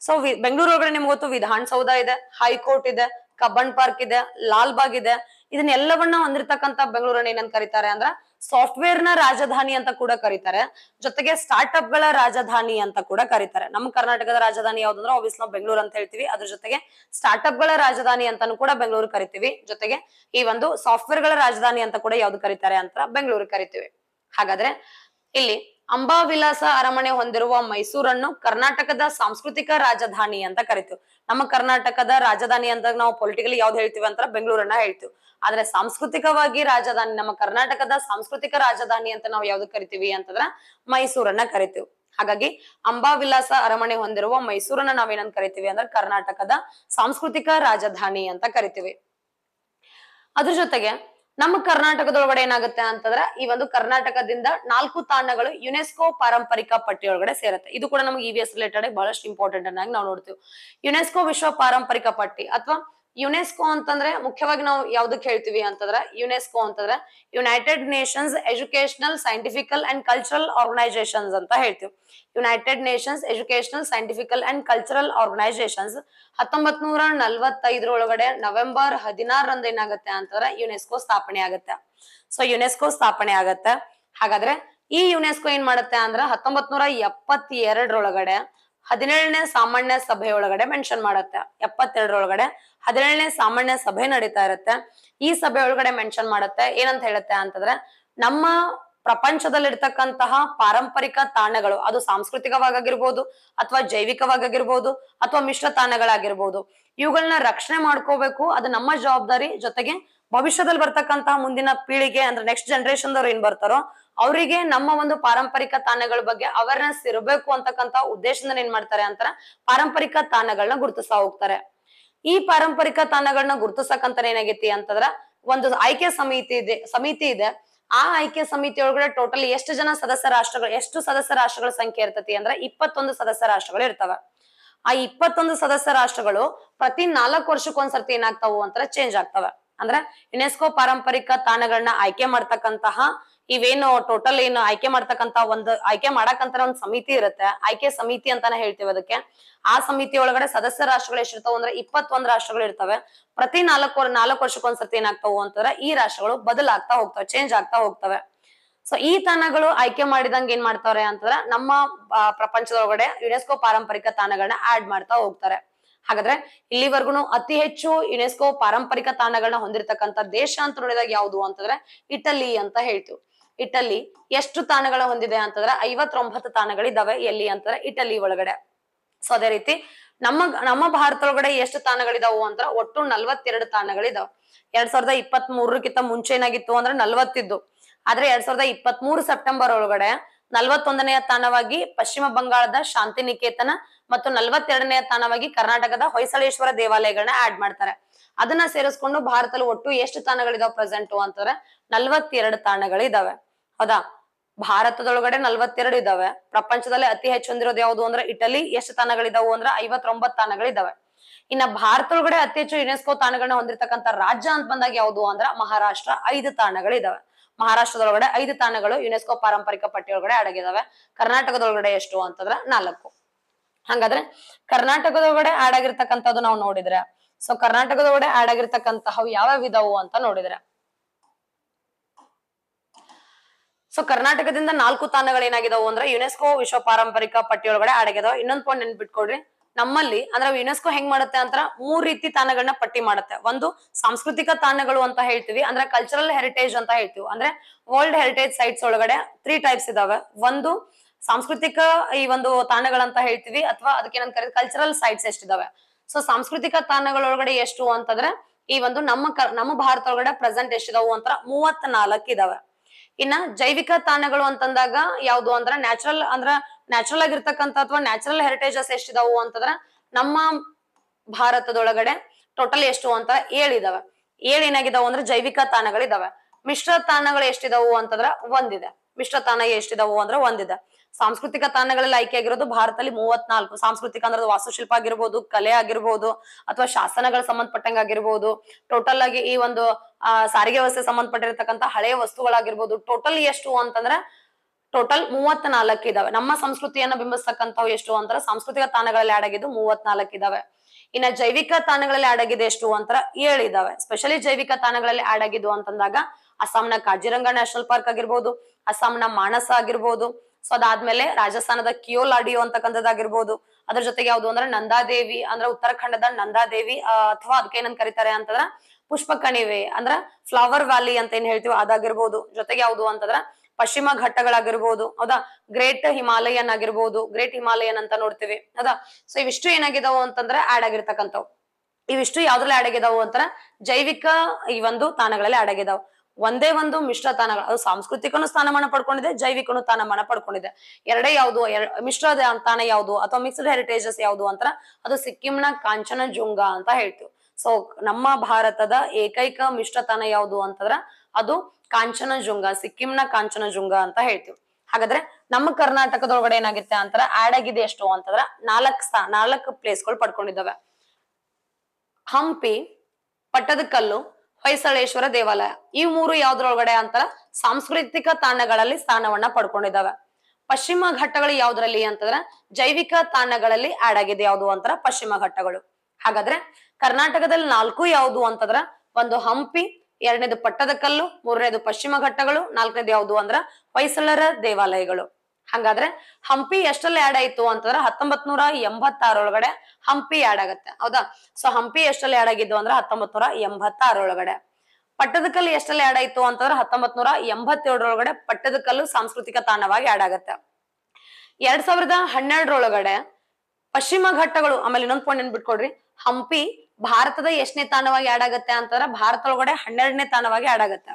ಸೊ ಬೆಂಗಳೂರು ಒಳಗಡೆ ನಿಮ್ಗೆ ಗೊತ್ತು ವಿಧಾನಸೌಧ ಇದೆ ಹೈಕೋರ್ಟ್ ಇದೆ ಕಬ್ಬನ್ ಪಾರ್ಕ್ ಇದೆ ಲಾಲ್ ಬಾಗ್ ಇದೆ ಇದನ್ನೆಲ್ಲವನ್ನ ಹೊಂದಿರತಕ್ಕಂತ ಬೆಂಗಳೂರನ್ನ ಏನಂತ ಕರೀತಾರೆ ಅಂದ್ರ ಸಾಫ್ಟ್ವೇರ್ ನ ರಾಜಧಾನಿ ಅಂತ ಕೂಡ ಕರೀತಾರೆ ಜೊತೆಗೆ ಸ್ಟಾರ್ಟ್ಅಪ್ ಗಳ ರಾಜಧಾನಿ ಅಂತ ಕೂಡ ಕರೀತಾರೆ ನಮ್ಮ ಕರ್ನಾಟಕದ ರಾಜಧಾನಿ ಅಂದ್ರೆ ಆಬ್ವಿಯಸ್ ನಾವು ಬೆಂಗಳೂರು ಅಂತ ಹೇಳ್ತೀವಿ ಅದ್ರ ಜೊತೆಗೆ ಸ್ಟಾರ್ಟ್ಅಪ್ ಗಳ ರಾಜಧಾನಿ ಅಂತಾನು ಕೂಡ ಬೆಂಗಳೂರು ಕರಿತೀವಿ ಜೊತೆಗೆ ಈ ಒಂದು ಸಾಫ್ಟ್ವೇರ್ ಗಳ ರಾಜಧಾನಿ ಅಂತ ಕೂಡ ಯಾವ್ದು ಕರೀತಾರೆ ಅಂತ ಬೆಂಗಳೂರು ಕರಿತೀವಿ ಹಾಗಾದ್ರೆ ಇಲ್ಲಿ ಅಂಬಾವಿಲಾಸ ಅರಮನೆ ಹೊಂದಿರುವ ಮೈಸೂರನ್ನು ಕರ್ನಾಟಕದ ಸಾಂಸ್ಕೃತಿಕ ರಾಜಧಾನಿ ಅಂತ ಕರಿತೇವೆ ನಮ್ಮ ಕರ್ನಾಟಕದ ರಾಜಧಾನಿ ಅಂತ ನಾವು ಪೊಲಿಟಿಕಲಿ ಯಾವ್ದು ಹೇಳ್ತೀವಿ ಅಂತ ಬೆಂಗಳೂರನ್ನ ಹೇಳ್ತೀವಿ ಆದ್ರೆ ಸಾಂಸ್ಕೃತಿಕವಾಗಿ ರಾಜಧಾನಿ ನಮ್ಮ ಕರ್ನಾಟಕದ ಸಾಂಸ್ಕೃತಿಕ ರಾಜಧಾನಿ ಅಂತ ನಾವು ಯಾವ್ದು ಕರಿತೀವಿ ಅಂತಂದ್ರ ಮೈಸೂರನ್ನ ಕರಿತೀವಿ ಹಾಗಾಗಿ ಅಂಬಾ ವಿಲಾಸ ಅರಮನೆ ಹೊಂದಿರುವ ಮೈಸೂರನ್ನ ನಾವೇನ ಕರಿತೀವಿ ಅಂದ್ರೆ ಕರ್ನಾಟಕದ ಸಾಂಸ್ಕೃತಿಕ ರಾಜಧಾನಿ ಅಂತ ಕರಿತೀವಿ ಅದ್ರ ಜೊತೆಗೆ ನಮ್ಮ ಕರ್ನಾಟಕದೊಳಗಡೆ ಏನಾಗುತ್ತೆ ಅಂತಂದ್ರೆ ಈ ಒಂದು ಕರ್ನಾಟಕದಿಂದ ನಾಲ್ಕು ತಾಣಗಳು ಯುನೆಸ್ಕೋ ಪಾರಂಪರಿಕ ಒಳಗಡೆ ಸೇರುತ್ತೆ ಇದು ಕೂಡ ನಮ್ಗೆ ಎಸ್ e ರಿಲೇಟೆಡ್ ಬಹಳಷ್ಟು ಇಂಪಾರ್ಟೆಂಟ್ ಅನ್ನಾಗಿ ನಾವು ನೋಡ್ತೀವಿ ಯುನೆಸ್ಕೋ ವಿಶ್ವ ಪಾರಂಪರಿಕ ಪಟ್ಟಿ ಅಥವಾ ಯುನೆಸ್ಕೋ ಅಂತಂದ್ರೆ ಮುಖ್ಯವಾಗಿ ನಾವು ಯಾವ್ದಕ್ ಹೇಳ್ತೀವಿ ಅಂತಂದ್ರೆ ಯುನೆಸ್ಕೋ ಅಂತಂದ್ರೆ United Nations educational scientifical and cultural organisations ಅಂತ ಹೇಳ್ತೀವಿ United Nations educational scientifical and cultural organisations ಹತ್ತೊಂಬತ್ ನೂರ ನಲ್ವತ್ತೈದರೊಳಗಡೆ ನವೆಂಬರ್ ಹದಿನಾರರಂದ ಏನಾಗುತ್ತೆ ಅಂತಂದ್ರೆ ಯುನೆಸ್ಕೋ ಸ್ಥಾಪನೆ ಆಗುತ್ತೆ ಸೊ ಯುನೆಸ್ಕೋ ಸ್ಥಾಪನೆ ಆಗತ್ತೆ ಹಾಗಾದ್ರೆ ಈ ಯುನೆಸ್ಕೋ ಏನ್ ಮಾಡುತ್ತೆ ಅಂದ್ರೆ ಹತ್ತೊಂಬತ್ ನೂರ ಎಪ್ಪತ್ತೆರಡರೊಳಗಡೆ ಹದಿನೇಳನೇ ಸಾಮಾನ್ಯ ಸಭೆಯೊಳಗಡೆ ಮೆನ್ಷನ್ ಮಾಡುತ್ತೆ ಎಪ್ಪತ್ತೆರಡರೊಳಗಡೆ ಹದಿನೇಳನೇ ಸಾಮಾನ್ಯ ಸಭೆ ನಡೀತಾ ಇರುತ್ತೆ ಈ ಸಭೆ ಒಳಗಡೆ ಮೆನ್ಷನ್ ಮಾಡುತ್ತೆ ಏನಂತ ಹೇಳುತ್ತೆ ಅಂತಂದ್ರೆ ನಮ್ಮ ಪ್ರಪಂಚದಲ್ಲಿರ್ತಕ್ಕಂತಹ ಪಾರಂಪರಿಕ ತಾಣಗಳು ಅದು ಸಾಂಸ್ಕೃತಿಕವಾಗಿರ್ಬೋದು ಅಥವಾ ಜೈವಿಕವಾಗಿರ್ಬೋದು ಅಥವಾ ಮಿಶ್ರ ತಾಣಗಳಾಗಿರ್ಬೋದು ಇವುಗಳನ್ನ ರಕ್ಷಣೆ ಮಾಡ್ಕೋಬೇಕು ಅದು ನಮ್ಮ ಜವಾಬ್ದಾರಿ ಜೊತೆಗೆ ಭವಿಷ್ಯದಲ್ಲಿ ಬರ್ತಕ್ಕಂತಹ ಮುಂದಿನ ಪೀಳಿಗೆ ಅಂದ್ರೆ ನೆಕ್ಸ್ಟ್ ಜನರೇಷನ್ ದವರು ಏನ್ ಬರ್ತಾರೋ ಅವರಿಗೆ ನಮ್ಮ ಒಂದು ಪಾರಂಪರಿಕ ತಾಣಗಳ ಬಗ್ಗೆ ಅವೇರ್ನೆಸ್ ಇರಬೇಕು ಅಂತಕ್ಕಂತ ಉದ್ದೇಶದಿಂದ ಏನ್ ಮಾಡ್ತಾರೆ ಅಂತರ ಪಾರಂಪರಿಕ ತಾಣಗಳನ್ನ ಗುರುತಿಸ್ತಾ ಹೋಗ್ತಾರೆ ಈ ಪಾರಂಪರಿಕ ತಾಣಗಳನ್ನ ಗುರುತಿಸಕಂತ ಏನಾಗೈತಿ ಅಂತಂದ್ರ ಒಂದು ಆಯ್ಕೆ ಸಮಿತಿ ಇದೆ ಸಮಿತಿ ಇದೆ ಆ ಆಯ್ಕೆ ಸಮಿತಿ ಒಳಗಡೆ ಟೋಟಲ್ ಎಷ್ಟು ಜನ ಸದಸ್ಯ ರಾಷ್ಟ್ರಗಳು ಎಷ್ಟು ಸದಸ್ಯ ರಾಷ್ಟ್ರಗಳ ಸಂಖ್ಯೆ ಇರ್ತತಿ ಅಂದ್ರೆ ಇಪ್ಪತ್ತೊಂದು ಸದಸ್ಯ ರಾಷ್ಟ್ರಗಳು ಇರ್ತವೆ ಆ ಇಪ್ಪತ್ತೊಂದು ಸದಸ್ಯ ರಾಷ್ಟ್ರಗಳು ಪ್ರತಿ ನಾಲ್ಕು ವರ್ಷಕ್ಕೊಂದ್ಸರ್ತಿ ಏನಾಗ್ತಾವು ಅಂತ ಚೇಂಜ್ ಆಗ್ತವೆ ಅಂದ್ರೆ ಯುನೆಸ್ಕೋ ಪಾರಂಪರಿಕ ತಾಣಗಳನ್ನ ಆಯ್ಕೆ ಮಾಡ್ತಕ್ಕಂತಹ ಇವೇನು ಟೋಟಲ್ ಏನು ಆಯ್ಕೆ ಮಾಡ್ತಕ್ಕಂತ ಒಂದು ಆಯ್ಕೆ ಮಾಡಕ್ಕಂತ ಒಂದು ಸಮಿತಿ ಇರುತ್ತೆ ಆಯ್ಕೆ ಸಮಿತಿ ಅಂತಾನೆ ಹೇಳ್ತೀವಿ ಅದಕ್ಕೆ ಆ ಸಮಿತಿ ಒಳಗಡೆ ಸದಸ್ಯ ರಾಷ್ಟ್ರಗಳು ಎಷ್ಟಿರ್ತಾವ ಅಂದ್ರೆ ಇಪ್ಪತ್ತೊಂದ್ ರಾಷ್ಟ್ರಗಳು ಇರ್ತವೆ ಪ್ರತಿ ನಾಲ್ಕು ನಾಲ್ಕು ವರ್ಷಕ್ಕೊಂದ್ಸರ್ತಿ ಏನಾಗ್ತಾವ ಅಂತಂದ್ರೆ ಈ ರಾಷ್ಟ್ರಗಳು ಬದಲಾಗ್ತಾ ಹೋಗ್ತವೆ ಚೇಂಜ್ ಆಗ್ತಾ ಹೋಗ್ತವೆ ಸೊ ಈ ತಾಣಗಳು ಆಯ್ಕೆ ಮಾಡಿದಂಗ ಏನ್ ಮಾಡ್ತಾರೆ ಅಂತಂದ್ರೆ ನಮ್ಮ ಪ್ರಪಂಚದೊಳಗಡೆ ಯುನೆಸ್ಕೋ ಪಾರಂಪರಿಕ ತಾಣಗಳನ್ನ ಆಡ್ ಮಾಡ್ತಾ ಹೋಗ್ತಾರೆ ಹಾಗಾದ್ರೆ ಇಲ್ಲಿವರೆಗೂ ಅತಿ ಹೆಚ್ಚು ಯುನೆಸ್ಕೋ ಪಾರಂಪರಿಕ ತಾಣಗಳನ್ನ ಹೊಂದಿರತಕ್ಕಂತ ದೇಶ ಅಂತ ನೋಡಿದಾಗ ಯಾವುದು ಅಂತಂದ್ರೆ ಇಟಲಿ ಅಂತ ಹೇಳ್ತೀವಿ ಇಟಲಿ ಎಷ್ಟು ತಾಣಗಳ ಹೊಂದಿದೆ ಅಂತಂದ್ರೆ ಐವತ್ತೊಂಬತ್ತು ತಾಣಗಳಿದಾವೆ ಎಲ್ಲಿ ಅಂತಂದ್ರೆ ಇಟಲಿ ಒಳಗಡೆ ಸೊ ಅದೇ ರೀತಿ ನಮ್ಮ ನಮ್ಮ ಭಾರತ ಒಳಗಡೆ ಎಷ್ಟು ತಾಣಗಳಿದಾವು ಅಂದ್ರೆ ಒಟ್ಟು ನಲ್ವತ್ತೆರಡು ತಾಣಗಳಿದಾವ ಎರಡ್ ಸಾವಿರದ ಇಪ್ಪತ್ತ್ ಮೂರಕ್ಕಿಂತ ಮುಂಚೆ ಏನಾಗಿತ್ತು ಅಂದ್ರೆ ನಲ್ವತ್ತಿದ್ದು ಆದ್ರೆ ಎರಡ್ ಸಾವಿರದ ಇಪ್ಪತ್ತ್ ಮೂರು ಸೆಪ್ಟೆಂಬರ್ ಒಳಗಡೆ ನಲ್ವತ್ತೊಂದನೆಯ ತಾಣವಾಗಿ ಪಶ್ಚಿಮ ಬಂಗಾಳದ ಶಾಂತಿನಿಕೇತನ ಮತ್ತು ನಲ್ವತ್ತೆರಡನೇ ತಾಣವಾಗಿ ಕರ್ನಾಟಕದ ಹೊಯ್ಸಳೇಶ್ವರ ದೇವಾಲಯಗಳನ್ನ ಆಡ್ ಮಾಡ್ತಾರೆ ಅದನ್ನ ಸೇರಿಸ್ಕೊಂಡು ಭಾರತದಲ್ಲಿ ಒಟ್ಟು ಎಷ್ಟು ತಾಣಗಳಿದಾವೆ ಪ್ರೆಸೆಂಟ್ ಅಂತಂದ್ರೆ ನಲ್ವತ್ತೆರಡು ತಾಣಗಳಿದಾವೆ ಹೌದಾ ಭಾರತದೊಳಗಡೆ ನಲ್ವತ್ತೆರಡು ಇದಾವೆ ಪ್ರಪಂಚದಲ್ಲಿ ಅತಿ ಹೆಚ್ಚು ಹೊಂದಿರೋದು ಯಾವುದು ಅಂದ್ರೆ ಇಟಲಿ ಎಷ್ಟು ತಾಣಗಳಿದಾವು ಅಂದ್ರೆ ಐವತ್ತೊಂಬತ್ ತಾಣಗಳಿದಾವೆ ಇನ್ನ ಭಾರತದೊಳಗಡೆ ಅತಿ ಹೆಚ್ಚು ಯುನೆಸ್ಕೋ ತಾಣಗಳನ್ನ ಹೊಂದಿರತಕ್ಕಂಥ ರಾಜ್ಯ ಅಂತ ಬಂದಾಗ ಯಾವುದು ಅಂದ್ರ ಮಹಾರಾಷ್ಟ್ರ ಐದು ತಾಣಗಳಿದಾವೆ ಮಹಾರಾಷ್ಟ್ರದೊಳಗಡೆ ಐದು ತಾಣಗಳು ಯುನೆಸ್ಕೋ ಪಾರಂಪರಿಕ ಪಟ್ಟಿಯೊಳಗಡೆ ಅಡಗಿದಾವೆ ಕರ್ನಾಟಕದೊಳಗಡೆ ಎಷ್ಟು ಅಂತಂದ್ರೆ ನಾಲ್ಕು ಹಂಗಾದ್ರೆ ಕರ್ನಾಟಕದ ಒಡೆ ಆಡ್ ಆಗಿರ್ತಕ್ಕಂಥದ್ದು ನಾವು ನೋಡಿದ್ರೆ ಸೊ ಕರ್ನಾಟಕದ ಒಡೆ ಆಡ್ ಆಗಿರ್ತಕ್ಕಂತಹ ಯಾವ ವಿಧವು ಅಂತ ನೋಡಿದ್ರೆ ಸೊ ಕರ್ನಾಟಕದಿಂದ ನಾಲ್ಕು ತಾಣಗಳೇನಾಗಿದಾವು ಅಂದ್ರೆ ಯುನೆಸ್ಕೋ ವಿಶ್ವ ಪಾರಂಪರಿಕ ಪಟ್ಟಿಯೊಳಗಡೆ ಆಡಾಗಿದಾವೆ ಇನ್ನೊಂದ್ ಪಾಯಿಂಟ್ ನೆನ್ಪಿಟ್ಕೊಡ್ರಿ ನಮ್ಮಲ್ಲಿ ಅಂದ್ರೆ ಯುನೆಸ್ಕೋ ಹೆಂಗ್ ಮಾಡುತ್ತೆ ಅಂತ ಮೂರ್ ರೀತಿ ತಾಣಗಳನ್ನ ಪಟ್ಟಿ ಮಾಡುತ್ತೆ ಒಂದು ಸಾಂಸ್ಕೃತಿಕ ತಾಣಗಳು ಅಂತ ಹೇಳ್ತೀವಿ ಅಂದ್ರೆ ಕಲ್ಚರಲ್ ಹೆರಿಟೇಜ್ ಅಂತ ಹೇಳ್ತೀವಿ ಅಂದ್ರೆ ವರ್ಲ್ಡ್ ಹೆರಿಟೇಜ್ ಸೈಟ್ಸ್ ಒಳಗಡೆ ತ್ರೀ ಟೈಪ್ಸ್ ಇದಾವೆ ಒಂದು ಸಾಂಸ್ಕೃತಿಕ ಈ ಒಂದು ತಾಣಗಳಂತ ಹೇಳ್ತೀವಿ ಅಥವಾ ಅದಕ್ಕೆ ಏನಂತ ಕರೀತೀವಿ ಕಲ್ಚರಲ್ ಸೈಟ್ಸ್ ಎಷ್ಟಿದಾವೆ ಸೊ ಸಾಂಸ್ಕೃತಿಕ ತಾಣಗಳೊಳಗಡೆ ಎಷ್ಟು ಅಂತಂದ್ರೆ ಈ ಒಂದು ನಮ್ಮ ನಮ್ಮ ಭಾರತ ಒಳಗಡೆ ಪ್ರೆಸೆಂಟ್ ಎಷ್ಟಿದಾವು ಅಂತ ಮೂವತ್ ನಾಲ್ಕ ಇದಾವೆ ಇನ್ನ ಜೈವಿಕ ತಾಣಗಳು ಅಂತಂದಾಗ ಯಾವ್ದು ಅಂದ್ರೆ ನ್ಯಾಚುರಲ್ ಅಂದ್ರ ನ್ಯಾಚುರಲ್ ಆಗಿರ್ತಕ್ಕಂಥ ಅಥವಾ ನ್ಯಾಚುರಲ್ ಹೆರಿಟೇಜಸ್ ಎಷ್ಟಿದಾವು ಅಂತಂದ್ರ ನಮ್ಮ ಭಾರತದೊಳಗಡೆ ಟೋಟಲ್ ಎಷ್ಟು ಅಂತ ಏಳಿದಾವೆ ಏಳು ಏನಾಗಿದಾವು ಅಂದ್ರೆ ಜೈವಿಕ ತಾಣಗಳಿದಾವೆ ಮಿಶ್ರ ತಾಣಗಳು ಎಷ್ಟಿದಾವು ಅಂತಂದ್ರ ಒಂದಿದೆ ಮಿಶ್ರ ತಾಣ ಎಷ್ಟಿದಾವು ಅಂದ್ರೆ ಒಂದಿದೆ ಸಾಂಸ್ಕೃತಿಕ ತಾಣಗಳಲ್ಲಿ ಆಯ್ಕೆ ಆಗಿರೋದು ಭಾರತದಲ್ಲಿ ಮೂವತ್ನಾಲ್ಕು ಸಾಂಸ್ಕೃತಿಕ ಅಂದ್ರೆ ವಾಸ್ತುಶಿಲ್ಪ ಆಗಿರ್ಬೋದು ಕಲೆ ಆಗಿರ್ಬೋದು ಅಥವಾ ಶಾಸನಗಳ ಸಂಬಂಧಪಟ್ಟಂಗೆ ಆಗಿರ್ಬೋದು ಟೋಟಲ್ ಆಗಿ ಈ ಒಂದು ಸಾರಿಗೆ ವ್ಯವಸ್ಥೆ ಸಂಬಂಧಪಟ್ಟಿರ್ತಕ್ಕಂಥ ಹಳೆಯ ವಸ್ತುಗಳಾಗಿರ್ಬೋದು ಟೋಟಲ್ ಎಷ್ಟು ಅಂತಂದ್ರೆ ಟೋಟಲ್ ಮೂವತ್ ನಾಲ್ಕು ಇದಾವೆ ನಮ್ಮ ಸಂಸ್ಕೃತಿಯನ್ನು ಬಿಂಬಿಸ್ತಕ್ಕಂಥವು ಎಷ್ಟು ಅಂತಾರೆ ಸಾಂಸ್ಕೃತಿಕ ತಾಣಗಳಲ್ಲಿ ಆಡ್ ಮೂವತ್ನಾಲ್ಕು ಇದಾವೆ ಇನ್ನ ಜೈವಿಕ ತಾಣಗಳಲ್ಲಿ ಆಡ್ ಎಷ್ಟು ಅಂತರ ಏಳು ಇದಾವೆ ಸ್ಪೆಷಲಿ ಜೈವಿಕ ತಾಣಗಳಲ್ಲಿ ಆಡ್ ಅಂತಂದಾಗ ಅಸ್ಸಾಂನ ಕಾಜಿರಂಗ ನ್ಯಾಷನಲ್ ಪಾರ್ಕ್ ಆಗಿರ್ಬೋದು ಅಸ್ಸಾಂನ ಮಾನಸ ಆಗಿರ್ಬೋದು ಸೊ ಅದಾದ್ಮೇಲೆ ರಾಜಸ್ಥಾನದ ಕಿಯೋಲಾಡಿಯೋ ಅಂತಕ್ಕಂಥದ್ದಾಗಿರ್ಬೋದು ಅದ್ರ ಜೊತೆಗೆ ಯಾವ್ದು ಅಂದ್ರೆ ನಂದಾದೇವಿ ಅಂದ್ರೆ ಉತ್ತರಾಖಂಡದ ನಂದಾದೇವಿ ಅಥವಾ ಅದಕ್ಕೆ ಏನಂತ ಕರೀತಾರೆ ಅಂತಂದ್ರ ಪುಷ್ಪ ಕಣಿವೆ ಅಂದ್ರ ಫ್ಲವರ್ ವ್ಯಾಲಿ ಅಂತ ಏನ್ ಹೇಳ್ತೀವಿ ಅದಾಗಿರ್ಬೋದು ಜೊತೆಗೆ ಯಾವುದು ಅಂತಂದ್ರ ಪಶ್ಚಿಮ ಘಟ್ಟಗಳಾಗಿರ್ಬೋದು ಹೌದಾ ಗ್ರೇಟ್ ಹಿಮಾಲಯನ್ ಆಗಿರ್ಬೋದು ಗ್ರೇಟ್ ಹಿಮಾಲಯನ್ ಅಂತ ನೋಡ್ತೀವಿ ಹೌದಾ ಸೊ ಇವಿಷ್ಟು ಏನಾಗಿದಾವು ಅಂತಂದ್ರೆ ಆಡ್ ಆಗಿರ್ತಕ್ಕಂಥವು ಇವಿಷ್ಟು ಯಾವ್ದ್ರಲ್ಲಿ ಆಡ್ ಆಗಿದಾವು ಜೈವಿಕ ಈ ಒಂದು ತಾಣಗಳಲ್ಲಿ ಆಡ್ ಒಂದೇ ಒಂದು ಮಿಶ್ರ ಮಿಶ್ರತಾನಗಳು ಅದು ಸಾಂಸ್ಕೃತಿಕನು ಸ್ಥಾನಮಾನ ಪಡ್ಕೊಂಡಿದೆ ಜೈವಿಕನು ಸ್ಥಾನಮಾನ ಪಡ್ಕೊಂಡಿದೆ ಎರಡೇ ಯಾವುದು ಮಿಶ್ರ ತಾಣ ಯಾವುದು ಅಥವಾ ಮಿಕ್ಸ್ಡ್ ಹೆರಿಟೇಜಸ್ ಯಾವುದು ಅಂತ ಅದು ಸಿಕ್ಕಿಂನ ಕಾಂಚನ ಜುಂಗ ಅಂತ ಹೇಳ್ತೀವಿ ಸೊ ನಮ್ಮ ಭಾರತದ ಏಕೈಕ ಮಿಶ್ರ ತಾನ ಯಾವುದು ಅಂತಂದ್ರ ಅದು ಕಾಂಚನ ಜುಂಗ ಸಿಕ್ಕಿಂನ ಜುಂಗ ಅಂತ ಹೇಳ್ತೀವಿ ಹಾಗಾದ್ರೆ ನಮ್ಮ ಕರ್ನಾಟಕದೊಳಗಡೆ ಏನಾಗಿತ್ತೆ ಅಂತಾರ ಆಡ್ ಆಗಿದೆ ಎಷ್ಟು ಅಂತಂದ್ರ ನಾಲ್ಕ್ ಸ್ಥಾ ನಾಲ್ಕು ಪ್ಲೇಸ್ಗಳು ಪಡ್ಕೊಂಡಿದ್ದಾವೆ ಹಂಪಿ ಪಟ್ಟದಕಲ್ಲು ಹೊಯ್ಸಳೇಶ್ವರ ದೇವಾಲಯ ಈ ಮೂರು ಯಾವ್ದ್ರೊಳಗಡೆ ಅಂತಾರ ಸಾಂಸ್ಕೃತಿಕ ತಾಣಗಳಲ್ಲಿ ಸ್ಥಾನವನ್ನ ಪಡ್ಕೊಂಡಿದ್ದಾವೆ ಪಶ್ಚಿಮ ಘಟ್ಟಗಳು ಯಾವ್ದ್ರಲ್ಲಿ ಅಂತಂದ್ರ ಜೈವಿಕ ತಾಣಗಳಲ್ಲಿ ಆಡ್ ಆಗಿದೆ ಯಾವ್ದು ಅಂತರ ಪಶ್ಚಿಮ ಘಟ್ಟಗಳು ಹಾಗಾದ್ರೆ ಕರ್ನಾಟಕದಲ್ಲಿ ನಾಲ್ಕು ಯಾವ್ದು ಅಂತಂದ್ರ ಒಂದು ಹಂಪಿ ಎರಡನೇದು ಪಟ್ಟದಕಲ್ಲು ಮೂರನೇದು ಪಶ್ಚಿಮ ಘಟ್ಟಗಳು ನಾಲ್ಕನೇದು ಯಾವ್ದು ಅಂದ್ರ ಹೊಯ್ಸಳರ ದೇವಾಲಯಗಳು ಹಂಗಾದ್ರೆ ಹಂಪಿ ಎಷ್ಟಲ್ಲಿ ಆಡ್ ಆಯ್ತು ಅಂತಂದ್ರೆ ಹತ್ತೊಂಬತ್ ನೂರ ಎಂಬತ್ತಾರೊಳಗಡೆ ಹಂಪಿ ಆಡ್ ಆಗತ್ತೆ ಹೌದಾ ಸೊ ಹಂಪಿ ಎಷ್ಟಲ್ಲಿ ಆಡ್ ಆಗಿದ್ದು ಅಂದ್ರೆ ಹತ್ತೊಂಬತ್ ನೂರ ಎಂಬತ್ತಾರೊಳಗಡೆ ಪಟ್ಟದಕಲ್ಲು ಎಷ್ಟಲ್ಲಿ ಆಡ್ ಆಯ್ತು ಅಂತಂದ್ರೆ ಹತ್ತೊಂಬತ್ ನೂರ ಎಂಬತ್ತೇಳರೊಳಗಡೆ ಪಟ್ಟದಕಲ್ಲು ಸಾಂಸ್ಕೃತಿಕ ತಾಣವಾಗಿ ಆಡ್ ಆಗತ್ತೆ ಎರಡ್ ಸಾವಿರದ ಹನ್ನೆರಡರೊಳಗಡೆ ಪಶ್ಚಿಮ ಘಟ್ಟಗಳು ಆಮೇಲೆ ಇನ್ನೊಂದ್ ಪಾಯಿಂಟ್ ಏನ್ ಬಿಟ್ಕೊಡ್ರಿ ಹಂಪಿ ಭಾರತದ ಎಷ್ಟನೇ ತಾಣವಾಗಿ ಆಡಾಗತ್ತೆ ಅಂತಂದ್ರೆ ಭಾರತ ಒಳಗಡೆ ಹನ್ನೆರಡನೇ ತಾಣವಾಗಿ ಆಡಾಗತ್ತೆ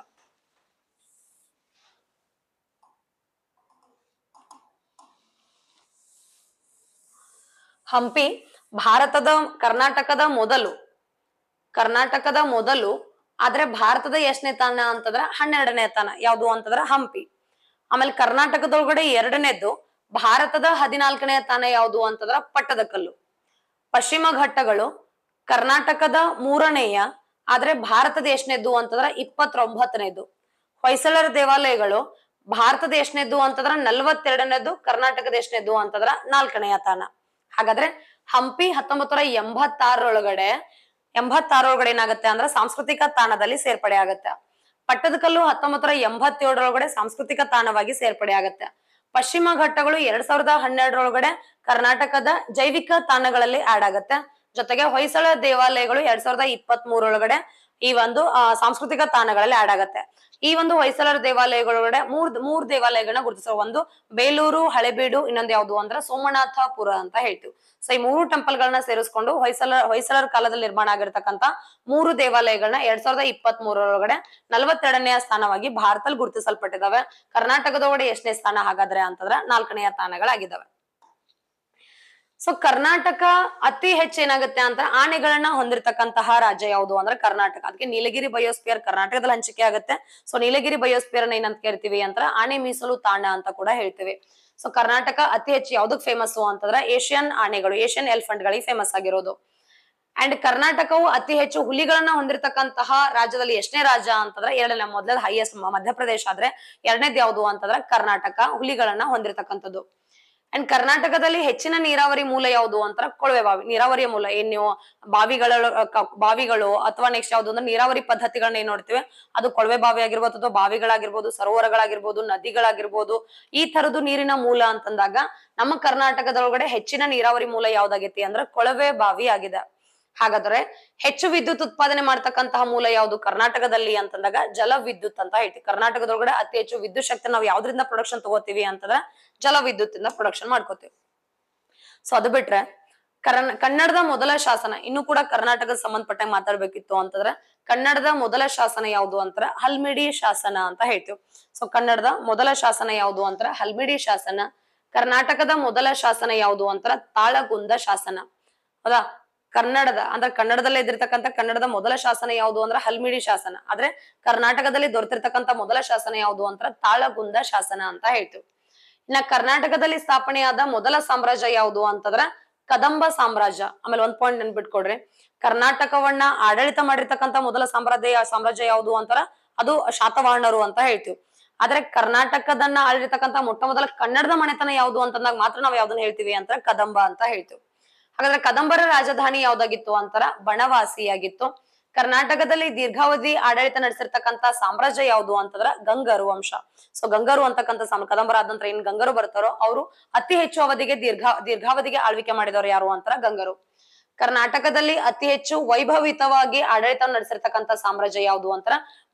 ಹಂಪಿ ಭಾರತದ ಕರ್ನಾಟಕದ ಮೊದಲು ಕರ್ನಾಟಕದ ಮೊದಲು ಆದ್ರೆ ಭಾರತದ ಎಷ್ಟನೇ ತಾಣ ಅಂತಂದ್ರ ಹನ್ನೆರಡನೇ ತಾಣ ಯಾವ್ದು ಅಂತಂದ್ರ ಹಂಪಿ ಆಮೇಲೆ ಕರ್ನಾಟಕದೊಳಗಡೆ ಎರಡನೇದ್ದು ಭಾರತದ ಹದಿನಾಲ್ಕನೇ ತಾಣ ಯಾವುದು ಅಂತಂದ್ರ ಪಟ್ಟದಕಲ್ಲು ಪಶ್ಚಿಮ ಘಟ್ಟಗಳು ಕರ್ನಾಟಕದ ಮೂರನೆಯ ಆದ್ರೆ ಭಾರತದ ಎಷ್ಟನೇದ್ದು ಅಂತಂದ್ರ ಇಪ್ಪತ್ತೊಂಬತ್ತನೇದು ಹೊಯ್ಸಳರ ದೇವಾಲಯಗಳು ಭಾರತದ ಎಷ್ಟನೇದ್ದು ಅಂತಂದ್ರ ನಲ್ವತ್ತೆರಡನೇದು ಕರ್ನಾಟಕದ ಎಷ್ಟನೇದ್ದು ಅಂತಂದ್ರ ನಾಲ್ಕನೆಯ ತಾಣ ಹಾಗಾದ್ರೆ ಹಂಪಿ ನೂರ ಎಂಬತ್ತಾರೊಳಗಡೆ ಎಂಬತ್ತಾರೊಳಗಡೆ ಏನಾಗುತ್ತೆ ಅಂದ್ರೆ ಸಾಂಸ್ಕೃತಿಕ ತಾಣದಲ್ಲಿ ಸೇರ್ಪಡೆ ಆಗತ್ತೆ ಪಟ್ಟದಕಲ್ಲು ಹತ್ತೊಂಬತ್ತರ ಎಂಬತ್ತೇಳರೊಳಗಡೆ ಸಾಂಸ್ಕೃತಿಕ ತಾಣವಾಗಿ ಸೇರ್ಪಡೆ ಆಗತ್ತೆ ಪಶ್ಚಿಮ ಘಟ್ಟಗಳು ಎರಡ್ ಸಾವಿರದ ಹನ್ನೆರಡರೊಳಗಡೆ ಕರ್ನಾಟಕದ ಜೈವಿಕ ತಾಣಗಳಲ್ಲಿ ಆಡ್ ಆಗತ್ತೆ ಜೊತೆಗೆ ಹೊಯ್ಸಳ ದೇವಾಲಯಗಳು ಎರಡ್ ಸಾವಿರದ ಇಪ್ಪತ್ತ್ ಮೂರೊಳಗಡೆ ಈ ಒಂದು ಸಾಂಸ್ಕೃತಿಕ ತಾಣಗಳಲ್ಲಿ ಆಡ್ ಆಗತ್ತೆ ಈ ಒಂದು ಹೊಯ್ಸಳರ ದೇವಾಲಯಗಳೊಳಗಡೆ ಮೂರ್ ಮೂರ್ ದೇವಾಲಯಗಳನ್ನ ಗುರುತಿಸೋ ಒಂದು ಬೇಲೂರು ಹಳೆಬೀಡು ಇನ್ನೊಂದು ಯಾವ್ದು ಅಂದ್ರೆ ಸೋಮನಾಥಪುರ ಅಂತ ಹೇಳ್ತೀವಿ ಸೊ ಈ ಮೂರು ಟೆಂಪಲ್ ಗಳನ್ನ ಸೇರಿಸ್ಕೊಂಡು ಹೊಯ್ಸಳ ಹೊಯ್ಸಳರ ಕಾಲದಲ್ಲಿ ನಿರ್ಮಾಣ ಆಗಿರ್ತಕ್ಕಂತ ಮೂರು ದೇವಾಲಯಗಳನ್ನ ಎರಡ್ ಸಾವಿರದ ಇಪ್ಪತ್ತ್ ಮೂರರೊಳಗಡೆ ನಲವತ್ತೆರಡನೆಯ ಸ್ಥಾನವಾಗಿ ಭಾರತದಲ್ಲಿ ಗುರುತಿಸಲ್ಪಟ್ಟಿದ್ದಾವೆ ಕರ್ನಾಟಕದ ಒಳಗಡೆ ಎಷ್ಟನೇ ಸ್ಥಾನ ಹಾಗಾದ್ರೆ ಅಂತಂದ್ರೆ ನಾಲ್ಕನೆಯ ಸ್ಥಾನಗಳಾಗಿದ್ದಾವೆ ಸೊ ಕರ್ನಾಟಕ ಅತಿ ಹೆಚ್ಚು ಏನಾಗುತ್ತೆ ಅಂತ ಆನೆಗಳನ್ನ ಹೊಂದಿರತಕ್ಕಂತಹ ರಾಜ್ಯ ಯಾವುದು ಅಂದ್ರೆ ಕರ್ನಾಟಕ ಅದಕ್ಕೆ ನೀಲಗಿರಿ ಬಯೋಸ್ಪಿಯರ್ ಕರ್ನಾಟಕದಲ್ಲಿ ಹಂಚಿಕೆ ಆಗುತ್ತೆ ಸೊ ನೀಲಗಿರಿ ಬಯೋಸ್ಪಿಯರ್ ನ ಏನಂತ ಕೇಳ್ತೀವಿ ಅಂತ ಆನೆ ಮೀಸಲು ತಾಣ ಅಂತ ಕೂಡ ಹೇಳ್ತೀವಿ ಸೊ ಕರ್ನಾಟಕ ಅತಿ ಹೆಚ್ಚು ಯಾವ್ದಕ್ ಫೇಮಸ್ ಅಂತಂದ್ರೆ ಏಷ್ಯನ್ ಆನೆಗಳು ಏಷ್ಯನ್ ಎಲಿಫೆಂಟ್ ಗಳಿಗೆ ಫೇಮಸ್ ಆಗಿರೋದು ಅಂಡ್ ಕರ್ನಾಟಕವು ಅತಿ ಹೆಚ್ಚು ಹುಲಿಗಳನ್ನ ಹೊಂದಿರತಕ್ಕಂತಹ ರಾಜ್ಯದಲ್ಲಿ ಎಷ್ಟನೇ ರಾಜ್ಯ ಅಂತಂದ್ರೆ ಎರಡನೇ ಮೊದಲ ಹೈಯೆಸ್ಟ್ ಮಧ್ಯಪ್ರದೇಶ ಆದ್ರೆ ಎರಡನೇದ್ ಯಾವುದು ಅಂತಂದ್ರೆ ಕರ್ನಾಟಕ ಹುಲಿಗಳನ್ನ ಹೊಂದಿರತಕ್ಕಂಥದ್ದು ಅಂಡ್ ಕರ್ನಾಟಕದಲ್ಲಿ ಹೆಚ್ಚಿನ ನೀರಾವರಿ ಮೂಲ ಯಾವುದು ಅಂತ ಕೊಳವೆ ಬಾವಿ ನೀರಾವರಿಯ ಮೂಲ ಏನ್ ನೀವು ಬಾವಿಗಳ ಬಾವಿಗಳು ಅಥವಾ ನೆಕ್ಸ್ಟ್ ಯಾವ್ದು ಅಂದ್ರೆ ನೀರಾವರಿ ಪದ್ಧತಿಗಳನ್ನ ಏನ್ ನೋಡ್ತೀವಿ ಅದು ಕೊಳವೆ ಬಾವಿ ಆಗಿರ್ಬೋದು ಅಥವಾ ಬಾವಿಗಳಾಗಿರ್ಬೋದು ಸರೋವರಗಳಾಗಿರ್ಬೋದು ನದಿಗಳಾಗಿರ್ಬೋದು ಈ ತರದ್ದು ನೀರಿನ ಮೂಲ ಅಂತಂದಾಗ ನಮ್ಮ ಕರ್ನಾಟಕದೊಳಗಡೆ ಹೆಚ್ಚಿನ ನೀರಾವರಿ ಮೂಲ ಯಾವ್ದಾಗೈತಿ ಅಂದ್ರೆ ಕೊಳವೆ ಬಾವಿ ಆಗಿದೆ ಹಾಗಾದ್ರೆ ಹೆಚ್ಚು ವಿದ್ಯುತ್ ಉತ್ಪಾದನೆ ಮಾಡ್ತಕ್ಕಂತಹ ಮೂಲ ಯಾವುದು ಕರ್ನಾಟಕದಲ್ಲಿ ಅಂತಂದಾಗ ಜಲ ವಿದ್ಯುತ್ ಅಂತ ಹೇಳ್ತೀವಿ ಕರ್ನಾಟಕದೊಳಗಡೆ ಅತಿ ಹೆಚ್ಚು ವಿದ್ಯುತ್ ಶಕ್ತಿ ನಾವು ಯಾವ್ದ್ರಿಂದ ಪ್ರೊಡಕ್ಷನ್ ತಗೋತೀವಿ ಅಂತಂದ್ರೆ ಜಲ ವಿದ್ಯುತ್ ಇಂದ ಪ್ರೊಡಕ್ಷನ್ ಮಾಡ್ಕೋತೀವಿ ಸೊ ಅದು ಬಿಟ್ರೆ ಕರ್ನ ಕನ್ನಡದ ಮೊದಲ ಶಾಸನ ಇನ್ನು ಕೂಡ ಕರ್ನಾಟಕದ ಸಂಬಂಧಪಟ್ಟ ಮಾತಾಡ್ಬೇಕಿತ್ತು ಅಂತಂದ್ರೆ ಕನ್ನಡದ ಮೊದಲ ಶಾಸನ ಯಾವುದು ಅಂತರ ಹಲ್ಮಿಡಿ ಶಾಸನ ಅಂತ ಹೇಳ್ತೀವಿ ಸೊ ಕನ್ನಡದ ಮೊದಲ ಶಾಸನ ಯಾವುದು ಅಂತರ ಹಲ್ಮಿಡಿ ಶಾಸನ ಕರ್ನಾಟಕದ ಮೊದಲ ಶಾಸನ ಯಾವುದು ಅಂತರ ತಾಳಗುಂದ ಶಾಸನ ಹೌದಾ ಕನ್ನಡದ ಅಂದ್ರೆ ಕನ್ನಡದಲ್ಲೇ ಇದ್ದಿರ್ತಕ್ಕಂಥ ಕನ್ನಡದ ಮೊದಲ ಶಾಸನ ಯಾವುದು ಅಂದ್ರೆ ಹಲ್ಮಿಡಿ ಶಾಸನ ಆದ್ರೆ ಕರ್ನಾಟಕದಲ್ಲಿ ದೊರೆತಿರ್ತಕ್ಕಂಥ ಮೊದಲ ಶಾಸನ ಯಾವುದು ಅಂತ ತಾಳಗುಂದ ಶಾಸನ ಅಂತ ಹೇಳ್ತೀವಿ ಇನ್ನ ಕರ್ನಾಟಕದಲ್ಲಿ ಸ್ಥಾಪನೆಯಾದ ಮೊದಲ ಸಾಮ್ರಾಜ್ಯ ಯಾವುದು ಅಂತಂದ್ರ ಕದಂಬ ಸಾಮ್ರಾಜ್ಯ ಆಮೇಲೆ ಒಂದ್ ಪಾಯಿಂಟ್ ಬಿಟ್ಕೊಡ್ರಿ ಕರ್ನಾಟಕವನ್ನ ಆಡಳಿತ ಮಾಡಿರ್ತಕ್ಕಂಥ ಮೊದಲ ಸಾಮ್ರಾಜ್ಯ ಸಾಮ್ರಾಜ್ಯ ಯಾವುದು ಅಂತಾರ ಅದು ಶಾತವಾಹನರು ಅಂತ ಹೇಳ್ತೀವಿ ಆದ್ರೆ ಕರ್ನಾಟಕದನ್ನ ಆಳಿರ್ತಕ್ಕಂಥ ಮೊಟ್ಟ ಮೊದಲ ಕನ್ನಡದ ಮನೆತನ ಯಾವುದು ಅಂತಂದಾಗ ಮಾತ್ರ ನಾವು ಯಾವ್ದನ್ನ ಹೇಳ್ತೀವಿ ಅಂತ ಕದಂಬ ಅಂತ ಹೇಳ್ತೀವಿ ಹಾಗಾದ್ರೆ ಕದಂಬರ ರಾಜಧಾನಿ ಯಾವ್ದಾಗಿತ್ತು ಅಂತಾರ ಆಗಿತ್ತು ಕರ್ನಾಟಕದಲ್ಲಿ ದೀರ್ಘಾವಧಿ ಆಡಳಿತ ನಡೆಸಿರ್ತಕ್ಕಂತ ಸಾಮ್ರಾಜ್ಯ ಯಾವುದು ಅಂತಂದ್ರ ಗಂಗರು ವಂಶ ಸೊ ಗಂಗರು ಅಂತಕ್ಕಂಥ ಸಾಮ್ರ ಕದಂಬರ ಆದಂತರ ಏನ್ ಗಂಗರು ಬರ್ತಾರೋ ಅವರು ಅತಿ ಹೆಚ್ಚು ಅವಧಿಗೆ ದೀರ್ಘ ದೀರ್ಘಾವಧಿಗೆ ಆಳ್ವಿಕೆ ಮಾಡಿದವರು ಯಾರು ಅಂತಾರ ಗಂಗರು ಕರ್ನಾಟಕದಲ್ಲಿ ಅತಿ ಹೆಚ್ಚು ವೈಭವಿತವಾಗಿ ಆಡಳಿತ ನಡೆಸಿರ್ತಕ್ಕಂಥ ಸಾಮ್ರಾಜ್ಯ ಯಾವುದು ಅಂತ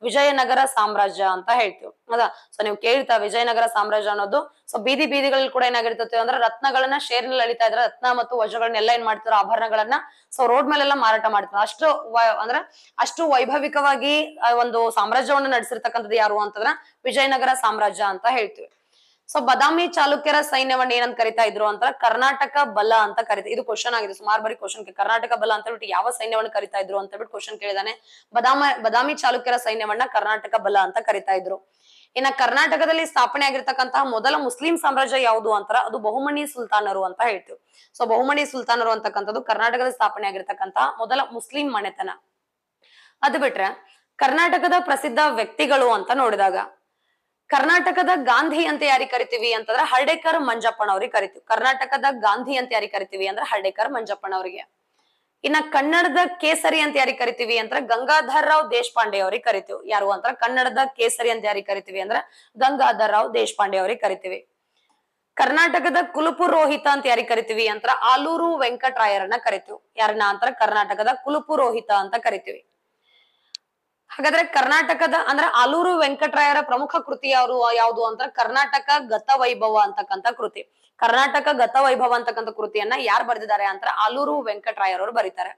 ವಿಜಯನಗರ ಸಾಮ್ರಾಜ್ಯ ಅಂತ ಹೇಳ್ತೀವಿ ಅದ ಸೊ ನೀವು ಕೇಳ್ತಾ ವಿಜಯನಗರ ಸಾಮ್ರಾಜ್ಯ ಅನ್ನೋದು ಸೊ ಬೀದಿ ಬೀದಿಗಳಲ್ಲಿ ಕೂಡ ಏನಾಗಿರ್ತದೆ ಅಂದ್ರೆ ರತ್ನಗಳನ್ನ ಶೇರ್ನಲ್ಲಿ ಅಳಿತಾ ಇದ್ರೆ ರತ್ನ ಮತ್ತು ವಜ್ರಗಳನ್ನೆಲ್ಲ ಏನ್ ಮಾಡ್ತಾರೆ ಆಭರಣಗಳನ್ನ ಸೊ ರೋಡ್ ಮೇಲೆಲ್ಲ ಮಾರಾಟ ಮಾಡ್ತಾರೆ ಅಷ್ಟು ಅಂದ್ರೆ ಅಷ್ಟು ವೈಭವಿಕವಾಗಿ ಒಂದು ಸಾಮ್ರಾಜ್ಯವನ್ನು ನಡೆಸಿರ್ತಕ್ಕಂಥದ್ದು ಯಾರು ಅಂತಂದ್ರ ವಿಜಯನಗರ ಸಾಮ್ರಾಜ್ಯ ಅಂತ ಹೇಳ್ತೀವಿ ಸೊ ಬದಾಮಿ ಚಾಲುಕ್ಯರ ಸೈನ್ಯವನ್ನ ಏನಂತ ಕರಿತಾ ಇದ್ರು ಅಂತ ಕರ್ನಾಟಕ ಬಲ ಅಂತ ಕರಿತಾ ಇದು ಕ್ವಶನ್ ಆಗಿದೆ ಸುಮಾರು ಬಾರಿ ಕ್ವಶನ್ ಕರ್ನಾಟಕ ಬಲ ಅಂತ ಹೇಳ್ಬಿಟ್ಟು ಯಾವ ಸೈನ್ಯವನ್ನ ಕರಿತಾ ಇದ್ರು ಅಂತ ಬಿಟ್ಟು ಕ್ವಶನ್ ಕೇಳಿದಾನೆ ಬದಾಮ ಬದಾಮಿ ಚಾಲುಕ್ಯರ ಸೈನ್ಯವನ್ನ ಕರ್ನಾಟಕ ಬಲ ಅಂತ ಕರಿತಾ ಇದ್ರು ಇನ್ನ ಕರ್ನಾಟಕದಲ್ಲಿ ಸ್ಥಾಪನೆ ಆಗಿರ್ತಕ್ಕಂತಹ ಮೊದಲ ಮುಸ್ಲಿಂ ಸಾಮ್ರಾಜ್ಯ ಯಾವುದು ಅಂತಾರ ಅದು ಬಹುಮಣಿ ಸುಲ್ತಾನರು ಅಂತ ಹೇಳ್ತೀವಿ ಸೊ ಬಹುಮಣಿ ಸುಲ್ತಾನರು ಅಂತಕ್ಕಂಥದ್ದು ಕರ್ನಾಟಕದಲ್ಲಿ ಸ್ಥಾಪನೆ ಆಗಿರ್ತಕ್ಕಂತಹ ಮೊದಲ ಮುಸ್ಲಿಂ ಮನೆತನ ಅದು ಬಿಟ್ರೆ ಕರ್ನಾಟಕದ ಪ್ರಸಿದ್ಧ ವ್ಯಕ್ತಿಗಳು ಅಂತ ನೋಡಿದಾಗ ಕರ್ನಾಟಕದ ಗಾಂಧಿ ಅಂತ ಯಾರಿಗೆ ಕರಿತೀವಿ ಅಂತಂದ್ರೆ ಹರ್ಡೇಕರ್ ಮಂಜಪ್ಪಣ್ಣ ಅವ್ರಿಗೆ ಕರಿತೀವಿ ಕರ್ನಾಟಕದ ಗಾಂಧಿ ಅಂತ ಯಾರಿಗೆ ಕರಿತೀವಿ ಅಂದ್ರೆ ಹರ್ಡೇಕರ್ ಮಂಜಪ್ಪಣ್ಣ ಅವರಿಗೆ ಇನ್ನ ಕನ್ನಡದ ಕೇಸರಿ ಅಂತ ಯಾರಿಗೆ ಕರಿತೀವಿ ಅಂದ್ರೆ ಗಂಗಾಧರ್ ರಾವ್ ದೇಶಪಾಂಡೆ ಅವ್ರಿಗೆ ಕರಿತೀವಿ ಯಾರು ಅಂತ ಕನ್ನಡದ ಕೇಸರಿ ಅಂತ ಯಾರಿಗೆ ಕರಿತೀವಿ ಅಂದ್ರೆ ಗಂಗಾಧರ್ ರಾವ್ ದೇಶಪಾಂಡೆ ಅವ್ರಿಗೆ ಕರಿತೀವಿ ಕರ್ನಾಟಕದ ಕುಲುಪು ರೋಹಿತ ಅಂತ ಯಾರಿಗೆ ಕರಿತೀವಿ ಅಂತ ಆಲೂರು ವೆಂಕಟರಾಯರನ್ನ ಕರಿತೀವಿ ಯಾರನ್ನ ಅಂತ ಕರ್ನಾಟಕದ ಕುಲುಪು ರೋಹಿತ ಅಂತ ಕರಿತೀವಿ ಹಾಗಾದ್ರೆ ಕರ್ನಾಟಕದ ಅಂದ್ರೆ ಆಲೂರು ವೆಂಕಟರಾಯರ ಪ್ರಮುಖ ಕೃತಿ ಯಾರು ಯಾವುದು ಅಂದ್ರೆ ಕರ್ನಾಟಕ ಗತ ವೈಭವ ಅಂತಕ್ಕಂಥ ಕೃತಿ ಕರ್ನಾಟಕ ಗತ ವೈಭವ ಅಂತಕ್ಕಂಥ ಕೃತಿಯನ್ನ ಯಾರು ಬರೆದಿದ್ದಾರೆ ಅಂತ ಆಲೂರು ವೆಂಕಟರಾಯರವರು ಬರೀತಾರೆ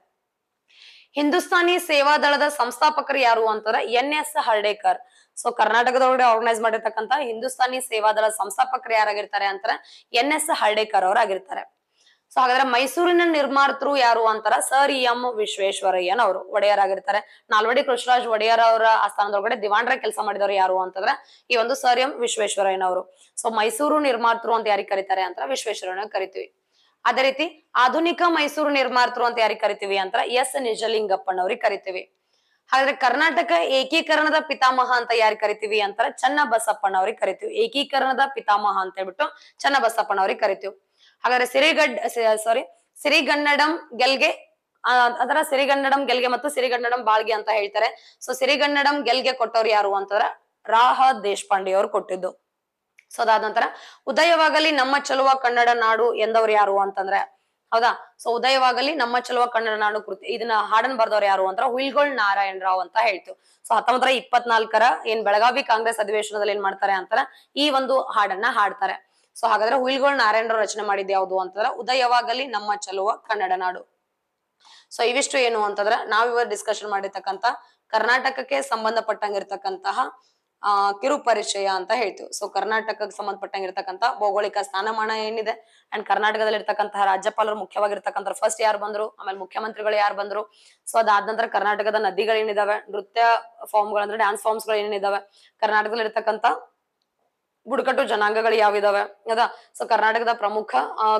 ಹಿಂದೂಸ್ತಾನಿ ಸೇವಾ ದಳದ ಸಂಸ್ಥಾಪಕರು ಯಾರು ಅಂತಂದ್ರೆ ಎನ್ ಎಸ್ ಹರ್ಡೇಕರ್ ಸೊ ಕರ್ನಾಟಕದೊಳಗಡೆ ಆರ್ಗನೈಸ್ ಮಾಡಿರ್ತಕ್ಕಂಥ ಹಿಂದೂಸ್ತಾನಿ ಸೇವಾ ಸಂಸ್ಥಾಪಕರು ಯಾರಾಗಿರ್ತಾರೆ ಅಂತ ಎನ್ ಎಸ್ ಹರ್ಡೇಕರ್ ಅವರು ಆಗಿರ್ತಾರೆ ಸೊ ಹಾಗಾದ್ರೆ ಮೈಸೂರಿನ ನಿರ್ಮಾತೃ ಯಾರು ಅಂತಾರ ಸರ್ ಇ ಎಂ ವಿಶ್ವೇಶ್ವರಯ್ಯನವರು ಒಡೆಯರ್ ಆಗಿರ್ತಾರೆ ನಾಲ್ವಡಿ ಕೃಷ್ಣರಾಜ್ ಒಡೆಯರ್ ಅವರ ಆಸ್ಥಾನದೊಳಗಡೆ ದಿವಾಂಡ್ರ ಕೆಲಸ ಮಾಡಿದವರು ಯಾರು ಅಂತಂದ್ರೆ ಈ ಒಂದು ಸರ್ ಎಂ ವಿಶ್ವೇಶ್ವರಯ್ಯನವರು ಸೊ ಮೈಸೂರು ನಿರ್ಮಾತೃ ಅಂತ ಯಾರಿಗೆ ಕರೀತಾರೆ ಅಂತ ವಿಶ್ವೇಶ್ವರಯ್ಯನ ಕರಿತೀವಿ ಅದೇ ರೀತಿ ಆಧುನಿಕ ಮೈಸೂರು ನಿರ್ಮಾತೃ ಅಂತ ಯಾರಿಗೆ ಕರಿತೀವಿ ಅಂತ ಎಸ್ ನಿಜಲಿಂಗಪ್ಪನವ್ರಿಗೆ ಕರಿತೀವಿ ಹಾಗಾದ್ರೆ ಕರ್ನಾಟಕ ಏಕೀಕರಣದ ಪಿತಾಮಹ ಅಂತ ಯಾರು ಕರಿತೀವಿ ಅಂತಾರ ಚನ್ನಬಸಪ್ಪನವ್ರಿಗೆ ಕರಿತೀವಿ ಏಕೀಕರಣದ ಪಿತಾಮಹ ಅಂತ ಹೇಳ್ಬಿಟ್ಟು ಚನ್ನಬಸಪ್ಪನವ್ರಿಗೆ ಕರಿತೀವಿ ಹಾಗಾದ್ರೆ ಸಿರಿಗಡ್ ಸಾರಿ ಸಿರಿಗನ್ನಡಂ ಗೆಲ್ಗೆ ಅದರ ಸಿರಿಗನ್ನಡಂ ಗೆಲ್ಗೆ ಮತ್ತು ಸಿರಿಗನ್ನಡಂ ಬಾಳ್ಗೆ ಅಂತ ಹೇಳ್ತಾರೆ ಸೊ ಸಿರಿಗನ್ನಡಂ ಗೆಲ್ಗೆ ಕೊಟ್ಟವ್ರು ಯಾರು ಅಂತಂದ್ರ ರಾಹ ದೇಶಪಾಂಡೆ ಅವ್ರು ಕೊಟ್ಟಿದ್ದು ಸೊ ಅದಾದ ನಂತರ ಉದಯವಾಗಲಿ ನಮ್ಮ ಚಲುವ ಕನ್ನಡ ನಾಡು ಎಂದವ್ರು ಯಾರು ಅಂತಂದ್ರೆ ಹೌದಾ ಸೊ ಉದಯವಾಗಲಿ ನಮ್ಮ ಚಲುವ ಕನ್ನಡ ನಾಡು ಕೃತಿ ಇದನ್ನ ಹಾಡನ್ ಬರ್ದವ್ರು ಯಾರು ಅಂತ ಹುಲ್ಗೋಳ್ ನಾರಾಯಣ ರಾವ್ ಅಂತ ಹೇಳ್ತು ಸೊ ಹತ್ತೊಂಬತ್ತರ ಇಪ್ಪತ್ನಾಲ್ಕರ ಏನ್ ಬೆಳಗಾವಿ ಕಾಂಗ್ರೆಸ್ ಅಧಿವೇಶನದಲ್ಲಿ ಏನ್ ಮಾಡ್ತಾರೆ ಅಂತಾರ ಈ ಒಂದು ಹಾಡನ್ನ ಹಾಡ್ತಾರೆ ಸೊ ಹಾಗಾದ್ರೆ ಹುಯಿಲ್ಗಳು ನಾರಾಯಣರು ರಚನೆ ಮಾಡಿದ್ ಯಾವ್ದು ಅಂತಂದ್ರೆ ಉದಯವಾಗಲಿ ನಮ್ಮ ಚಲುವ ಕನ್ನಡ ನಾಡು ಸೊ ಇವಿಷ್ಟು ಏನು ಅಂತಂದ್ರೆ ಇವರ್ ಡಿಸ್ಕಷನ್ ಮಾಡಿರ್ತಕ್ಕಂತ ಕರ್ನಾಟಕಕ್ಕೆ ಸಂಬಂಧಪಟ್ಟಂಗಿರ್ತಕ್ಕಂತಹ ಆ ಕಿರು ಪರಿಚಯ ಅಂತ ಹೇಳ್ತೀವಿ ಸೊ ಕರ್ನಾಟಕಕ್ಕೆ ಸಂಬಂಧಪಟ್ಟಂಗಿರ್ತಕ್ಕಂಥ ಭೌಗೋಳಿಕ ಸ್ಥಾನಮಾನ ಏನಿದೆ ಅಂಡ್ ಕರ್ನಾಟಕದಲ್ಲಿ ಇರ್ತಕ್ಕಂತಹ ರಾಜ್ಯಪಾಲರು ಮುಖ್ಯವಾಗಿರ್ತಕ್ಕಂಥ ಫಸ್ಟ್ ಯಾರು ಬಂದ್ರು ಆಮೇಲೆ ಮುಖ್ಯಮಂತ್ರಿಗಳು ಯಾರು ಬಂದ್ರು ಸೊ ಅದಾದ ನಂತರ ಕರ್ನಾಟಕದ ನದಿಗಳೇನಿದಾವೆ ನೃತ್ಯ ಫಾರ್ಮ್ಗಳು ಅಂದ್ರೆ ಡ್ಯಾನ್ಸ್ ಫಾರ್ಮ್ಸ್ ಗಳು ಏನಿದಾವೆ ಕರ್ನಾಟಕದಲ್ಲಿ ಇರ್ತಕ್ಕಂಥ ಬುಡಕಟ್ಟು ಜನಾಂಗಗಳು ಯಾವಿದಾವೆ ಅದ ಸೊ ಕರ್ನಾಟಕದ ಪ್ರಮುಖ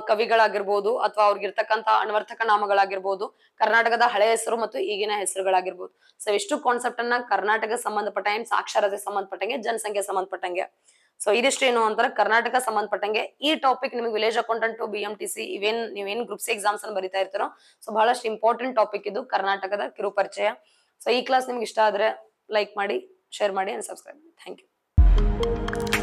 ಕವಿಗಳಾಗಿರ್ಬೋದು ಅಥವಾ ಅವ್ರಿಗಿರ್ತಕ್ಕಂತ ಅನ್ವರ್ಥಕ ನಾಮಗಳಾಗಿರ್ಬೋದು ಕರ್ನಾಟಕದ ಹಳೆ ಹೆಸರು ಮತ್ತು ಈಗಿನ ಹೆಸರುಗಳಾಗಿರ್ಬೋದು ಸೊ ಇಷ್ಟು ಕಾನ್ಸೆಪ್ಟ್ ಅನ್ನ ಕರ್ನಾಟಕ ಸಂಬಂಧಪಟ್ಟ ಸಾಕ್ಷರತೆ ಸಂಬಂಧಪಟ್ಟಂಗೆ ಜನಸಂಖ್ಯೆ ಸಂಬಂಧಪಟ್ಟಂಗೆ ಸೊ ಇದಿಷ್ಟು ಏನು ಅಂತಾರೆ ಕರ್ನಾಟಕ ಸಂಬಂಧಪಟ್ಟಂಗೆ ಈ ಟಾಪಿಕ್ ನಿಮಗೆ village accountant B M T C ಇವೇನ್ ಗ್ರೂಪ್ಸ್ ಎಕ್ಸಾಮ್ಸ್ ಅನ್ನು ಬರಿತಾ ಇರ್ತಾರೋ ಸೊ ಬಹಳಷ್ಟು ಇಂಪಾರ್ಟೆಂಟ್ ಟಾಪಿಕ್ ಇದು ಕರ್ನಾಟಕದ ಕಿರು ಪರಿಚಯ ಸೊ ಈ ಕ್ಲಾಸ್ ನಿಮ್ಗೆ ಇಷ್ಟ ಆದ್ರೆ ಲೈಕ್ ಮಾಡಿ ಶೇರ್ ಮಾಡಿ ಅಂಡ್ ಸಬ್ಸ್ಕ್ರೈಬ್ ಥ್ಯಾಂಕ್ ಯು